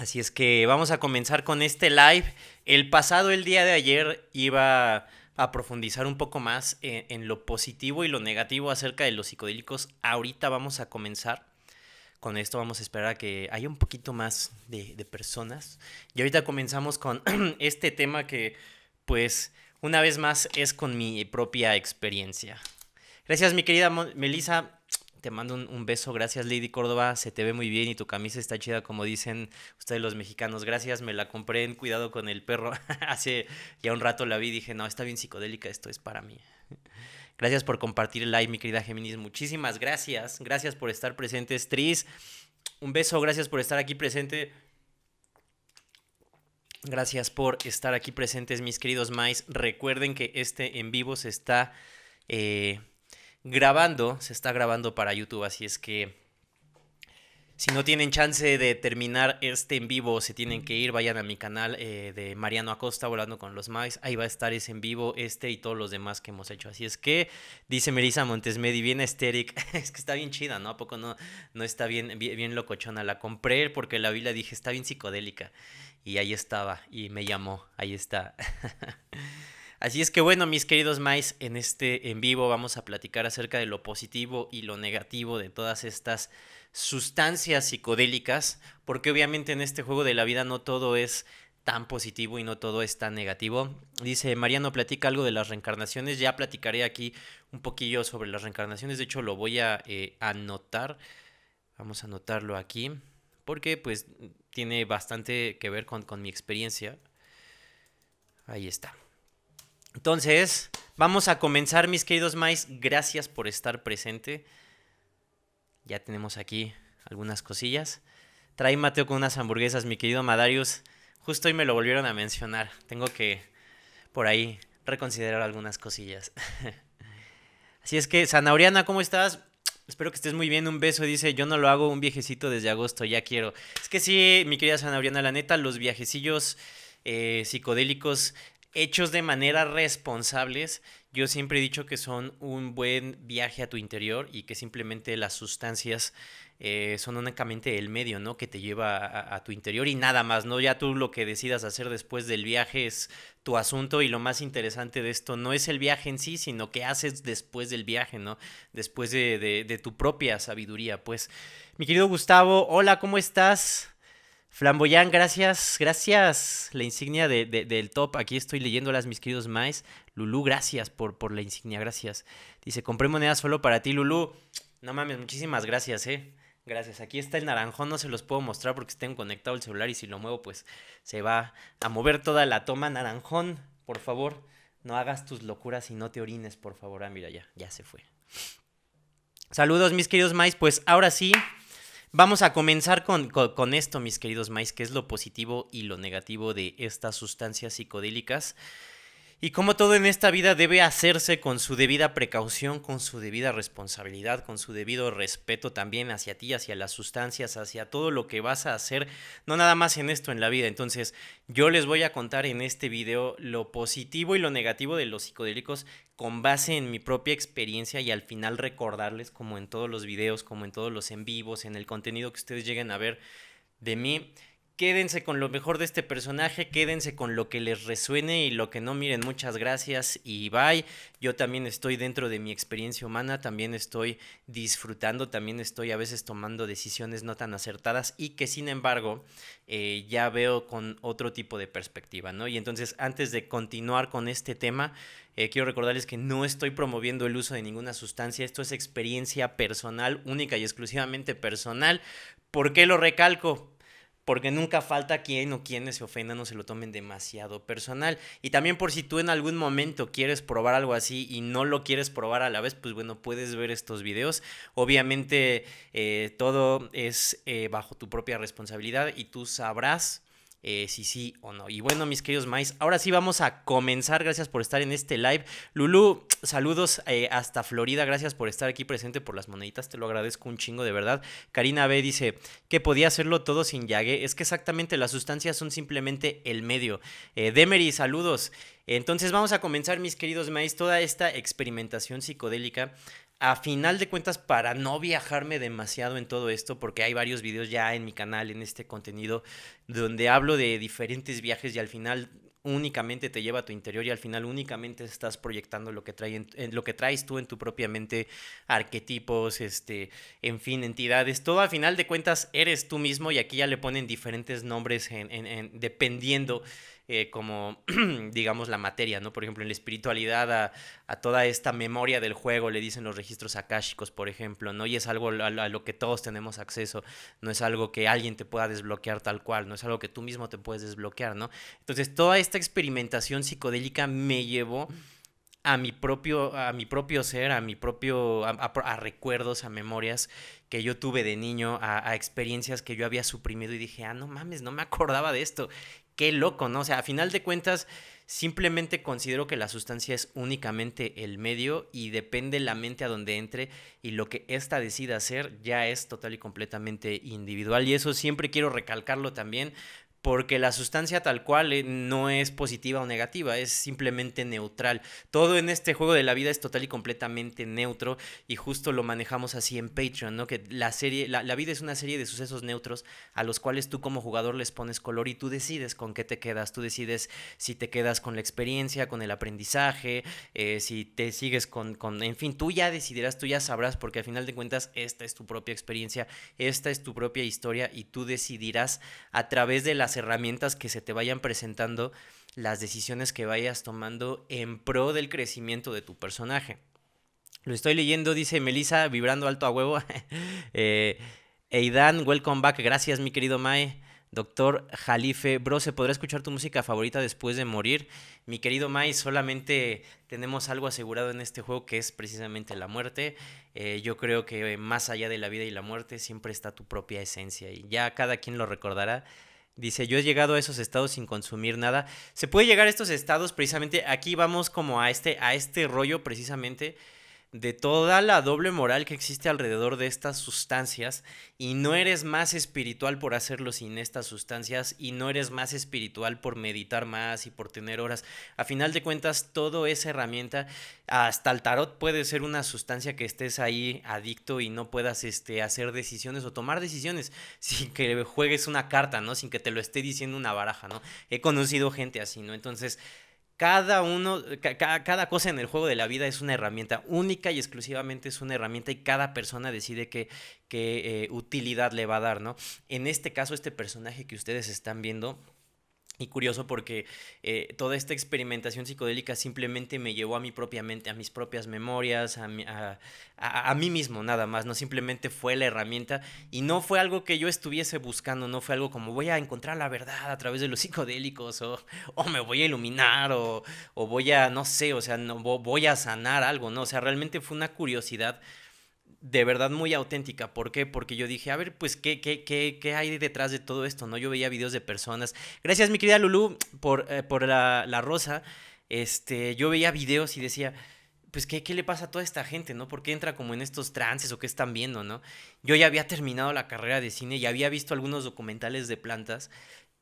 Así es que vamos a comenzar con este live. El pasado, el día de ayer, iba a profundizar un poco más en, lo positivo y lo negativo acerca de los psicodélicos. Ahorita vamos a comenzar. Con esto vamos a esperar a que haya un poquito más de, de personas. Y ahorita comenzamos con este tema que, pues, una vez más es con mi propia experiencia. Gracias, mi querida Melissa. Te mando un, beso, gracias Lady Córdoba, se te ve muy bien y tu camisa está chida como dicen ustedes los mexicanos. Gracias, me la compré en Cuidado con el Perro. Hace ya un rato la vi y dije, no, está bien psicodélica, esto es para mí. gracias por compartir el live, mi querida Géminis. Muchísimas gracias, gracias por estar presentes. Tris, un beso, gracias por estar aquí presente. Gracias por estar aquí presentes, mis queridos mais. Recuerden que este en vivo se está... Eh, grabando, se está grabando para YouTube, así es que si no tienen chance de terminar este en vivo, se tienen que ir, vayan a mi canal eh, de Mariano Acosta, Volando con los Max. Ahí va a estar ese en vivo, este y todos los demás que hemos hecho. Así es que, dice Melissa Montesmedi, bien estéril. es que está bien chida, ¿no? ¿A poco no, no está bien, bien, bien locochona? La compré porque la vi, la dije, está bien psicodélica. Y ahí estaba, y me llamó, ahí está. Así es que bueno, mis queridos mais, en este en vivo vamos a platicar acerca de lo positivo y lo negativo de todas estas sustancias psicodélicas, porque obviamente en este juego de la vida no todo es tan positivo y no todo es tan negativo. Dice Mariano, platica algo de las reencarnaciones. Ya platicaré aquí un poquillo sobre las reencarnaciones. De hecho, lo voy a eh, anotar. Vamos a anotarlo aquí. Porque pues tiene bastante que ver con, con mi experiencia. Ahí está. Entonces, vamos a comenzar, mis queridos mais. Gracias por estar presente. Ya tenemos aquí algunas cosillas. Trae Mateo con unas hamburguesas, mi querido Madarius. Justo hoy me lo volvieron a mencionar. Tengo que, por ahí, reconsiderar algunas cosillas. Así es que, Zanauriana, ¿cómo estás? Espero que estés muy bien. Un beso. Dice, yo no lo hago un viejecito desde agosto, ya quiero. Es que sí, mi querida Zanauriana, la neta, los viajecillos eh, psicodélicos hechos de manera responsables, yo siempre he dicho que son un buen viaje a tu interior y que simplemente las sustancias eh, son únicamente el medio, ¿no? Que te lleva a, tu interior y nada más, ¿no? Ya tú lo que decidas hacer después del viaje es tu asunto y lo más interesante de esto no es el viaje en sí, sino que haces después del viaje, ¿no? Después de tu propia sabiduría, pues. Mi querido Gustavo, hola, ¿cómo estás? Flamboyán, gracias, gracias. La insignia de, del top. Aquí estoy leyéndolas, mis queridos maes. Lulú, gracias por, por la insignia, gracias. Dice, compré monedas solo para ti, Lulú. No mames, muchísimas gracias, eh. Gracias. Aquí está el naranjón, no se los puedo mostrar porque estén conectado el celular y si lo muevo, pues se va a mover toda la toma. Naranjón, por favor, no hagas tus locuras y no te orines, por favor. Ah, mira, ya, ya se fue. Saludos, mis queridos maíz. Pues ahora sí. Vamos a comenzar con, esto, mis queridos maíz, que es lo positivo y lo negativo de estas sustancias psicodélicas y como todo en esta vida debe hacerse con su debida precaución, con su debida responsabilidad, con su debido respeto también hacia ti, hacia las sustancias, hacia todo lo que vas a hacer, no nada más en esto, en la vida. Entonces, yo les voy a contar en este video lo positivo y lo negativo de los psicodélicos con base en mi propia experiencia y al final recordarles, como en todos los videos, como en todos los en vivos, en el contenido que ustedes lleguen a ver de mí, quédense con lo mejor de este personaje, quédense con lo que les resuene y lo que no, miren, muchas gracias y bye. Yo también estoy dentro de mi experiencia humana, también estoy disfrutando, también estoy a veces tomando decisiones no tan acertadas y que sin embargo eh, ya veo con otro tipo de perspectiva, ¿no? Y entonces antes de continuar con este tema, eh, quiero recordarles que no estoy promoviendo el uso de ninguna sustancia, esto es experiencia personal, única y exclusivamente personal. ¿Por qué lo recalco? porque nunca falta quien o quienes se ofendan o se lo tomen demasiado personal. Y también por si tú en algún momento quieres probar algo así y no lo quieres probar a la vez, pues bueno, puedes ver estos videos. Obviamente eh, todo es eh, bajo tu propia responsabilidad y tú sabrás eh, si sí o no. Y bueno, mis queridos maíz, ahora sí vamos a comenzar. Gracias por estar en este live. Lulu, saludos eh, hasta Florida. Gracias por estar aquí presente por las moneditas. Te lo agradezco un chingo, de verdad. Karina B dice que podía hacerlo todo sin yague. Es que exactamente las sustancias son simplemente el medio. Eh, Demery, saludos. Entonces vamos a comenzar, mis queridos maíz, toda esta experimentación psicodélica a final de cuentas, para no viajarme demasiado en todo esto, porque hay varios videos ya en mi canal, en este contenido, donde hablo de diferentes viajes y al final únicamente te lleva a tu interior y al final únicamente estás proyectando lo que, lo que traes tú en tu propia mente, arquetipos, este, en fin, entidades, todo a final de cuentas eres tú mismo y aquí ya le ponen diferentes nombres dependiendo eh, como, digamos, la materia, ¿no? Por ejemplo, en la espiritualidad, a, toda esta memoria del juego le dicen los registros akáshicos, por ejemplo, ¿no? Y es algo a, lo que todos tenemos acceso, no es algo que alguien te pueda desbloquear tal cual, no es algo que tú mismo te puedes desbloquear, ¿no? Entonces, toda esta experimentación psicodélica me llevó a mi propio, a mi propio ser, a mi propio, a, recuerdos, a memorias que yo tuve de niño, a, experiencias que yo había suprimido y dije, ah, no mames, no me acordaba de esto qué loco, ¿no? O sea, a final de cuentas, simplemente considero que la sustancia es únicamente el medio y depende la mente a donde entre y lo que ésta decida hacer ya es total y completamente individual. Y eso siempre quiero recalcarlo también, porque la sustancia tal cual eh, no es positiva o negativa, es simplemente neutral. Todo en este juego de la vida es total y completamente neutro y justo lo manejamos así en Patreon, ¿no? Que la serie, la, vida es una serie de sucesos neutros a los cuales tú como jugador les pones color y tú decides con qué te quedas, tú decides si te quedas con la experiencia, con el aprendizaje, eh, si te sigues con, con, en fin, tú ya decidirás, tú ya sabrás, porque al final de cuentas esta es tu propia experiencia, esta es tu propia historia y tú decidirás a través de la herramientas que se te vayan presentando, las decisiones que vayas tomando en pro del crecimiento de tu personaje. Lo estoy leyendo, dice Melissa, vibrando alto a huevo. eh, Eidan, welcome back. Gracias, mi querido Mae. Doctor Jalife, bro, ¿se podrá escuchar tu música favorita después de morir? Mi querido Mai, solamente tenemos algo asegurado en este juego que es precisamente la muerte. Eh, yo creo que eh, más allá de la vida y la muerte siempre está tu propia esencia y ya cada quien lo recordará Dice, yo he llegado a esos estados sin consumir nada. Se puede llegar a estos estados precisamente, aquí vamos como a este, a este rollo precisamente de toda la doble moral que existe alrededor de estas sustancias y no eres más espiritual por hacerlo sin estas sustancias y no eres más espiritual por meditar más y por tener horas. A final de cuentas, toda esa herramienta, hasta el tarot puede ser una sustancia que estés ahí adicto y no puedas este, hacer decisiones o tomar decisiones sin que juegues una carta, ¿no? Sin que te lo esté diciendo una baraja, ¿no? He conocido gente así, ¿no? Entonces... Cada uno, cada cosa en el juego de la vida es una herramienta única y exclusivamente es una herramienta y cada persona decide qué, eh, utilidad le va a dar, ¿no? En este caso, este personaje que ustedes están viendo y curioso porque eh, toda esta experimentación psicodélica simplemente me llevó a mi propia mente, a mis propias memorias, a, mí mismo nada más, no simplemente fue la herramienta y no fue algo que yo estuviese buscando, no fue algo como voy a encontrar la verdad a través de los psicodélicos o, o me voy a iluminar o, voy a, no sé, o sea, no, voy a sanar algo, ¿no? O sea, realmente fue una curiosidad de verdad muy auténtica. ¿Por qué? Porque yo dije, a ver, pues, ¿qué, qué, qué, qué hay detrás de todo esto? ¿no? Yo veía videos de personas. Gracias, mi querida Lulu, por, eh, por la, rosa. Este, yo veía videos y decía, pues, ¿qué, le pasa a toda esta gente? ¿no? ¿Por qué entra como en estos trances o qué están viendo? ¿no? Yo ya había terminado la carrera de cine y había visto algunos documentales de plantas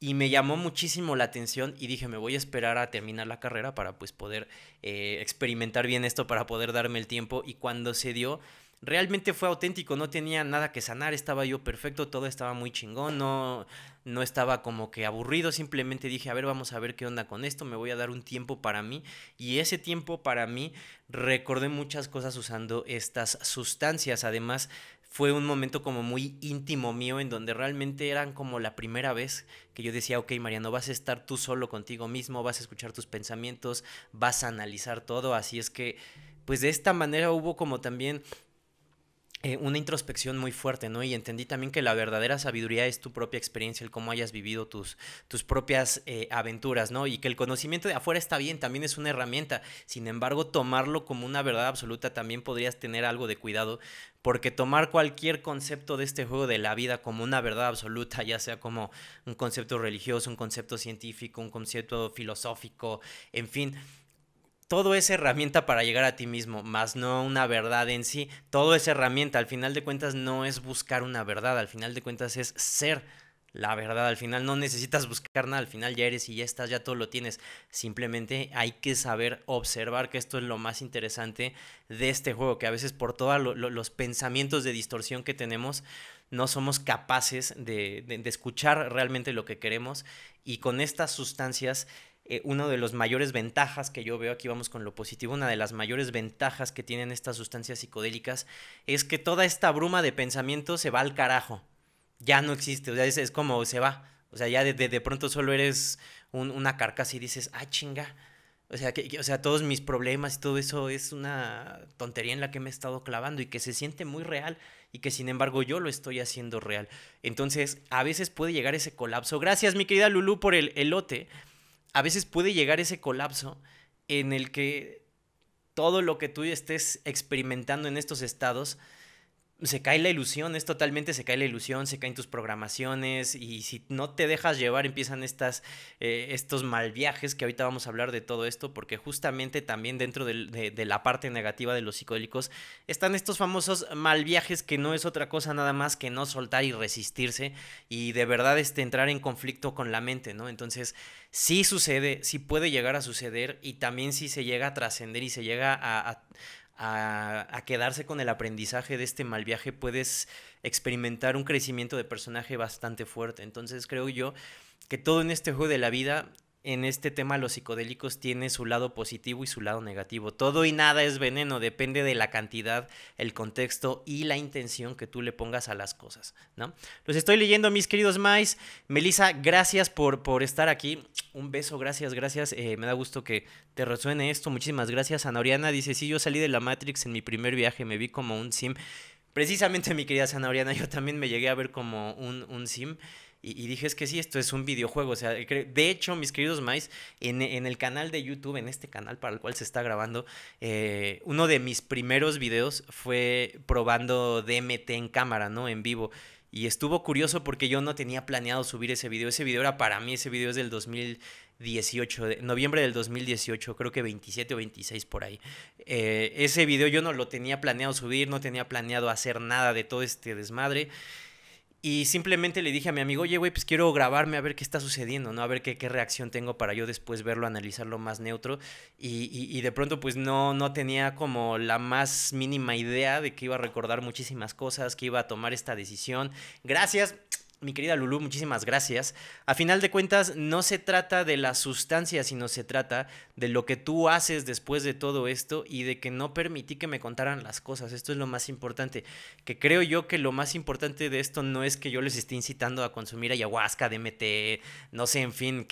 y me llamó muchísimo la atención y dije, me voy a esperar a terminar la carrera para pues poder eh, experimentar bien esto, para poder darme el tiempo. Y cuando se dio realmente fue auténtico, no tenía nada que sanar, estaba yo perfecto, todo estaba muy chingón, no, estaba como que aburrido, simplemente dije, a ver, vamos a ver qué onda con esto, me voy a dar un tiempo para mí y ese tiempo para mí recordé muchas cosas usando estas sustancias, además fue un momento como muy íntimo mío en donde realmente eran como la primera vez que yo decía, ok Mariano, vas a estar tú solo contigo mismo, vas a escuchar tus pensamientos, vas a analizar todo, así es que pues de esta manera hubo como también eh, una introspección muy fuerte, ¿no? Y entendí también que la verdadera sabiduría es tu propia experiencia, el cómo hayas vivido tus, tus propias eh, aventuras, ¿no? Y que el conocimiento de afuera está bien, también es una herramienta. Sin embargo, tomarlo como una verdad absoluta también podrías tener algo de cuidado, porque tomar cualquier concepto de este juego de la vida como una verdad absoluta, ya sea como un concepto religioso, un concepto científico, un concepto filosófico, en fin, todo es herramienta para llegar a ti mismo, más no una verdad en sí. Todo es herramienta. Al final de cuentas no es buscar una verdad, al final de cuentas es ser la verdad. Al final no necesitas buscar nada, al final ya eres y ya estás, ya todo lo tienes. Simplemente hay que saber observar que esto es lo más interesante de este juego, que a veces por todos los pensamientos de distorsión que tenemos, no somos capaces de escuchar realmente lo que queremos. Y con estas sustancias eh, una de las mayores ventajas que yo veo, aquí vamos con lo positivo, una de las mayores ventajas que tienen estas sustancias psicodélicas es que toda esta bruma de pensamiento se va al carajo. Ya no existe, o sea, es, como se va. O sea, ya de, pronto solo eres una carcasa y dices, ah, chinga. O sea, que, o sea, todos mis problemas y todo eso es una tontería en la que me he estado clavando y que se siente muy real y que sin embargo yo lo estoy haciendo real. Entonces, a veces puede llegar ese colapso. Gracias, mi querida Lulu, por el elote a veces puede llegar ese colapso en el que todo lo que tú estés experimentando en estos estados se cae la ilusión, es totalmente se cae la ilusión, se caen tus programaciones y si no te dejas llevar empiezan estas, eh, estos mal viajes que ahorita vamos a hablar de todo esto porque justamente también dentro de, la parte negativa de los psicodélicos están estos famosos mal viajes que no es otra cosa nada más que no soltar y resistirse y de verdad este, entrar en conflicto con la mente, ¿no? Entonces sí sucede, sí puede llegar a suceder y también si sí se llega a trascender y se llega a a, quedarse con el aprendizaje de este mal viaje, puedes experimentar un crecimiento de personaje bastante fuerte. Entonces creo yo que todo en este juego de la vida en este tema los psicodélicos tiene su lado positivo y su lado negativo. Todo y nada es veneno, depende de la cantidad, el contexto y la intención que tú le pongas a las cosas, ¿no? Los estoy leyendo, mis queridos mais. Melissa, gracias por, por estar aquí. Un beso, gracias, gracias. Eh, me da gusto que te resuene esto. Muchísimas gracias. Ana Oriana dice, sí, yo salí de la Matrix en mi primer viaje, me vi como un sim. Precisamente, mi querida Ana Oriana, yo también me llegué a ver como un, un sim. Y, dije, es que sí, esto es un videojuego. sea, eh, de hecho, mis queridos mais, en, el canal de YouTube, en este canal para el cual se está grabando, eh, uno de mis primeros videos fue probando DMT en cámara, ¿no? En vivo. Y estuvo curioso porque yo no tenía planeado subir ese video. Ese video era para mí, ese video es del 2018, de, noviembre del 2018, creo que 27 o 26 por ahí. Eh, ese video yo no lo tenía planeado subir, no tenía planeado hacer nada de todo este desmadre. Y simplemente le dije a mi amigo, oye, güey, pues quiero grabarme a ver qué está sucediendo, ¿no? A ver qué, reacción tengo para yo después verlo, analizarlo más neutro. Y, y, y, de pronto, pues no, no tenía como la más mínima idea de que iba a recordar muchísimas cosas, que iba a tomar esta decisión. Gracias mi querida Lulu, muchísimas gracias. A final de cuentas, no se trata de la sustancia, sino se trata de lo que tú haces después de todo esto y de que no permití que me contaran las cosas. Esto es lo más importante. Que creo yo que lo más importante de esto no es que yo les esté incitando a consumir ayahuasca, DMT, no sé, en fin,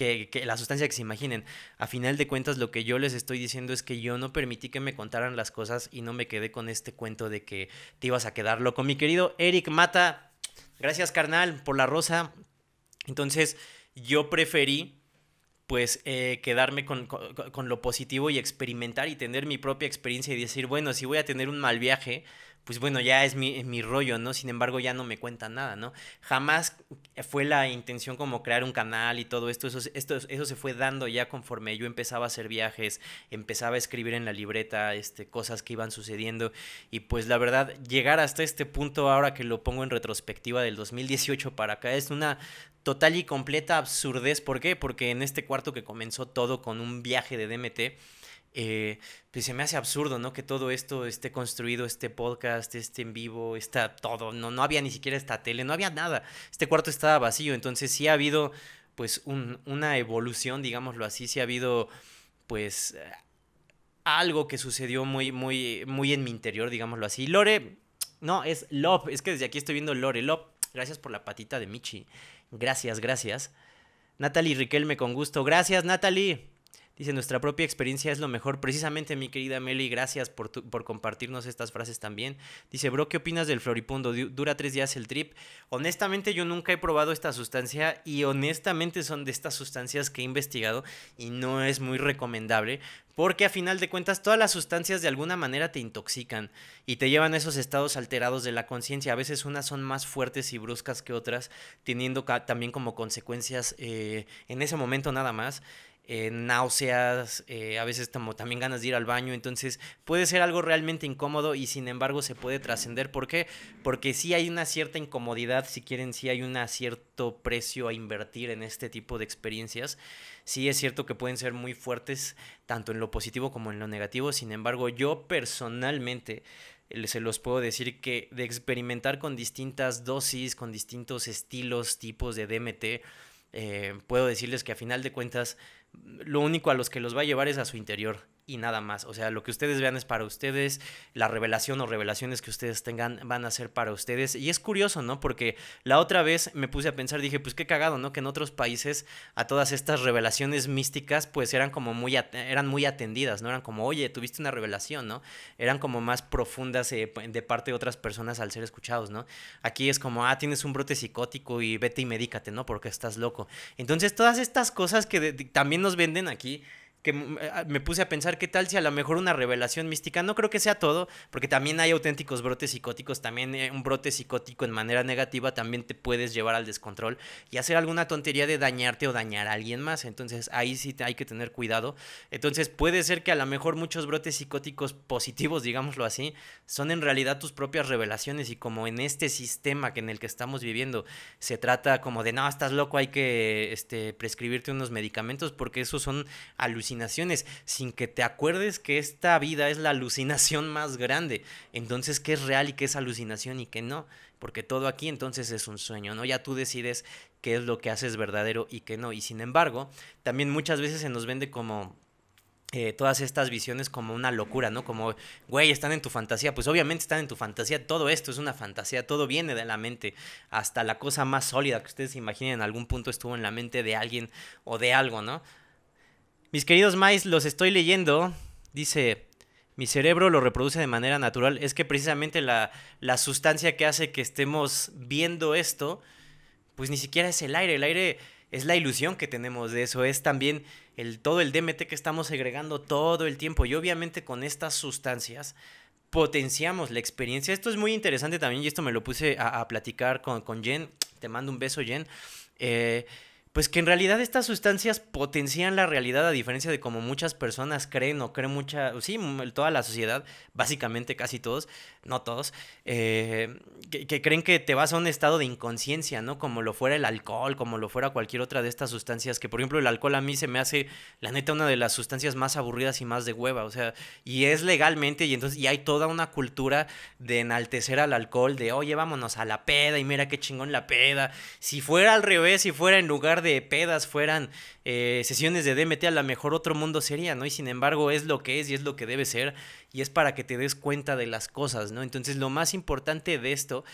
la sustancia que se imaginen. A final de cuentas, lo que yo les estoy diciendo es que yo no permití que me contaran las cosas y no me quedé con este cuento de que te ibas a quedar loco. Mi querido Eric Mata, Gracias, carnal, por la rosa. Entonces, yo preferí pues eh, quedarme con, con, lo positivo y experimentar y tener mi propia experiencia y decir, bueno, si voy a tener un mal viaje, pues bueno, ya es mi, rollo, ¿no? Sin embargo, ya no me cuentan nada, ¿no? Jamás fue la intención como crear un canal y todo esto, eso, esto, eso se fue dando ya conforme yo empezaba a hacer viajes, empezaba a escribir en la libreta este, cosas que iban sucediendo y pues la verdad, llegar hasta este punto ahora que lo pongo en retrospectiva del 2018 para acá es una total y completa absurdez, ¿por qué? Porque en este cuarto que comenzó todo con un viaje de DMT, eh, pues se me hace absurdo, ¿no? Que todo esto esté construido, este podcast, este en vivo, está todo, no, no había ni siquiera esta tele, no había nada, este cuarto estaba vacío, entonces sí ha habido pues una evolución, digámoslo así, sí ha habido pues eh, algo que sucedió muy, muy, muy en mi interior, digámoslo así. Lore, no, es Love, es que desde aquí estoy viendo Lore, Love, gracias por la patita de Michi, gracias, gracias. Natalie Riquelme con gusto, gracias Natalie. Dice, nuestra propia experiencia es lo mejor. Precisamente, mi querida Meli, gracias por, compartirnos estas frases también. Dice, bro, ¿qué opinas del floripundo? Dura tres días el trip. Honestamente, yo nunca he probado esta sustancia y honestamente son de estas sustancias que he investigado y no es muy recomendable porque a final de cuentas todas las sustancias de alguna manera te intoxican y te llevan a esos estados alterados de la conciencia. A veces unas son más fuertes y bruscas que otras, teniendo también como consecuencias eh, en ese momento nada más eh, náuseas, eh, a veces también ganas de ir al baño, entonces puede ser algo realmente incómodo y sin embargo se puede trascender. ¿Por qué? Porque si hay una cierta incomodidad, si quieren, si hay un cierto precio a invertir en este tipo de experiencias. Sí es cierto que pueden ser muy fuertes, tanto en lo positivo como en lo negativo, sin embargo yo personalmente eh, se los puedo decir que de experimentar con distintas dosis, con distintos estilos, tipos de DMT, puedo decirles que a final de cuentas lo único a los que los va a llevar es a su interior y nada más. O sea, lo que ustedes vean es para ustedes, la revelación o revelaciones que ustedes tengan van a ser para ustedes. Y es curioso, ¿no? Porque la otra vez me puse a pensar, dije, pues qué cagado, ¿no? Que en otros países a todas estas revelaciones místicas pues eran como muy, eran muy atendidas, ¿no? Eran como, oye, tuviste una revelación, ¿no? Eran como más profundas eh, de parte de otras personas al ser escuchados, ¿no? Aquí es como, ah, tienes un brote psicótico y vete y medícate, ¿no? Porque estás loco. Entonces todas estas cosas que también nos venden aquí que eh, ah, me puse a pensar qué tal si a lo mejor una revelación mística, no creo que sea todo, porque también hay auténticos brotes psicóticos, también eh, un brote psicótico en manera negativa también te puedes llevar al descontrol y hacer alguna tontería de dañarte o dañar a alguien más, entonces ahí sí hay que tener cuidado, entonces puede ser que a lo mejor muchos brotes psicóticos positivos, digámoslo así, son en realidad tus propias revelaciones y como en este sistema que en el que estamos viviendo se trata como de no, estás loco, hay que este, prescribirte unos medicamentos porque esos son alucinantes sin que te acuerdes que esta vida es la alucinación más grande. Entonces, ¿qué es real y qué es alucinación y qué no? Porque todo aquí entonces es un sueño, ¿no? Ya tú decides qué es lo que haces verdadero y qué no. Y sin embargo, también muchas veces se nos vende como eh, todas estas visiones como una locura, ¿no? Como, güey, están en tu fantasía. Pues obviamente están en tu fantasía. Todo esto es una fantasía. Todo viene de la mente. Hasta la cosa más sólida que ustedes se imaginen en algún punto estuvo en la mente de alguien o de algo, ¿no? Mis queridos maíz los estoy leyendo. Dice, mi cerebro lo reproduce de manera natural. Es que precisamente la, la sustancia que hace que estemos viendo esto, pues ni siquiera es el aire. El aire es la ilusión que tenemos de eso, es también el, todo el DMT que estamos segregando todo el tiempo. Y obviamente con estas sustancias potenciamos la experiencia. Esto es muy interesante también y esto me lo puse a, platicar con, con, Jen. Te mando un beso, Jen. Eh, pues que en realidad estas sustancias potencian la realidad a diferencia de como muchas personas creen o creen mucha, sí, toda la sociedad, básicamente casi todos, no todos, eh, que, creen que te vas a un estado de inconsciencia, ¿no? Como lo fuera el alcohol, como lo fuera cualquier otra de estas sustancias, que por ejemplo el alcohol a mí se me hace, la neta, una de las sustancias más aburridas y más de hueva, o sea, y es legalmente y entonces, hay toda una cultura de enaltecer al alcohol, de, oye, vámonos a la peda y mira qué chingón la peda, si fuera al revés, si fuera en lugar de de pedas fueran eh, sesiones de DMT, a lo mejor otro mundo sería, ¿no? Y sin embargo es lo que es y es lo que debe ser y es para que te des cuenta de las cosas, ¿no? Entonces lo más importante de esto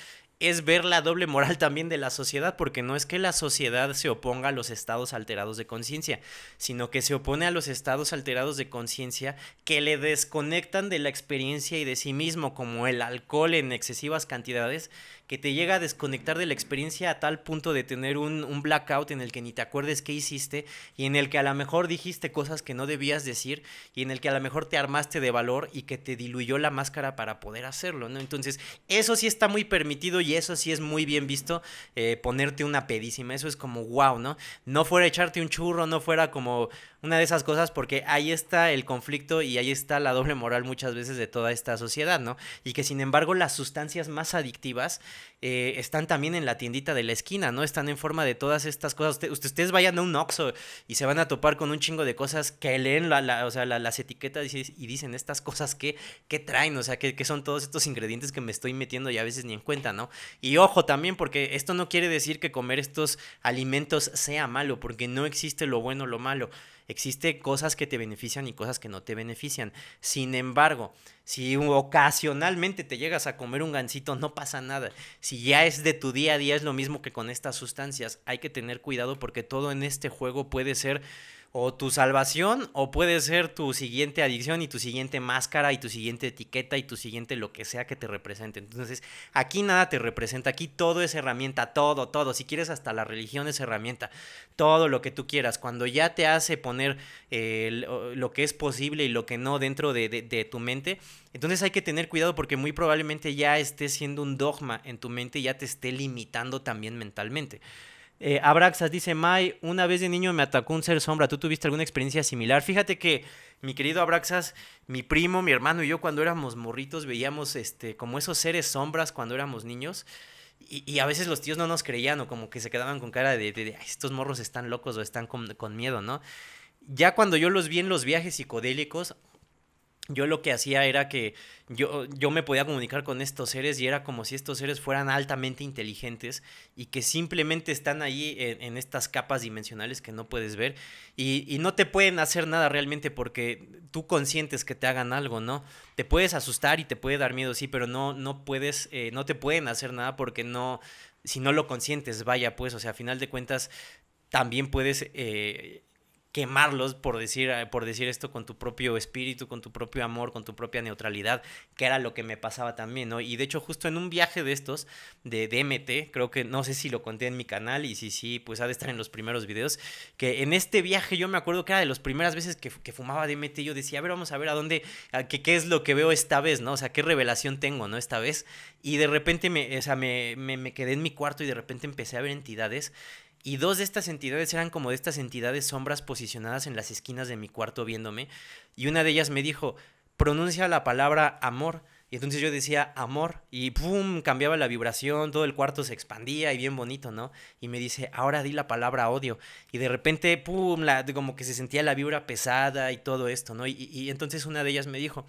es ver la doble moral también de la sociedad, porque no es que la sociedad se oponga a los estados alterados de conciencia, sino que se opone a los estados alterados de conciencia que le desconectan de la experiencia y de sí mismo, como el alcohol en excesivas cantidades, que te llega a desconectar de la experiencia a tal punto de tener un, blackout en el que ni te acuerdes qué hiciste y en el que a lo mejor dijiste cosas que no debías decir y en el que a lo mejor te armaste de valor y que te diluyó la máscara para poder hacerlo, ¿no? Entonces, eso sí está muy permitido y eso sí es muy bien visto, eh, ponerte una pedísima, eso es como wow, ¿no? No fuera echarte un churro, no fuera como una de esas cosas porque ahí está el conflicto y ahí está la doble moral muchas veces de toda esta sociedad, ¿no? Y que sin embargo las sustancias más adictivas eh, están también en la tiendita de la esquina, ¿no? Están en forma de todas estas cosas. Usted, ustedes vayan a un Oxxo y se van a topar con un chingo de cosas que leen o las etiquetas y, dicen estas cosas que, que traen, o sea, que, que son todos estos ingredientes que me estoy metiendo y a veces ni en cuenta, ¿no? Y ojo también porque esto no quiere decir que comer estos alimentos sea malo, porque no existe lo bueno o lo malo. Existe cosas que te benefician y cosas que no te benefician. Sin embargo, si ocasionalmente te llegas a comer un gansito, no pasa nada. Si ya es de tu día a día, es lo mismo que con estas sustancias. Hay que tener cuidado porque todo en este juego puede ser o tu salvación o puede ser tu siguiente adicción y tu siguiente máscara y tu siguiente etiqueta y tu siguiente lo que sea que te represente. Entonces, aquí nada te representa, aquí todo es herramienta, todo, todo. Si quieres, hasta la religión es herramienta, todo lo que tú quieras. Cuando ya te hace poner eh, lo que es posible y lo que no dentro de, de tu mente, entonces hay que tener cuidado porque muy probablemente ya esté siendo un dogma en tu mente y ya te esté limitando también mentalmente. Eh, Abraxas dice, Mai, una vez de niño me atacó un ser sombra, ¿tú tuviste alguna experiencia similar? Fíjate que mi querido Abraxas, mi primo, mi hermano y yo cuando éramos morritos veíamos este, como esos seres sombras cuando éramos niños. Y, a veces los tíos no nos creían o como que se quedaban con cara de, estos morros están locos o están con miedo, ¿no? Ya cuando yo los vi en los viajes psicodélicos, yo lo que hacía era que yo, yo me podía comunicar con estos seres y era como si estos seres fueran altamente inteligentes y que simplemente están ahí en, estas capas dimensionales que no puedes ver y, no te pueden hacer nada realmente porque tú consientes que te hagan algo, ¿no? Te puedes asustar y te puede dar miedo, sí, pero no, no puedes, eh, no te pueden hacer nada porque no, si no lo consientes, vaya pues, o sea, a final de cuentas también puedes... Eh, quemarlos, por decir, eh, por decir esto, con tu propio espíritu, con tu propio amor, con tu propia neutralidad, que era lo que me pasaba también, ¿no? Y de hecho, justo en un viaje de estos, de DMT, creo que no sé si lo conté en mi canal y si sí, pues ha de estar en los primeros videos, que en este viaje yo me acuerdo que era de las primeras veces que, que fumaba DMT, yo decía, a ver, vamos a ver a dónde, que, qué es lo que veo esta vez, ¿no? O sea, qué revelación tengo, ¿no? Esta vez. Y de repente me, o sea, me, me quedé en mi cuarto y de repente empecé a ver entidades y dos de estas entidades eran como de estas entidades sombras posicionadas en las esquinas de mi cuarto viéndome. Y una de ellas me dijo, pronuncia la palabra amor. Y entonces yo decía amor y ¡pum! cambiaba la vibración, todo el cuarto se expandía y bien bonito, ¿no? Y me dice, ahora di la palabra odio. Y de repente, ¡pum! La, como que se sentía la vibra pesada y todo esto, ¿no? Y, y entonces una de ellas me dijo,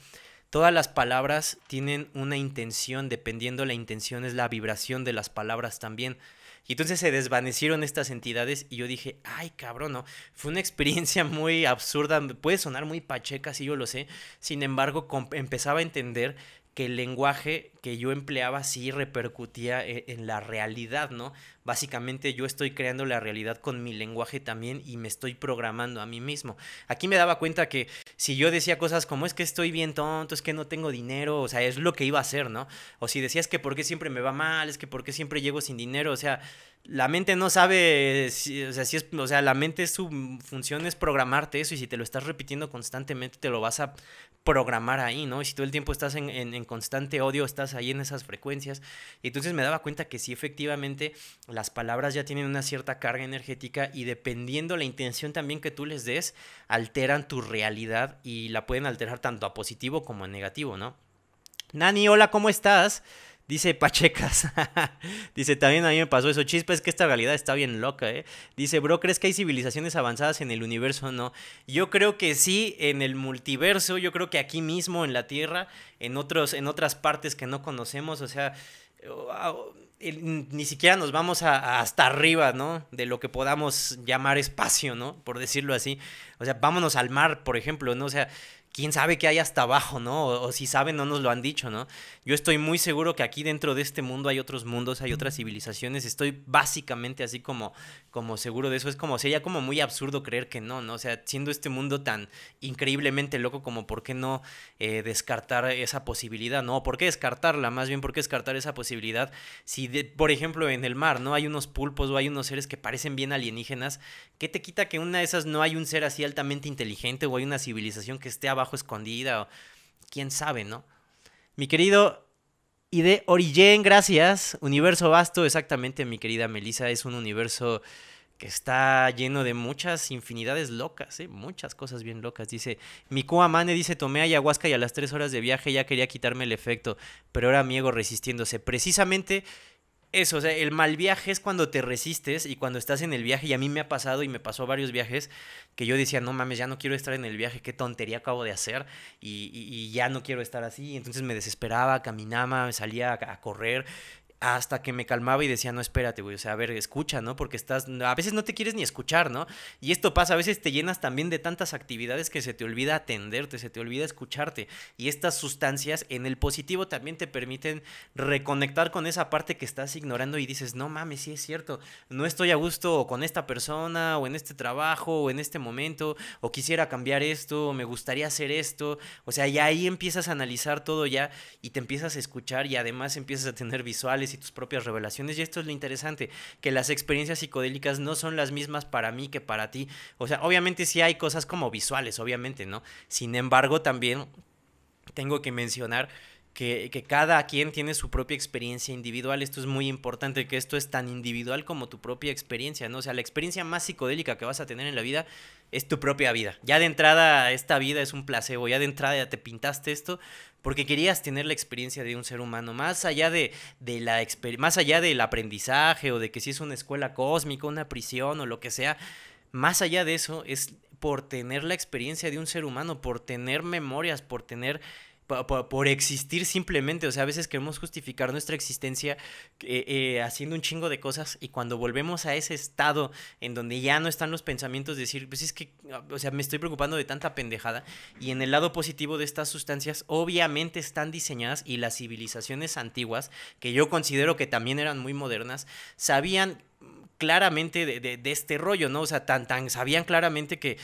Todas las palabras tienen una intención, dependiendo la intención es la vibración de las palabras también. Y entonces se desvanecieron estas entidades y yo dije, ay cabrón, no, fue una experiencia muy absurda, puede sonar muy pacheca, sí yo lo sé, sin embargo empezaba a entender que el lenguaje que yo empleaba sí repercutía e-, en, la realidad, ¿no? Básicamente yo estoy creando la realidad con mi lenguaje también y me estoy programando a mí mismo. Aquí me daba cuenta que si yo decía cosas como es que estoy bien tonto, es que no tengo dinero, o sea, es lo que iba a hacer, ¿no? O si decías que por qué siempre me va mal, es que por qué siempre llego sin dinero, o sea, la mente no sabe, o sea, si es, o sea, la mente su función es programarte eso y si te lo estás repitiendo constantemente te lo vas a programar ahí, ¿no? Y si todo el tiempo estás en constante odio, estás ahí en esas frecuencias. Y entonces me daba cuenta que sí, efectivamente, las palabras ya tienen una cierta carga energética y dependiendo la intención también que tú les des, alteran tu realidad y la pueden alterar tanto a positivo como a negativo, ¿no? Nani, hola, ¿cómo estás? Dice Pachecas. Dice, también a mí me pasó eso. Chispa, es que esta realidad está bien loca, ¿eh? Dice, bro, ¿crees que hay civilizaciones avanzadas en el universo? No. Yo creo que sí, en el multiverso. Yo creo que aquí mismo, en la Tierra, en, otros, en otras partes que no conocemos. O sea, ni siquiera nos vamos hasta arriba, ¿no? De lo que podamos llamar espacio, ¿no? Por decirlo así. O sea, vámonos al mar, por ejemplo, ¿no? O sea, quién sabe qué hay hasta abajo, ¿no? O, si saben, no nos lo han dicho, ¿no? Yo estoy muy seguro que aquí dentro de este mundo hay otros mundos, hay otras civilizaciones. Estoy básicamente así como, como seguro de eso. Es como, sería como muy absurdo creer que no, ¿no? O sea, siendo este mundo tan increíblemente loco, como por qué no eh, descartar esa posibilidad, ¿no? ¿Por qué descartarla? Más bien, ¿por qué descartar esa posibilidad? Si, por ejemplo, en el mar, ¿no? Hay unos pulpos o hay unos seres que parecen bien alienígenas. ¿Qué te quita que una de esas no hay un ser así altamente inteligente o hay una civilización que esté abajo? escondida o quién sabe, ¿no? Mi querido y de gracias. Universo vasto, exactamente, mi querida Melisa, Es un universo que está lleno de muchas infinidades locas, ¿eh? muchas cosas bien locas. Dice, mi Amane dice, tomé ayahuasca y a las tres horas de viaje ya quería quitarme el efecto, pero ahora mi ego resistiéndose. Precisamente eso, o sea, el mal viaje es cuando te resistes y cuando estás en el viaje, y a mí me ha pasado y me pasó varios viajes que yo decía, no mames, ya no quiero estar en el viaje, qué tontería acabo de hacer y, ya no quiero estar así, entonces me desesperaba, caminaba, salía a correr hasta que me calmaba y decía, no, espérate, güey, o sea, a ver, escucha, ¿no? Porque estás, a veces no te quieres ni escuchar, ¿no? Y esto pasa, a veces te llenas también de tantas actividades que se te olvida atenderte, se te olvida escucharte. Y estas sustancias en el positivo también te permiten reconectar con esa parte que estás ignorando y dices, no mames, sí es cierto, no estoy a gusto con esta persona o en este trabajo o en este momento, o quisiera cambiar esto, o me gustaría hacer esto. O sea, y ahí empiezas a analizar todo ya y te empiezas a escuchar y además empiezas a tener visuales y tus propias revelaciones. Y esto es lo interesante, que las experiencias psicodélicas no son las mismas para mí que para ti. O sea, obviamente sí hay cosas como visuales, obviamente, ¿no? Sin embargo, también tengo que mencionar que, cada quien tiene su propia experiencia individual. Esto es muy importante, que esto es tan individual como tu propia experiencia, ¿no? O sea, la experiencia más psicodélica que vas a tener en la vida es tu propia vida. Ya de entrada esta vida es un placebo, ya de entrada ya te pintaste esto porque querías tener la experiencia de un ser humano, más allá, de, de la más allá del aprendizaje o de que si es una escuela cósmica, una prisión o lo que sea, más allá de eso es por tener la experiencia de un ser humano, por tener memorias, por tener por, existir simplemente. O sea, a veces queremos justificar nuestra existencia eh, eh, haciendo un chingo de cosas y cuando volvemos a ese estado en donde ya no están los pensamientos, de decir, pues es que, o sea, me estoy preocupando de tanta pendejada. Y en el lado positivo de estas sustancias, obviamente están diseñadas y las civilizaciones antiguas, que yo considero que también eran muy modernas, sabían claramente de, este rollo, ¿no? O sea, tan, tan sabían claramente que,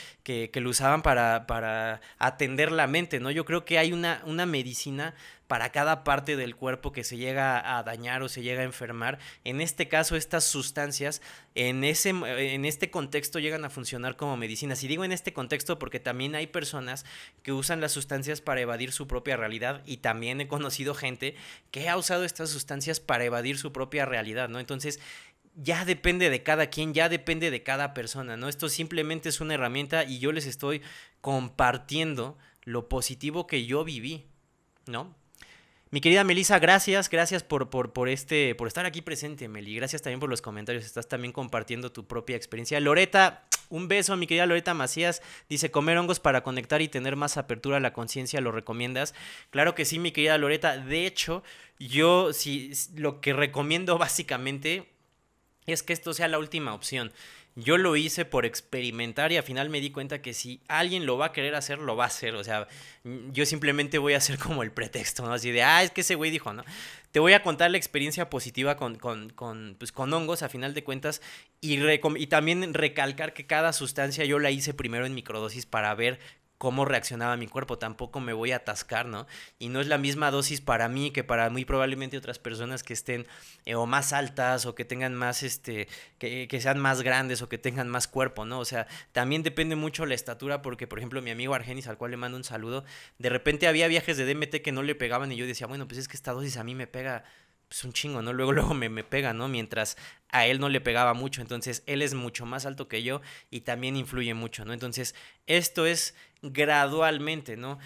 lo usaban para, para, atender la mente, ¿no? Yo creo que hay una, una medicina para cada parte del cuerpo que se llega a dañar o se llega a enfermar. En este caso, estas sustancias en, ese, en este contexto llegan a funcionar como medicinas. Y digo en este contexto porque también hay personas que usan las sustancias para evadir su propia realidad y también he conocido gente que ha usado estas sustancias para evadir su propia realidad, ¿no? Entonces, ya depende de cada quien, ya depende de cada persona, ¿no? Esto simplemente es una herramienta y yo les estoy compartiendo lo positivo que yo viví, ¿no? Mi querida Melissa, gracias, gracias por, por, este, por estar aquí presente, Meli. Gracias también por los comentarios, estás también compartiendo tu propia experiencia. Loreta, un beso, mi querida Loreta Macías. Dice, comer hongos para conectar y tener más apertura a la conciencia, ¿lo recomiendas? Claro que sí, mi querida Loreta. De hecho, yo sí, lo que recomiendo básicamente es que esto sea la última opción. Yo lo hice por experimentar y al final me di cuenta que si alguien lo va a querer hacer, lo va a hacer. O sea, mm, yo simplemente voy a hacer como el pretexto, ¿no? Así de, ah, es que ese güey dijo, ¿no? Te voy a contar la experiencia positiva con, con, pues, hongos, a final de cuentas, y, y también recalcar que cada sustancia yo la hice primero en microdosis para ver cómo reaccionaba mi cuerpo, tampoco me voy a atascar, ¿no? Y no es la misma dosis para mí que para muy probablemente otras personas que estén eh, o más altas o que tengan más, este, que, que sean más grandes o que tengan más cuerpo, ¿no? O sea, también depende mucho la estatura porque, por ejemplo, mi amigo Argenis, al cual le mando un saludo, de repente había viajes de DMT que no le pegaban y yo decía, bueno, pues es que esta dosis a mí me pega pues un chingo, ¿no? Luego, luego me, pega, ¿no? Mientras a él no le pegaba mucho, entonces él es mucho más alto que yo y también influye mucho, ¿no? Entonces, esto es gradualmente, ¿no?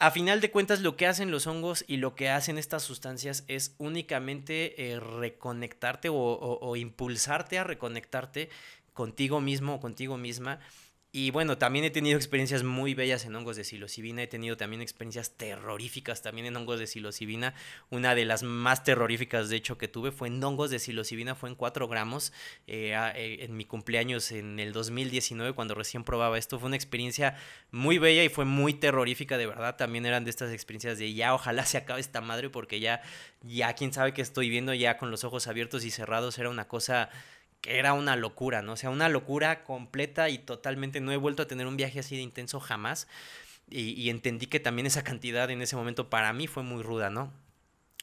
A final de cuentas, lo que hacen los hongos y lo que hacen estas sustancias es únicamente eh, reconectarte o impulsarte a reconectarte contigo mismo o contigo misma y bueno, también he tenido experiencias muy bellas en hongos de psilocibina, he tenido también experiencias terroríficas también en hongos de psilocibina. Una de las más terroríficas, de hecho, que tuve fue en hongos de psilocibina, fue en 4 gramos, eh, eh, en mi cumpleaños en el 2019, cuando recién probaba esto. Fue una experiencia muy bella y fue muy terrorífica, de verdad. También eran de estas experiencias de ya, ojalá se acabe esta madre, porque ya, ya, quién sabe qué estoy viendo, ya con los ojos abiertos y cerrados, era una cosa que era una locura, ¿no? O sea, una locura completa y totalmente. No he vuelto a tener un viaje así de intenso jamás. Y, entendí que también esa cantidad en ese momento para mí fue muy ruda, ¿no?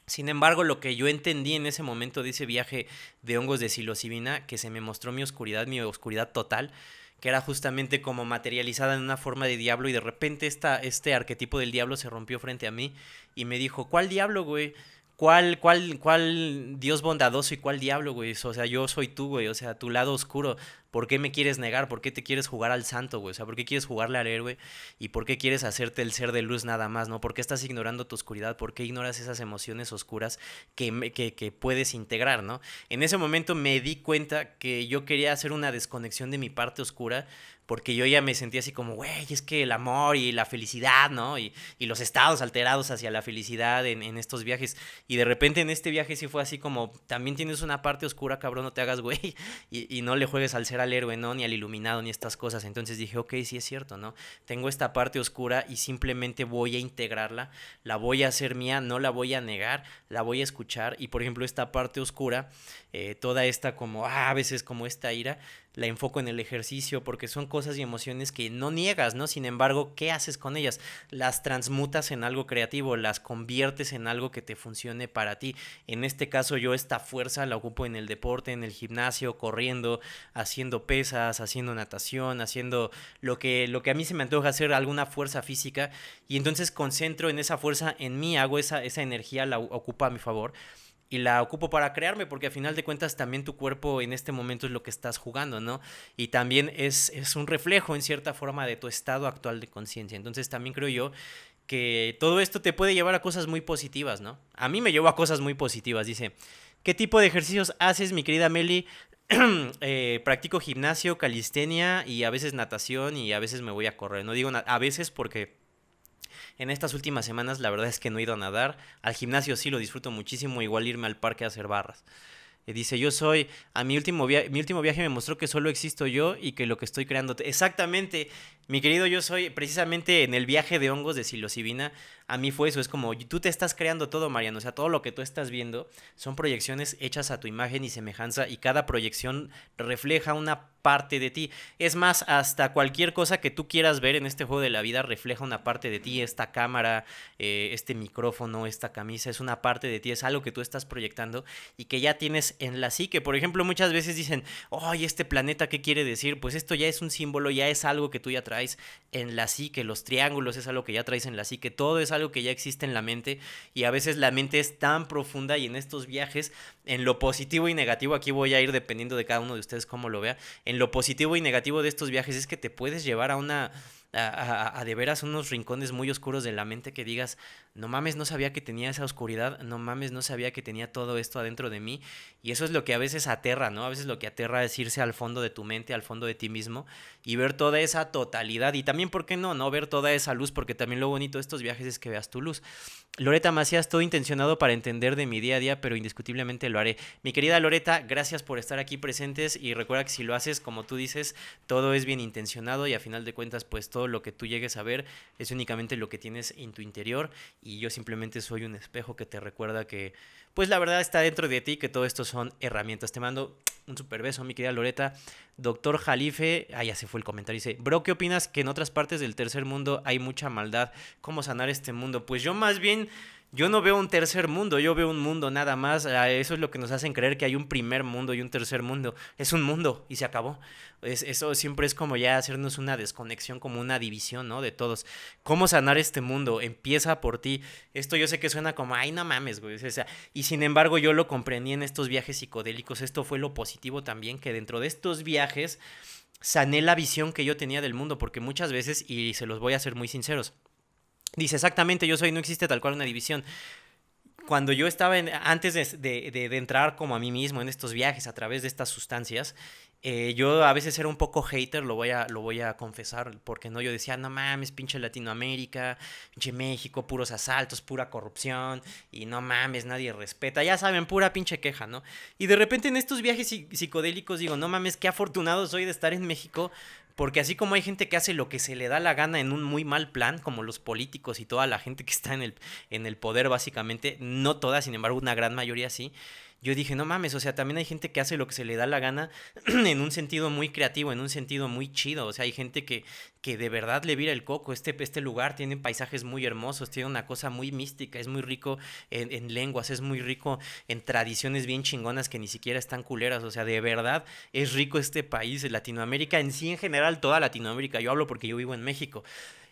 Sin embargo, lo que yo entendí en ese momento de ese viaje de hongos de psilocibina, que se me mostró mi oscuridad, mi oscuridad total, que era justamente como materializada en una forma de diablo y de repente esta, este arquetipo del diablo se rompió frente a mí y me dijo, ¿cuál diablo, güey? ¿Cuál, cuál, cuál Dios bondadoso y cuál diablo, güey? O sea, yo soy tú, güey. O sea, tu lado oscuro. ¿Por qué me quieres negar? ¿Por qué te quieres jugar al santo, güey? O sea, ¿por qué quieres jugarle al héroe? ¿Y por qué quieres hacerte el ser de luz nada más, no? ¿Por qué estás ignorando tu oscuridad? ¿Por qué ignoras esas emociones oscuras que, que puedes integrar, no? En ese momento me di cuenta que yo quería hacer una desconexión de mi parte oscura porque yo ya me sentía así como, güey, es que el amor y la felicidad, ¿no? Y, y los estados alterados hacia la felicidad en, estos viajes. Y de repente en este viaje sí fue así como, también tienes una parte oscura, cabrón, no te hagas, güey, y, no le juegues al ser al héroe, ¿no? Ni al iluminado, ni estas cosas. Entonces dije, ok, sí es cierto, ¿no? Tengo esta parte oscura y simplemente voy a integrarla, la voy a hacer mía, no la voy a negar, la voy a escuchar. Y por ejemplo, esta parte oscura, eh, toda esta como, ah, a veces como esta ira, la enfoco en el ejercicio, porque son cosas y emociones que no niegas, ¿no? Sin embargo, ¿qué haces con ellas? Las transmutas en algo creativo, las conviertes en algo que te funcione para ti. En este caso yo esta fuerza la ocupo en el deporte, en el gimnasio, corriendo, haciendo pesas, haciendo natación, haciendo lo que, lo que a mí se me antoja hacer, alguna fuerza física, y entonces concentro en esa fuerza en mí, hago esa, esa energía, la ocupa a mi favor y la ocupo para crearme, porque a final de cuentas también tu cuerpo en este momento es lo que estás jugando, ¿no? Y también es, un reflejo en cierta forma de tu estado actual de conciencia. Entonces también creo yo que todo esto te puede llevar a cosas muy positivas, ¿no? A mí me llevó a cosas muy positivas, dice. ¿Qué tipo de ejercicios haces, mi querida Meli? Eh, practico gimnasio, calistenia y a veces natación y a veces me voy a correr. No digo a veces porque en estas últimas semanas la verdad es que no he ido a nadar. Al gimnasio sí lo disfruto muchísimo, igual irme al parque a hacer barras. dice, yo soy, a mi último, mi último viaje me mostró que solo existo yo y que lo que estoy creando... Exactamente, mi querido yo soy, precisamente en el viaje de hongos de psilocibina, a mí fue eso, es como tú te estás creando todo, Mariano, o sea, todo lo que tú estás viendo son proyecciones hechas a tu imagen y semejanza y cada proyección refleja una parte de ti. Es más, hasta cualquier cosa que tú quieras ver en este juego de la vida refleja una parte de ti. Esta cámara, eh, este micrófono, esta camisa, es una parte de ti, es algo que tú estás proyectando y que ya tienes en la psique. Por ejemplo, muchas veces dicen, ¡ay, este planeta qué quiere decir! Pues esto ya es un símbolo, ya es algo que tú ya traes en la psique. Los triángulos es algo que ya traes en la psique. Todo es algo que ya existe en la mente y a veces la mente es tan profunda y en estos viajes, en lo positivo y negativo, aquí voy a ir dependiendo de cada uno de ustedes cómo lo vea, en lo positivo y negativo de estos viajes es que te puedes llevar a una a, de veras unos rincones muy oscuros de la mente que digas, no mames, no sabía que tenía esa oscuridad, no mames, no sabía que tenía todo esto adentro de mí. Y eso es lo que a veces aterra, ¿no? A veces lo que aterra es irse al fondo de tu mente, al fondo de ti mismo y ver toda esa totalidad. Y también, ¿por qué no? No ver toda esa luz, porque también lo bonito de estos viajes es que veas tu luz. Loreta Macías, todo intencionado para entender de mi día a día, pero indiscutiblemente lo haré. Mi querida Loreta, gracias por estar aquí presentes y recuerda que si lo haces, como tú dices, todo es bien intencionado y a final de cuentas, pues todo lo que tú llegues a ver es únicamente lo que tienes en tu interior y yo simplemente soy un espejo que te recuerda que pues la verdad está dentro de ti, que todo esto son herramientas. Te mando un super beso, mi querida Loreta. Doctor Jalife, ah, ya se fue el comentario, dice, bro, ¿qué opinas que en otras partes del tercer mundo hay mucha maldad? ¿Cómo sanar este mundo? Pues yo más bien yo no veo un tercer mundo, yo veo un mundo nada más. Eso es lo que nos hacen creer que hay un primer mundo y un tercer mundo. Es un mundo y se acabó. eso siempre es como ya hacernos una desconexión, como una división, ¿no? De todos. ¿Cómo sanar este mundo? Empieza por ti. Esto yo sé que suena como, ay, no mames, güey. y sin embargo yo lo comprendí en estos viajes psicodélicos. Esto fue lo positivo también, que dentro de estos viajes sané la visión que yo tenía del mundo, porque muchas veces, y se los voy a ser muy sinceros, Dice, exactamente, yo soy, no existe tal cual una división. Cuando yo estaba, antes de, de, entrar como a mí mismo en estos viajes a través de estas sustancias, eh, yo a veces era un poco hater, lo voy, a, lo voy a confesar, porque no, yo decía, no mames, pinche Latinoamérica, pinche México, puros asaltos, pura corrupción, y no mames, nadie respeta, ya saben, pura pinche queja, ¿no? Y de repente en estos viajes psicodélicos digo, no mames, qué afortunado soy de estar en México, porque así como hay gente que hace lo que se le da la gana en un muy mal plan, como los políticos y toda la gente que está en el, en el poder básicamente, no toda, sin embargo una gran mayoría sí, yo dije, no mames, o sea, también hay gente que hace lo que se le da la gana en un sentido muy creativo, en un sentido muy chido. O sea, hay gente que, que de verdad le vira el coco. Este, este lugar tiene paisajes muy hermosos, tiene una cosa muy mística, es muy rico en, en, lenguas, es muy rico en tradiciones bien chingonas que ni siquiera están culeras. O sea, de verdad es rico este país, Latinoamérica, en sí en general, toda Latinoamérica. Yo hablo porque yo vivo en México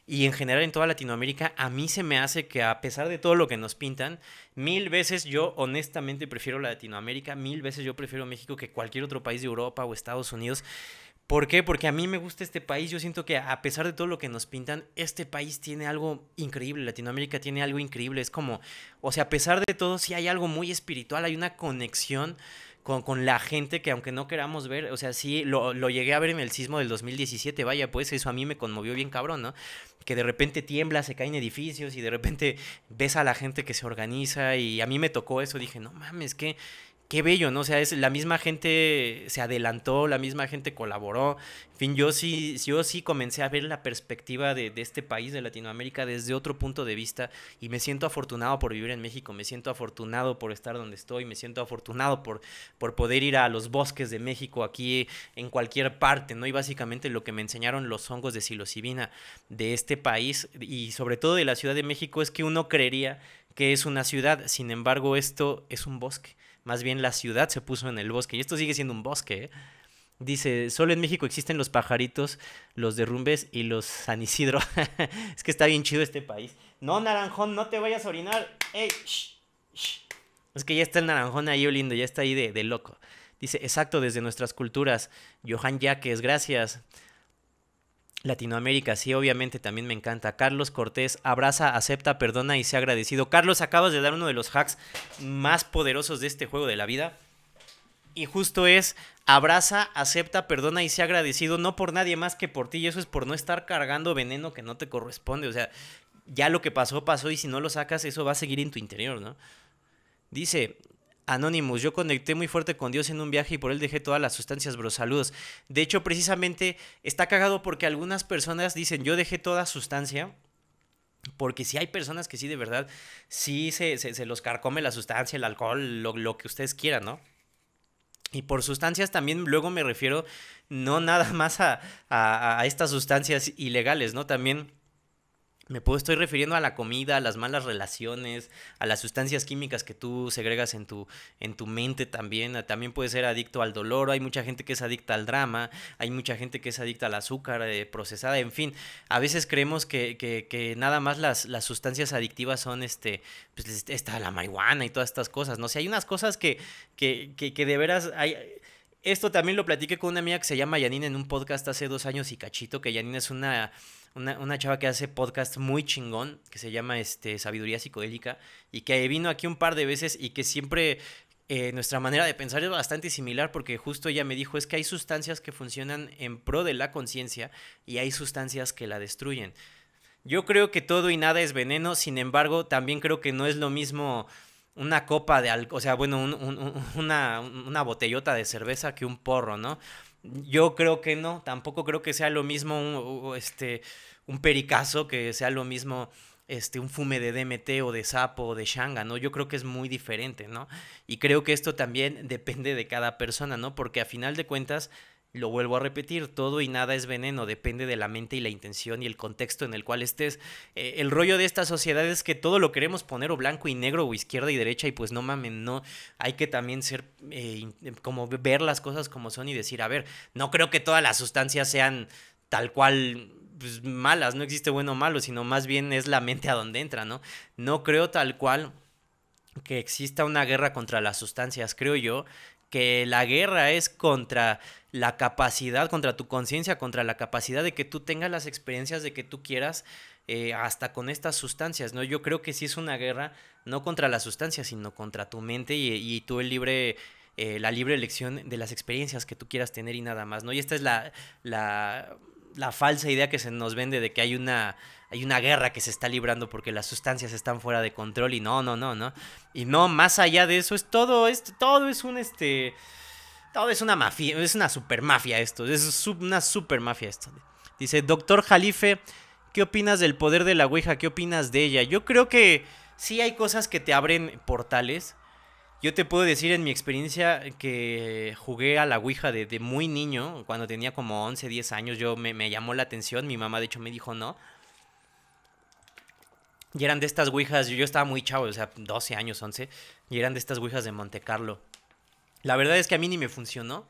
y en general en toda Latinoamérica, a mí se me hace que a pesar de todo lo que nos pintan, mil veces yo honestamente prefiero Latinoamérica, mil veces yo prefiero México que cualquier otro país de Europa o Estados Unidos. ¿Por qué? Porque a mí me gusta este país. Yo siento que a pesar de todo lo que nos pintan, este país tiene algo increíble. Latinoamérica tiene algo increíble. Es como, o sea, a pesar de todo, sí hay algo muy espiritual, hay una conexión con, la gente que aunque no queramos ver, o sea, sí, lo, lo, llegué a ver en el sismo del 2017, vaya, pues eso a mí me conmovió bien cabrón, ¿no? Que de repente tiembla, se caen edificios y de repente ves a la gente que se organiza y a mí me tocó eso, dije, no mames, que qué bello, ¿no? O sea, es, la misma gente se adelantó, la misma gente colaboró. En fin, yo sí, yo sí comencé a ver la perspectiva de, este país, de Latinoamérica, desde otro punto de vista y me siento afortunado por vivir en México, me siento afortunado por estar donde estoy, me siento afortunado por, por poder ir a los bosques de México aquí en cualquier parte, ¿no? Y básicamente lo que me enseñaron los hongos de psilocibina de este país y sobre todo de la Ciudad de México es que uno creería que es una ciudad, sin embargo esto es un bosque más bien la ciudad se puso en el bosque, y esto sigue siendo un bosque. ¿eh? Dice, solo en México existen los pajaritos, los derrumbes y los San Isidro. es que está bien chido este país. No, naranjón, no te vayas a orinar. Es que ya está el naranjón ahí lindo. ya está ahí de, loco. Dice, exacto, desde nuestras culturas. Johan yaques gracias. Latinoamérica, sí, obviamente también me encanta. Carlos Cortés, abraza, acepta, perdona y sea agradecido. Carlos, acabas de dar uno de los hacks más poderosos de este juego de la vida. Y justo es, abraza, acepta, perdona y sea agradecido, no por nadie más que por ti. Y eso es por no estar cargando veneno que no te corresponde. O sea, ya lo que pasó, pasó y si no lo sacas, eso va a seguir en tu interior, ¿no? Dice, Anonymous, yo conecté muy fuerte con Dios en un viaje y por él dejé todas las sustancias, bro. Saludos. De hecho, precisamente está cagado porque algunas personas dicen, yo dejé toda sustancia. Porque si hay personas que sí, de verdad, sí se, los carcome la sustancia, el alcohol, lo, que ustedes quieran, ¿no? Y por sustancias también luego me refiero no nada más a estas sustancias ilegales, ¿no? También me puedo, estoy refiriendo a la comida, a las malas relaciones, a las sustancias químicas que tú segregas en tu, en tu mente también. También puedes ser adicto al dolor, hay mucha gente que es adicta al drama, hay mucha gente que es adicta al azúcar eh, procesada, en fin. A veces creemos que, nada más las, sustancias adictivas son este, pues está la marihuana y todas estas cosas, ¿no? sé, hay unas cosas que, que, que, que de veras hay esto también lo platiqué con una amiga que se llama Yanina en un podcast hace dos años y cachito, que Yanina es una una, chava que hace podcast muy chingón, que se llama este, Sabiduría Psicodélica, y que vino aquí un par de veces y que siempre eh, nuestra manera de pensar es bastante similar porque justo ella me dijo es que hay sustancias que funcionan en pro de la conciencia y hay sustancias que la destruyen. Yo creo que todo y nada es veneno, sin embargo, también creo que no es lo mismo una copa de alcohol, o sea, bueno, una, una botellota de cerveza que un porro, ¿no? Yo creo que no, tampoco creo que sea lo mismo un, este, un pericazo que sea lo mismo este, un fume de DMT o de sapo o de shanga, ¿no? Yo creo que es muy diferente, ¿no? Y creo que esto también depende de cada persona, ¿no? Porque a final de cuentas, lo vuelvo a repetir, todo y nada es veneno, depende de la mente y la intención y el contexto en el cual estés. Eh, el rollo de esta sociedad es que todo lo queremos poner o blanco y negro o izquierda y derecha y pues no mamen, no. Hay que también ser eh, eh, como ver las cosas como son y decir, a ver, no creo que todas las sustancias sean tal cual pues, malas, no existe bueno o malo, sino más bien es la mente a donde entra, ¿no? No creo tal cual que exista una guerra contra las sustancias, creo yo que la guerra es contra la capacidad, contra tu conciencia, contra la capacidad de que tú tengas las experiencias de que tú quieras, eh, hasta con estas sustancias, ¿no? Yo creo que sí es una guerra, no contra las sustancias, sino contra tu mente y, tú el libre... Eh, la libre elección de las experiencias que tú quieras tener y nada más, ¿no? Y esta es la, la, la falsa idea que se nos vende de que hay una, hay una guerra que se está librando porque las sustancias están fuera de control y no, no, no, no. Y no, más allá de eso, es todo, es, todo es un este todo es una mafia, es una super mafia esto, es una super mafia esto. Dice, doctor Jalife, ¿qué opinas del poder de la Ouija? ¿Qué opinas de ella? Yo creo que sí hay cosas que te abren portales. Yo te puedo decir en mi experiencia que jugué a la Ouija de muy niño, cuando tenía como 11, 10 años, yo me, llamó la atención, mi mamá de hecho me dijo no. Y eran de estas Ouijas, yo, yo estaba muy chavo, o sea, 12 años, 11, y eran de estas Ouijas de Monte Carlo. La verdad es que a mí ni me funcionó.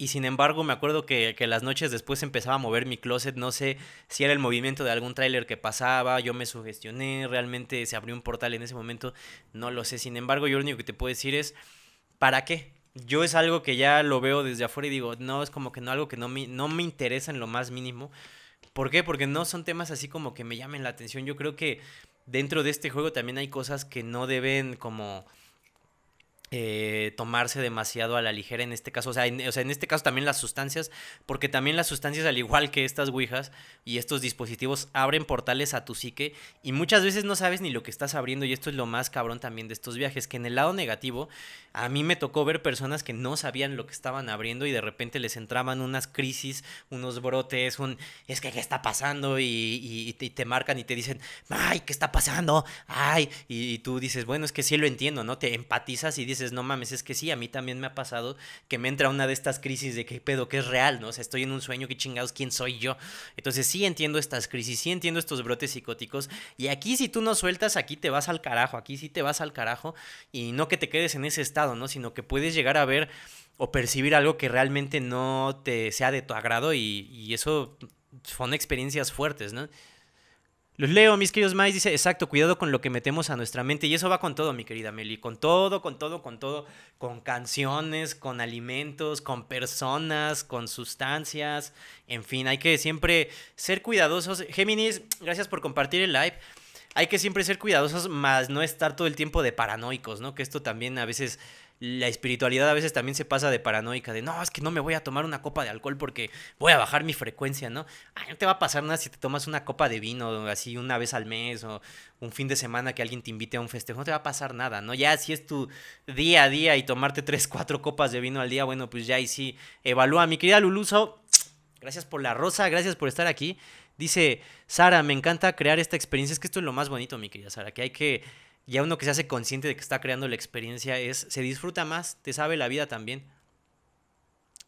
Y sin embargo, me acuerdo que, las noches después empezaba a mover mi closet. No sé si era el movimiento de algún trailer que pasaba. Yo me sugestioné. Realmente se abrió un portal en ese momento. No lo sé. Sin embargo, yo lo único que te puedo decir es: ¿para qué? Yo es algo que ya lo veo desde afuera y digo, no, es como que no, algo que no me, no me interesa en lo más mínimo. ¿Por qué? Porque no son temas así como que me llamen la atención. Yo creo que dentro de este juego también hay cosas que no deben como eh, tomarse demasiado a la ligera en este caso. O sea, en, este caso también las sustancias, porque también las sustancias, al igual que estas Ouijas y estos dispositivos, abren portales a tu psique y muchas veces no sabes ni lo que estás abriendo. Y esto es lo más cabrón también de estos viajes, que en el lado negativo, a mí me tocó ver personas que no sabían lo que estaban abriendo y de repente les entraban unas crisis, unos brotes, un es que qué está pasando y, te marcan y te dicen, ay, ¿qué está pasando? Ay, y tú dices, bueno, es que sí lo entiendo, ¿no? Te empatizas y dices, no mames, es que sí, a mí también me ha pasado que me entra una de estas crisis de qué pedo, que es real, ¿no? O sea, estoy en un sueño, qué chingados, ¿quién soy yo? Entonces sí entiendo estas crisis, sí entiendo estos brotes psicóticos y aquí si tú no sueltas, aquí te vas al carajo, aquí sí te vas al carajo y no que te quedes en ese estado, ¿no? Sino que puedes llegar a ver o percibir algo que realmente no te sea de tu agrado y eso son experiencias fuertes, ¿no? Los leo, mis queridos Mays. dice, exacto, cuidado con lo que metemos a nuestra mente. Y eso va con todo, mi querida Meli, con todo, con todo, con todo, con canciones, con alimentos, con personas, con sustancias, en fin, hay que siempre ser cuidadosos. Géminis, gracias por compartir el live. Hay que siempre ser cuidadosos, más no estar todo el tiempo de paranoicos, ¿no? Que esto también a veces la espiritualidad a veces también se pasa de paranoica, de no, es que no me voy a tomar una copa de alcohol porque voy a bajar mi frecuencia, ¿no? Ay, no te va a pasar nada si te tomas una copa de vino así una vez al mes o un fin de semana que alguien te invite a un festejo, no te va a pasar nada, ¿no? Ya si es tu día a día y tomarte tres, cuatro copas de vino al día, bueno, pues ya y sí evalúa. Mi querida Luluso, gracias por la rosa, gracias por estar aquí. Dice, Sara, me encanta crear esta experiencia, es que esto es lo más bonito, mi querida Sara, que hay que ya uno que se hace consciente de que está creando la experiencia es, se disfruta más, te sabe la vida también.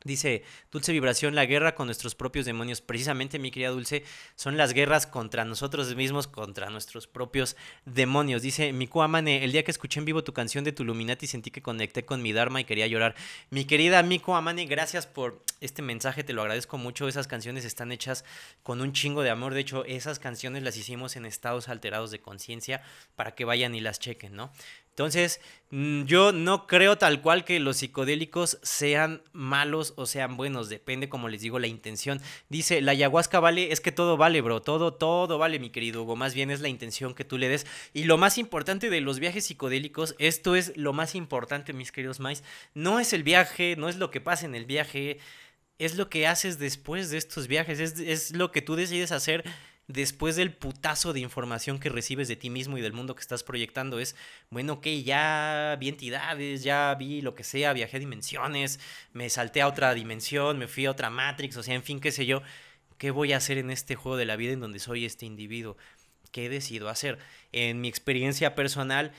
Dice, dulce vibración, la guerra con nuestros propios demonios. Precisamente, mi querida Dulce, son las guerras contra nosotros mismos, contra nuestros propios demonios. Dice, Miku Amane, el día que escuché en vivo tu canción de Tu Tuluminati sentí que conecté con mi Dharma y quería llorar. Mi querida Miku Amane, gracias por este mensaje, te lo agradezco mucho. Esas canciones están hechas con un chingo de amor. De hecho, esas canciones las hicimos en estados alterados de conciencia para que vayan y las chequen, ¿no? Entonces, mm, yo no creo tal cual que los psicodélicos sean malos o sean buenos, depende, como les digo, la intención. Dice, la ayahuasca vale, es que todo vale, bro, todo, todo vale, mi querido Hugo, más bien es la intención que tú le des. Y lo más importante de los viajes psicodélicos, esto es lo más importante, mis queridos mais, no es el viaje, no es lo que pasa en el viaje, es lo que haces después de estos viajes, es, es lo que tú decides hacer después del putazo de información que recibes de ti mismo y del mundo que estás proyectando es, bueno, ok, ya vi entidades, ya vi lo que sea, viajé a dimensiones, me salté a otra dimensión, me fui a otra Matrix, o sea, en fin, qué sé yo, ¿qué voy a hacer en este juego de la vida en donde soy este individuo? ¿Qué decido hacer? En mi experiencia personal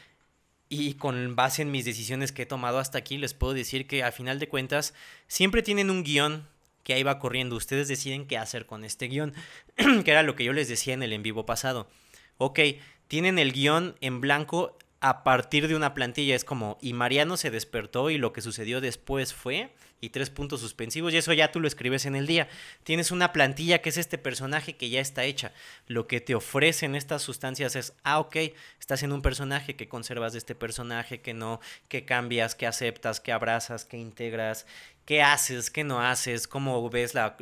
y con base en mis decisiones que he tomado hasta aquí, les puedo decir que a final de cuentas siempre tienen un guión que ahí va corriendo. Ustedes deciden qué hacer con este guión, que era lo que yo les decía en el en vivo pasado. Ok, tienen el guión en blanco a partir de una plantilla. Es como, y Mariano se despertó y lo que sucedió después fue y tres puntos suspensivos y eso ya tú lo escribes en el día. Tienes una plantilla que es este personaje que ya está hecha. Lo que te ofrecen estas sustancias es, ah, ok, estás en un personaje que conservas de este personaje, que no, que cambias, que aceptas, que abrazas, que integras, qué haces, qué no haces, cómo ves la,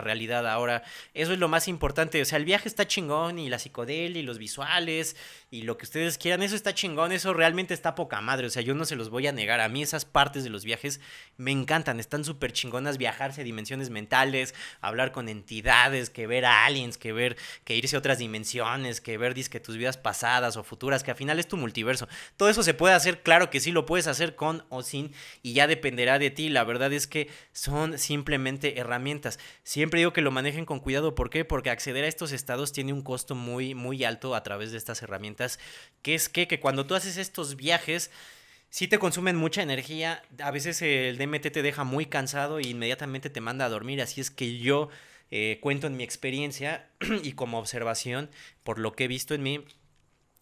realidad ahora. Eso es lo más importante. O sea, el viaje está chingón y la psicodelia y los visuales y lo que ustedes quieran, eso está chingón, eso realmente está poca madre. O sea, yo no se los voy a negar. A mí esas partes de los viajes me encantan están súper chingonas viajarse a dimensiones mentales, hablar con entidades, que ver a aliens, que ver, que irse a otras dimensiones, que ver tus vidas pasadas o futuras, que al final es tu multiverso. Todo eso se puede hacer, claro que sí, lo puedes hacer con o sin y ya dependerá de ti. La verdad es que son simplemente herramientas. Siempre digo que lo manejen con cuidado, ¿por qué? Porque acceder a estos estados tiene un costo muy, muy alto a través de estas herramientas, que es que, que cuando tú haces estos viajes, si te consumen mucha energía. A veces el DMT te deja muy cansado e inmediatamente te manda a dormir. Así es que yo eh, cuento en mi experiencia y como observación, por lo que he visto en mí,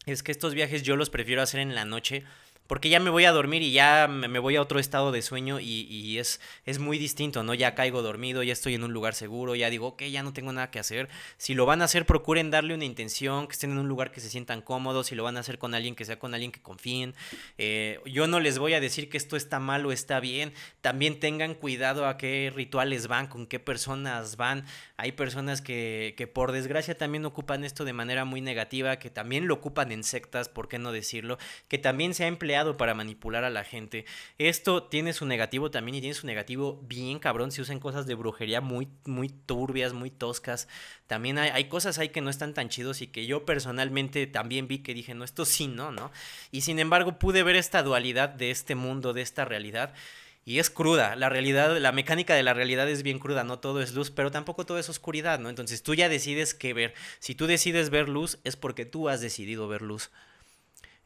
es que estos viajes yo los prefiero hacer en la noche porque ya me voy a dormir y ya me voy a otro estado de sueño y, es, es muy distinto, ¿no? Ya caigo dormido, ya estoy en un lugar seguro, ya digo, ok, ya no tengo nada que hacer. Si lo van a hacer, procuren darle una intención, que estén en un lugar que se sientan cómodos, si lo van a hacer con alguien, que sea con alguien que confíen. Eh, yo no les voy a decir que esto está mal o está bien, también tengan cuidado a qué rituales van, con qué personas van. Hay personas que por desgracia también ocupan esto de manera muy negativa, que también lo ocupan en sectas, ¿por qué no decirlo? Que también se ha empleado para manipular a la gente. Esto tiene su negativo también y tiene su negativo bien cabrón. Si usan cosas de brujería muy, muy turbias, muy toscas. También hay, cosas ahí que no están tan chidos y que yo personalmente también vi que dije, no, esto sí, no, ¿no? Y sin embargo pude ver esta dualidad de este mundo, de esta realidad. Y es cruda, la realidad, la mecánica de la realidad es bien cruda, no todo es luz, pero tampoco todo es oscuridad, ¿no? Entonces tú ya decides qué ver. Si tú decides ver luz, es porque tú has decidido ver luz.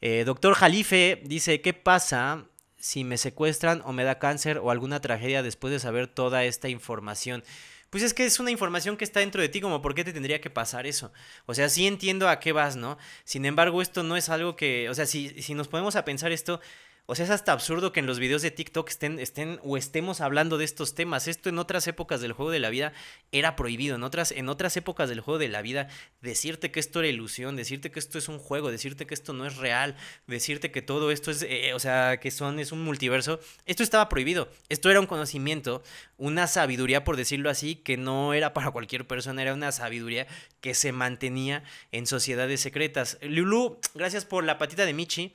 Eh, doctor Jalife dice, ¿qué pasa si me secuestran o me da cáncer o alguna tragedia después de saber toda esta información? Pues es que es una información que está dentro de ti, como por qué te tendría que pasar eso. O sea, sí entiendo a qué vas, ¿no? Sin embargo, esto no es algo que, o sea, si, si nos ponemos a pensar esto, o sea, es hasta absurdo que en los videos de TikTok estén, estén o estemos hablando de estos temas. Esto en otras épocas del juego de la vida era prohibido. En otras, en otras épocas del juego de la vida, decirte que esto era ilusión, decirte que esto es un juego, decirte que esto no es real, decirte que todo esto es, eh, o sea, que son, es un multiverso. Esto estaba prohibido. Esto era un conocimiento, una sabiduría, por decirlo así, que no era para cualquier persona, era una sabiduría que se mantenía en sociedades secretas. Lulu, gracias por la patita de Michi.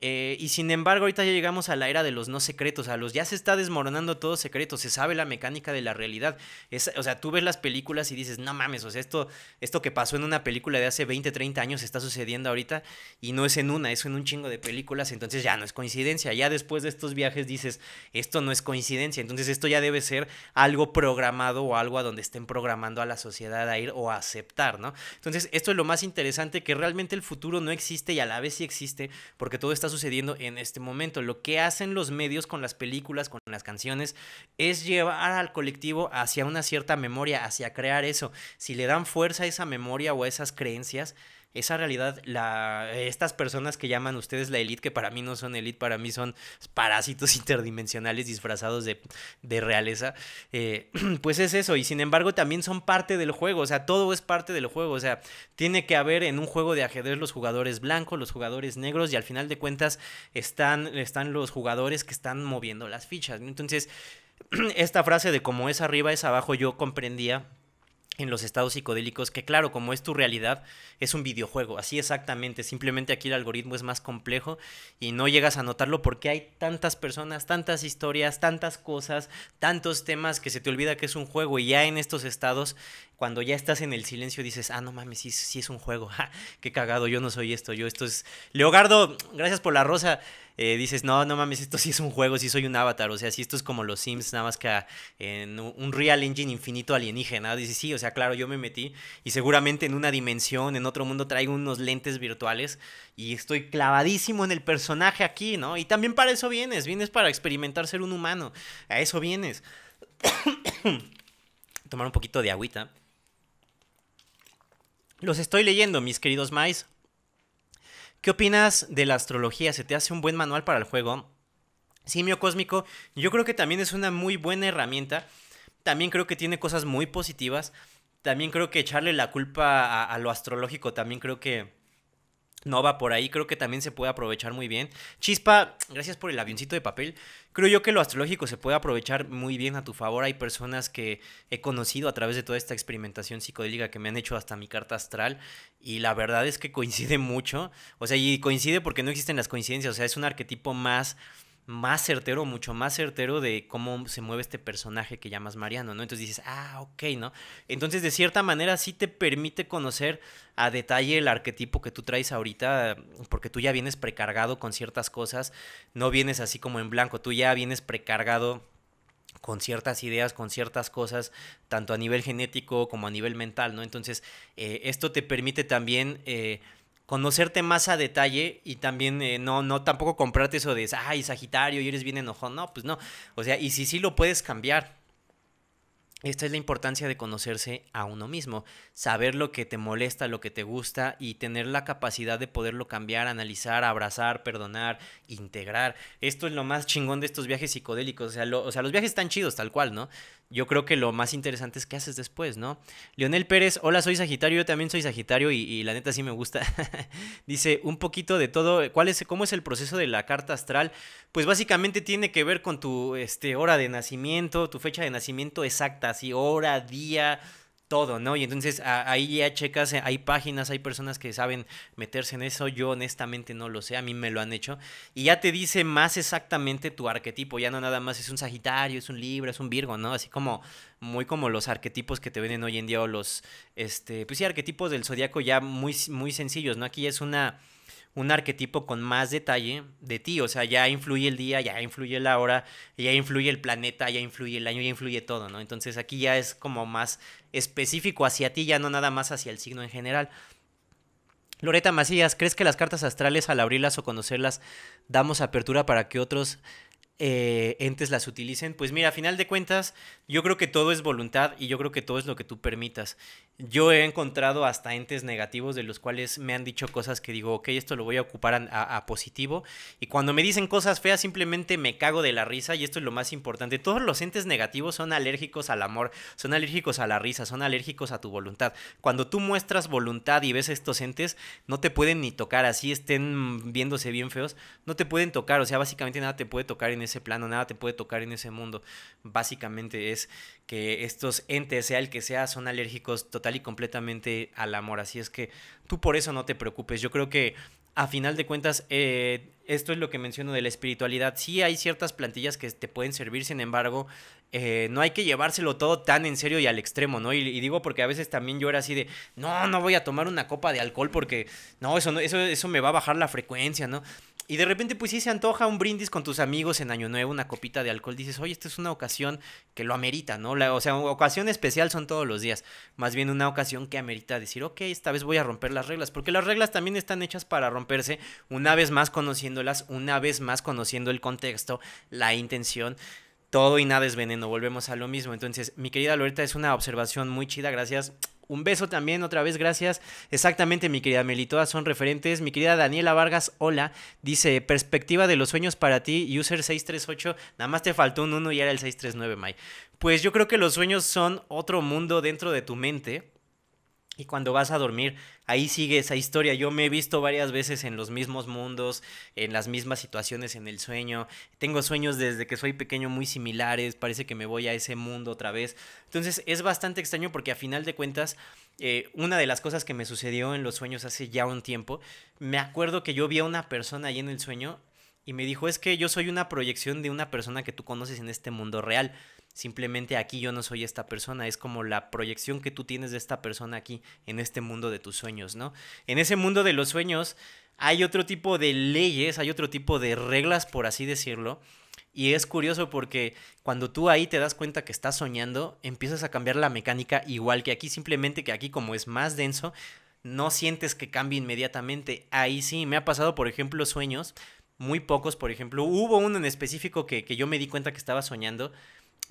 Eh, y sin embargo, ahorita ya llegamos a la era de los no secretos, a los ya se está desmoronando todo secreto, se sabe la mecánica de la realidad. o sea, tú ves las películas y dices, no mames, o sea, esto, esto que pasó en una película de hace 20, 30 años está sucediendo ahorita y no es en una, es en un chingo de películas, entonces ya no es coincidencia. Ya después de estos viajes dices, esto no es coincidencia, entonces esto ya debe ser algo programado o algo a donde estén programando a la sociedad a ir o aceptar, ¿no? Entonces, esto es lo más interesante, que realmente el futuro no existe y a la vez sí existe, porque todo está sucediendo en este momento. Lo que hacen los medios con las películas, con las canciones, es llevar al colectivo hacia una cierta memoria, hacia crear eso. Si le dan fuerza a esa memoria o a esas creencias, esa realidad, estas personas que llaman ustedes la elite, que para mí no son elite, para mí son parásitos interdimensionales disfrazados de, realeza, eh, pues es eso. Y sin embargo también son parte del juego, o sea, todo es parte del juego, o sea, tiene que haber en un juego de ajedrez los jugadores blancos, los jugadores negros y al final de cuentas están, están los jugadores que están moviendo las fichas. Entonces, esta frase de como es arriba es abajo yo comprendía en los estados psicodélicos, que claro, como es tu realidad, es un videojuego, así exactamente, simplemente aquí el algoritmo es más complejo y no llegas a notarlo porque hay tantas personas, tantas historias, tantas cosas, tantos temas que se te olvida que es un juego y ya en estos estados, cuando ya estás en el silencio dices, ah, no mames, sí, es un juego, qué cagado, yo no soy esto, yo esto es... Leogardo, gracias por la rosa. Eh, dices, no, no mames, esto sí es un juego, sí soy un avatar, o sea, si esto es como los Sims, nada más que en un Real Engine infinito alienígena, dices, sí, o sea, claro, yo me metí y seguramente en una dimensión, en otro mundo traigo unos lentes virtuales y estoy clavadísimo en el personaje aquí, ¿no? Y también para eso vienes, vienes para experimentar ser un humano, a eso vienes. Tomar un poquito de agüita. Los estoy leyendo, mis queridos mice ¿Qué opinas de la astrología? ¿Se te hace un buen manual para el juego? Simio Cósmico, yo creo que también es una muy buena herramienta. También creo que tiene cosas muy positivas. También creo que echarle la culpa a, a lo astrológico, también creo que no va por ahí, creo que también se puede aprovechar muy bien. Chispa, gracias por el avioncito de papel. Creo yo que lo astrológico se puede aprovechar muy bien a tu favor. Hay personas que he conocido a través de toda esta experimentación psicodélica que me han hecho hasta mi carta astral y la verdad es que coincide mucho. O sea, y coincide porque no existen las coincidencias, o sea, es un arquetipo más más certero, mucho más certero de cómo se mueve este personaje que llamas Mariano, ¿no? Entonces dices, ah, ok, ¿no? Entonces, de cierta manera, sí te permite conocer a detalle el arquetipo que tú traes ahorita, porque tú ya vienes precargado con ciertas cosas, no vienes así como en blanco, tú ya vienes precargado con ciertas ideas, con ciertas cosas, tanto a nivel genético como a nivel mental, ¿no? Entonces, eh, esto te permite también... Eh, conocerte más a detalle y también eh, no, no tampoco comprarte eso de, ay, Sagitario, y eres bien enojón. No, pues no. O sea, y si sí lo puedes cambiar. Esta es la importancia de conocerse a uno mismo, saber lo que te molesta, lo que te gusta y tener la capacidad de poderlo cambiar, analizar, abrazar, perdonar, integrar. Esto es lo más chingón de estos viajes psicodélicos. O sea, o sea los viajes están chidos, tal cual, ¿no? yo creo que lo más interesante es qué haces después, ¿no? Lionel Pérez, hola, soy Sagitario, yo también soy Sagitario y, la neta sí me gusta. Dice, un poquito de todo, ¿cuál es, ¿cómo es el proceso de la carta astral? Pues básicamente tiene que ver con tu este, hora de nacimiento, tu fecha de nacimiento exacta, así, hora, día, todo, ¿no? Y entonces ahí ya checas, eh, hay páginas, hay personas que saben meterse en eso, yo honestamente no lo sé, a mí me lo han hecho, y ya te dice más exactamente tu arquetipo, ya no nada más es un Sagitario, es un Libra, es un Virgo, ¿no? Así como muy como los arquetipos que te venden hoy en día o los, este, pues sí, arquetipos del zodiaco ya muy, muy sencillos, ¿no? Aquí es una un arquetipo con más detalle de ti. O sea, ya influye el día, ya influye la hora, ya influye el planeta, ya influye el año, ya influye todo, ¿no? Entonces aquí ya es como más específico hacia ti, ya no nada más hacia el signo en general. Loreta Macías, ¿crees que las cartas astrales al abrirlas o conocerlas damos apertura para que otros eh, entes las utilicen, pues mira, a final de cuentas, yo creo que todo es voluntad y yo creo que todo es lo que tú permitas. Yo he encontrado hasta entes negativos de los cuales me han dicho cosas que digo, ok, esto lo voy a ocupar a, positivo. Y cuando me dicen cosas feas, simplemente me cago de la risa y esto es lo más importante. Todos los entes negativos son alérgicos al amor, son alérgicos a la risa, son alérgicos a tu voluntad. Cuando tú muestras voluntad y ves estos entes, no te pueden ni tocar, así estén viéndose bien feos, no te pueden tocar, o sea, básicamente nada te puede tocar en ese plano, nada te puede tocar en ese mundo. Básicamente es que estos entes, sea el que sea, son alérgicos total y completamente al amor. Así es que tú por eso no te preocupes. Yo creo que a final de cuentas, eh, esto es lo que menciono de la espiritualidad. Sí hay ciertas plantillas que te pueden servir, sin embargo, eh, no hay que llevárselo todo tan en serio y al extremo, ¿no? Y, digo porque a veces también yo era así de, no, no voy a tomar una copa de alcohol porque, no, eso, no, eso, eso me va a bajar la frecuencia, ¿no? Y de repente, pues sí se antoja un brindis con tus amigos en Año Nuevo, una copita de alcohol. Dices, oye, esta es una ocasión que lo amerita, ¿no? o sea, ocasión especial son todos los días. Más bien una ocasión que amerita decir, ok, esta vez voy a romper las reglas. Porque las reglas también están hechas para romperse, una vez más conociéndolas, una vez más conociendo el contexto, la intención todo y nada es veneno, volvemos a lo mismo. Entonces, mi querida Loreta, es una observación muy chida, gracias. Un beso también, otra vez, gracias. Exactamente, mi querida Meli, son referentes. Mi querida Daniela Vargas, hola. Dice, perspectiva de los sueños para ti, user 638. Nada más te faltó un 1 y era el 639, May. Pues yo creo que los sueños son otro mundo dentro de tu mente y cuando vas a dormir, ahí sigue esa historia. Yo me he visto varias veces en los mismos mundos, en las mismas situaciones en el sueño. Tengo sueños desde que soy pequeño muy similares, parece que me voy a ese mundo otra vez. Entonces es bastante extraño porque a final de cuentas, eh, una de las cosas que me sucedió en los sueños hace ya un tiempo, me acuerdo que yo vi a una persona ahí en el sueño y me dijo, es que yo soy una proyección de una persona que tú conoces en este mundo real. Simplemente aquí yo no soy esta persona, es como la proyección que tú tienes de esta persona aquí, en este mundo de tus sueños, ¿no? En ese mundo de los sueños hay otro tipo de leyes, hay otro tipo de reglas, por así decirlo. Y es curioso porque cuando tú ahí te das cuenta que estás soñando, empiezas a cambiar la mecánica igual que aquí, simplemente que aquí como es más denso, no sientes que cambie inmediatamente. Ahí sí, me ha pasado, por ejemplo, sueños, muy pocos, por ejemplo, hubo uno en específico que, que yo me di cuenta que estaba soñando,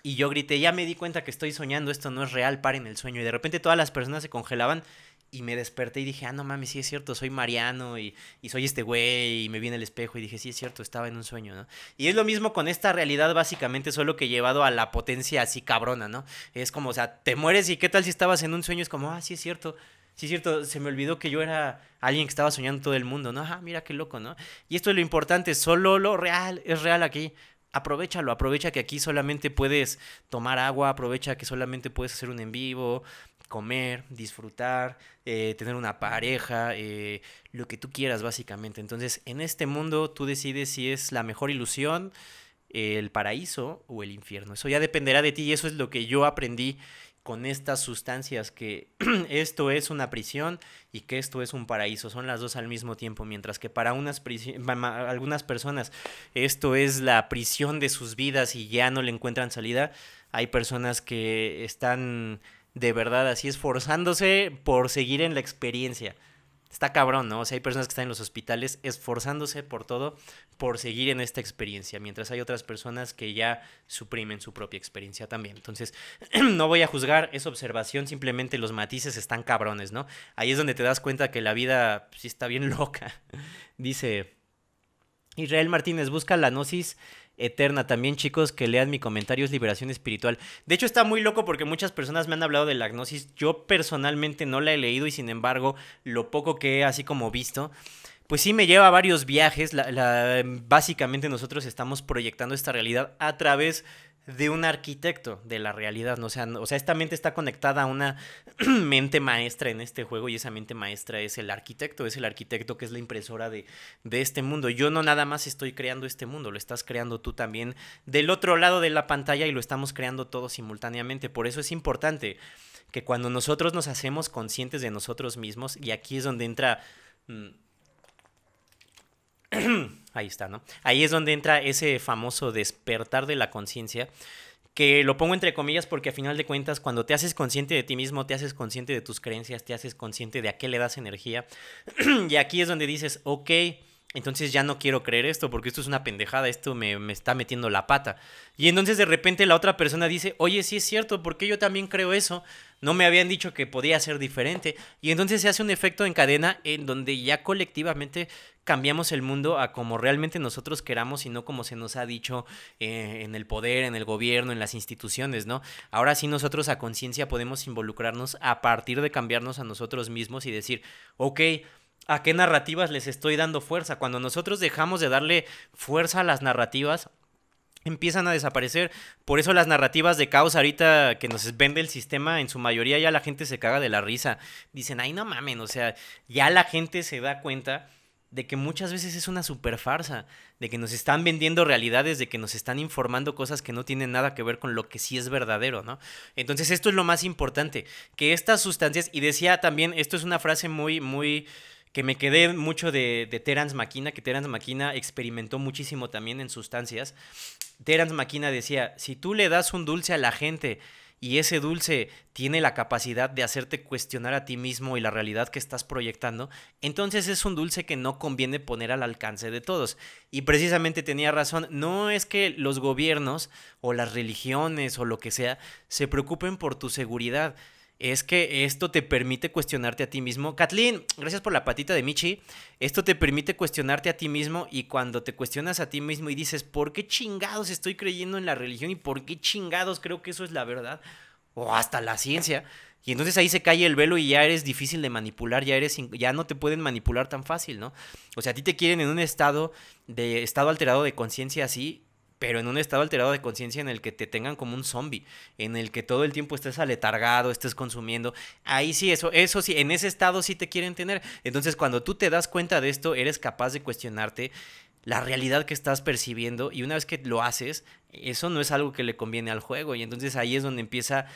y yo grité, ya me di cuenta que estoy soñando, esto no es real, paren el sueño. Y de repente todas las personas se congelaban y me desperté y dije, ah, no mames, sí es cierto, soy Mariano y, soy este güey y me vi en el espejo y dije, sí es cierto, estaba en un sueño, ¿no? Y es lo mismo con esta realidad básicamente, solo que llevado a la potencia así cabrona, ¿no? Es como, o sea, te mueres y qué tal si estabas en un sueño, es como, ah, sí es cierto, sí es cierto, se me olvidó que yo era alguien que estaba soñando todo el mundo, ¿no? Ajá, mira qué loco, ¿no? Y esto es lo importante, solo lo real es real aquí aprovechalo, aprovecha que aquí solamente puedes tomar agua, aprovecha que solamente puedes hacer un en vivo, comer, disfrutar, eh, tener una pareja, eh, lo que tú quieras básicamente. Entonces, en este mundo tú decides si es la mejor ilusión, el paraíso o el infierno. Eso ya dependerá de ti y eso es lo que yo aprendí con estas sustancias que esto es una prisión y que esto es un paraíso. Son las dos al mismo tiempo, mientras que para algunas personas esto es la prisión de sus vidas y ya no le encuentran salida. Hay personas que están de verdad así esforzándose por seguir en la experiencia está cabrón, ¿no? O sea, hay personas que están en los hospitales esforzándose por todo, por seguir en esta experiencia, mientras hay otras personas que ya suprimen su propia experiencia también. Entonces, no voy a juzgar, esa observación, simplemente los matices están cabrones, ¿no? Ahí es donde te das cuenta que la vida pues, sí está bien loca. Dice Israel Martínez, busca la gnosis eterna. También, chicos, que lean mi comentario liberación espiritual. De hecho, está muy loco porque muchas personas me han hablado de la gnosis. Yo personalmente no la he leído y sin embargo, lo poco que he así como visto. Pues sí, me lleva a varios viajes. básicamente nosotros estamos proyectando esta realidad a través de un arquitecto de la realidad, ¿no? O sea, o sea esta mente está conectada a una mente maestra en este juego y esa mente maestra es el arquitecto, es el arquitecto que es la impresora de, de este mundo. Yo no nada más estoy creando este mundo, lo estás creando tú también del otro lado de la pantalla y lo estamos creando todos simultáneamente. Por eso es importante que cuando nosotros nos hacemos conscientes de nosotros mismos, y aquí es donde entra... Mm, Ahí está, ¿no? Ahí es donde entra ese famoso despertar de la conciencia, que lo pongo entre comillas porque a final de cuentas cuando te haces consciente de ti mismo, te haces consciente de tus creencias, te haces consciente de a qué le das energía. y aquí es donde dices, ok, entonces ya no quiero creer esto porque esto es una pendejada, esto me, está metiendo la pata. Y entonces de repente la otra persona dice, oye, sí es cierto, porque yo también creo eso no me habían dicho que podía ser diferente. Y entonces se hace un efecto en cadena en donde ya colectivamente cambiamos el mundo a como realmente nosotros queramos y no como se nos ha dicho eh, en el poder, en el gobierno, en las instituciones, ¿no? Ahora sí nosotros a conciencia podemos involucrarnos a partir de cambiarnos a nosotros mismos y decir, ok, ¿a qué narrativas les estoy dando fuerza? Cuando nosotros dejamos de darle fuerza a las narrativas, empiezan a desaparecer. Por eso las narrativas de caos ahorita que nos vende el sistema, en su mayoría ya la gente se caga de la risa. Dicen, ay, no mamen, o sea, ya la gente se da cuenta de que muchas veces es una super farsa, de que nos están vendiendo realidades, de que nos están informando cosas que no tienen nada que ver con lo que sí es verdadero, ¿no? Entonces esto es lo más importante, que estas sustancias, y decía también, esto es una frase muy, muy que me quedé mucho de, de Terence Maquina, que Terence Maquina experimentó muchísimo también en sustancias, Terence McKenna decía, si tú le das un dulce a la gente y ese dulce tiene la capacidad de hacerte cuestionar a ti mismo y la realidad que estás proyectando, entonces es un dulce que no conviene poner al alcance de todos. Y precisamente tenía razón, no es que los gobiernos o las religiones o lo que sea se preocupen por tu seguridad, es que esto te permite cuestionarte a ti mismo. Kathleen, gracias por la patita de Michi. Esto te permite cuestionarte a ti mismo y cuando te cuestionas a ti mismo y dices, ¿por qué chingados estoy creyendo en la religión y por qué chingados creo que eso es la verdad? O hasta la ciencia. Y entonces ahí se cae el velo y ya eres difícil de manipular, ya eres ya no te pueden manipular tan fácil, ¿no? O sea, a ti te quieren en un estado de estado alterado de conciencia así pero en un estado alterado de conciencia en el que te tengan como un zombie, en el que todo el tiempo estés aletargado, estés consumiendo. Ahí sí, eso, eso sí, en ese estado sí te quieren tener. Entonces, cuando tú te das cuenta de esto, eres capaz de cuestionarte la realidad que estás percibiendo y una vez que lo haces, eso no es algo que le conviene al juego y entonces ahí es donde empieza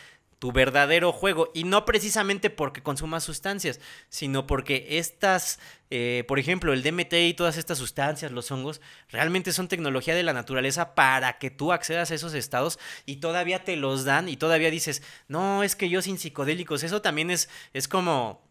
tu verdadero juego. Y no precisamente porque consumas sustancias, sino porque estas, eh, por ejemplo, el DMT y todas estas sustancias, los hongos, realmente son tecnología de la naturaleza para que tú accedas a esos estados y todavía te los dan y todavía dices, no, es que yo sin psicodélicos, eso también es, es como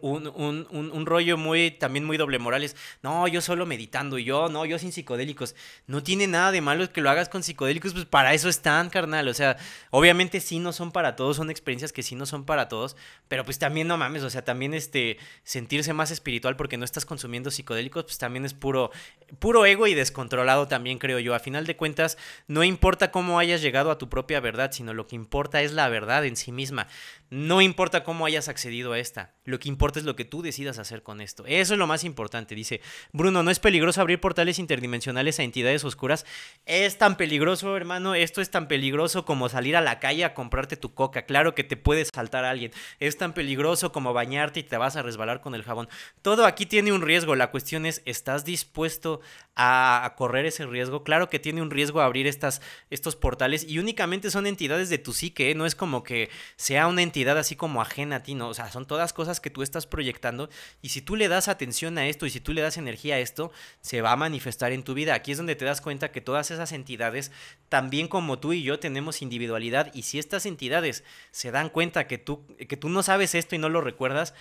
un, rollo muy, también muy doble moral es, no, yo solo meditando, y yo, no, yo sin psicodélicos. No tiene nada de malo que lo hagas con psicodélicos, pues para eso están, carnal. O sea, obviamente sí no son para todos, son experiencias que sí no son para todos, pero pues también no mames, o sea, también este, sentirse más espiritual porque no estás consumiendo psicodélicos, pues también es puro, puro ego y descontrolado también, creo yo. A final de cuentas, no importa cómo hayas llegado a tu propia verdad, sino lo que importa es la verdad en sí misma. No importa cómo hayas accedido a esta. Lo que importes importa es lo que tú decidas hacer con esto. Eso es lo más importante. Dice, Bruno, ¿no es peligroso abrir portales interdimensionales a entidades oscuras? Es tan peligroso, hermano. Esto es tan peligroso como salir a la calle a comprarte tu coca. Claro que te puedes saltar a alguien. Es tan peligroso como bañarte y te vas a resbalar con el jabón. Todo aquí tiene un riesgo. La cuestión es, ¿estás dispuesto a correr ese riesgo? Claro que tiene un riesgo abrir estas, estos portales y únicamente son entidades de tu psique. ¿eh? No es como que sea una entidad así como ajena a ti, ¿no? O sea, son todas cosas que tú tú estás proyectando y si tú le das atención a esto y si tú le das energía a esto, se va a manifestar en tu vida. Aquí es donde te das cuenta que todas esas entidades, también como tú y yo, tenemos individualidad y si estas entidades se dan cuenta que tú, que tú no sabes esto y no lo recuerdas,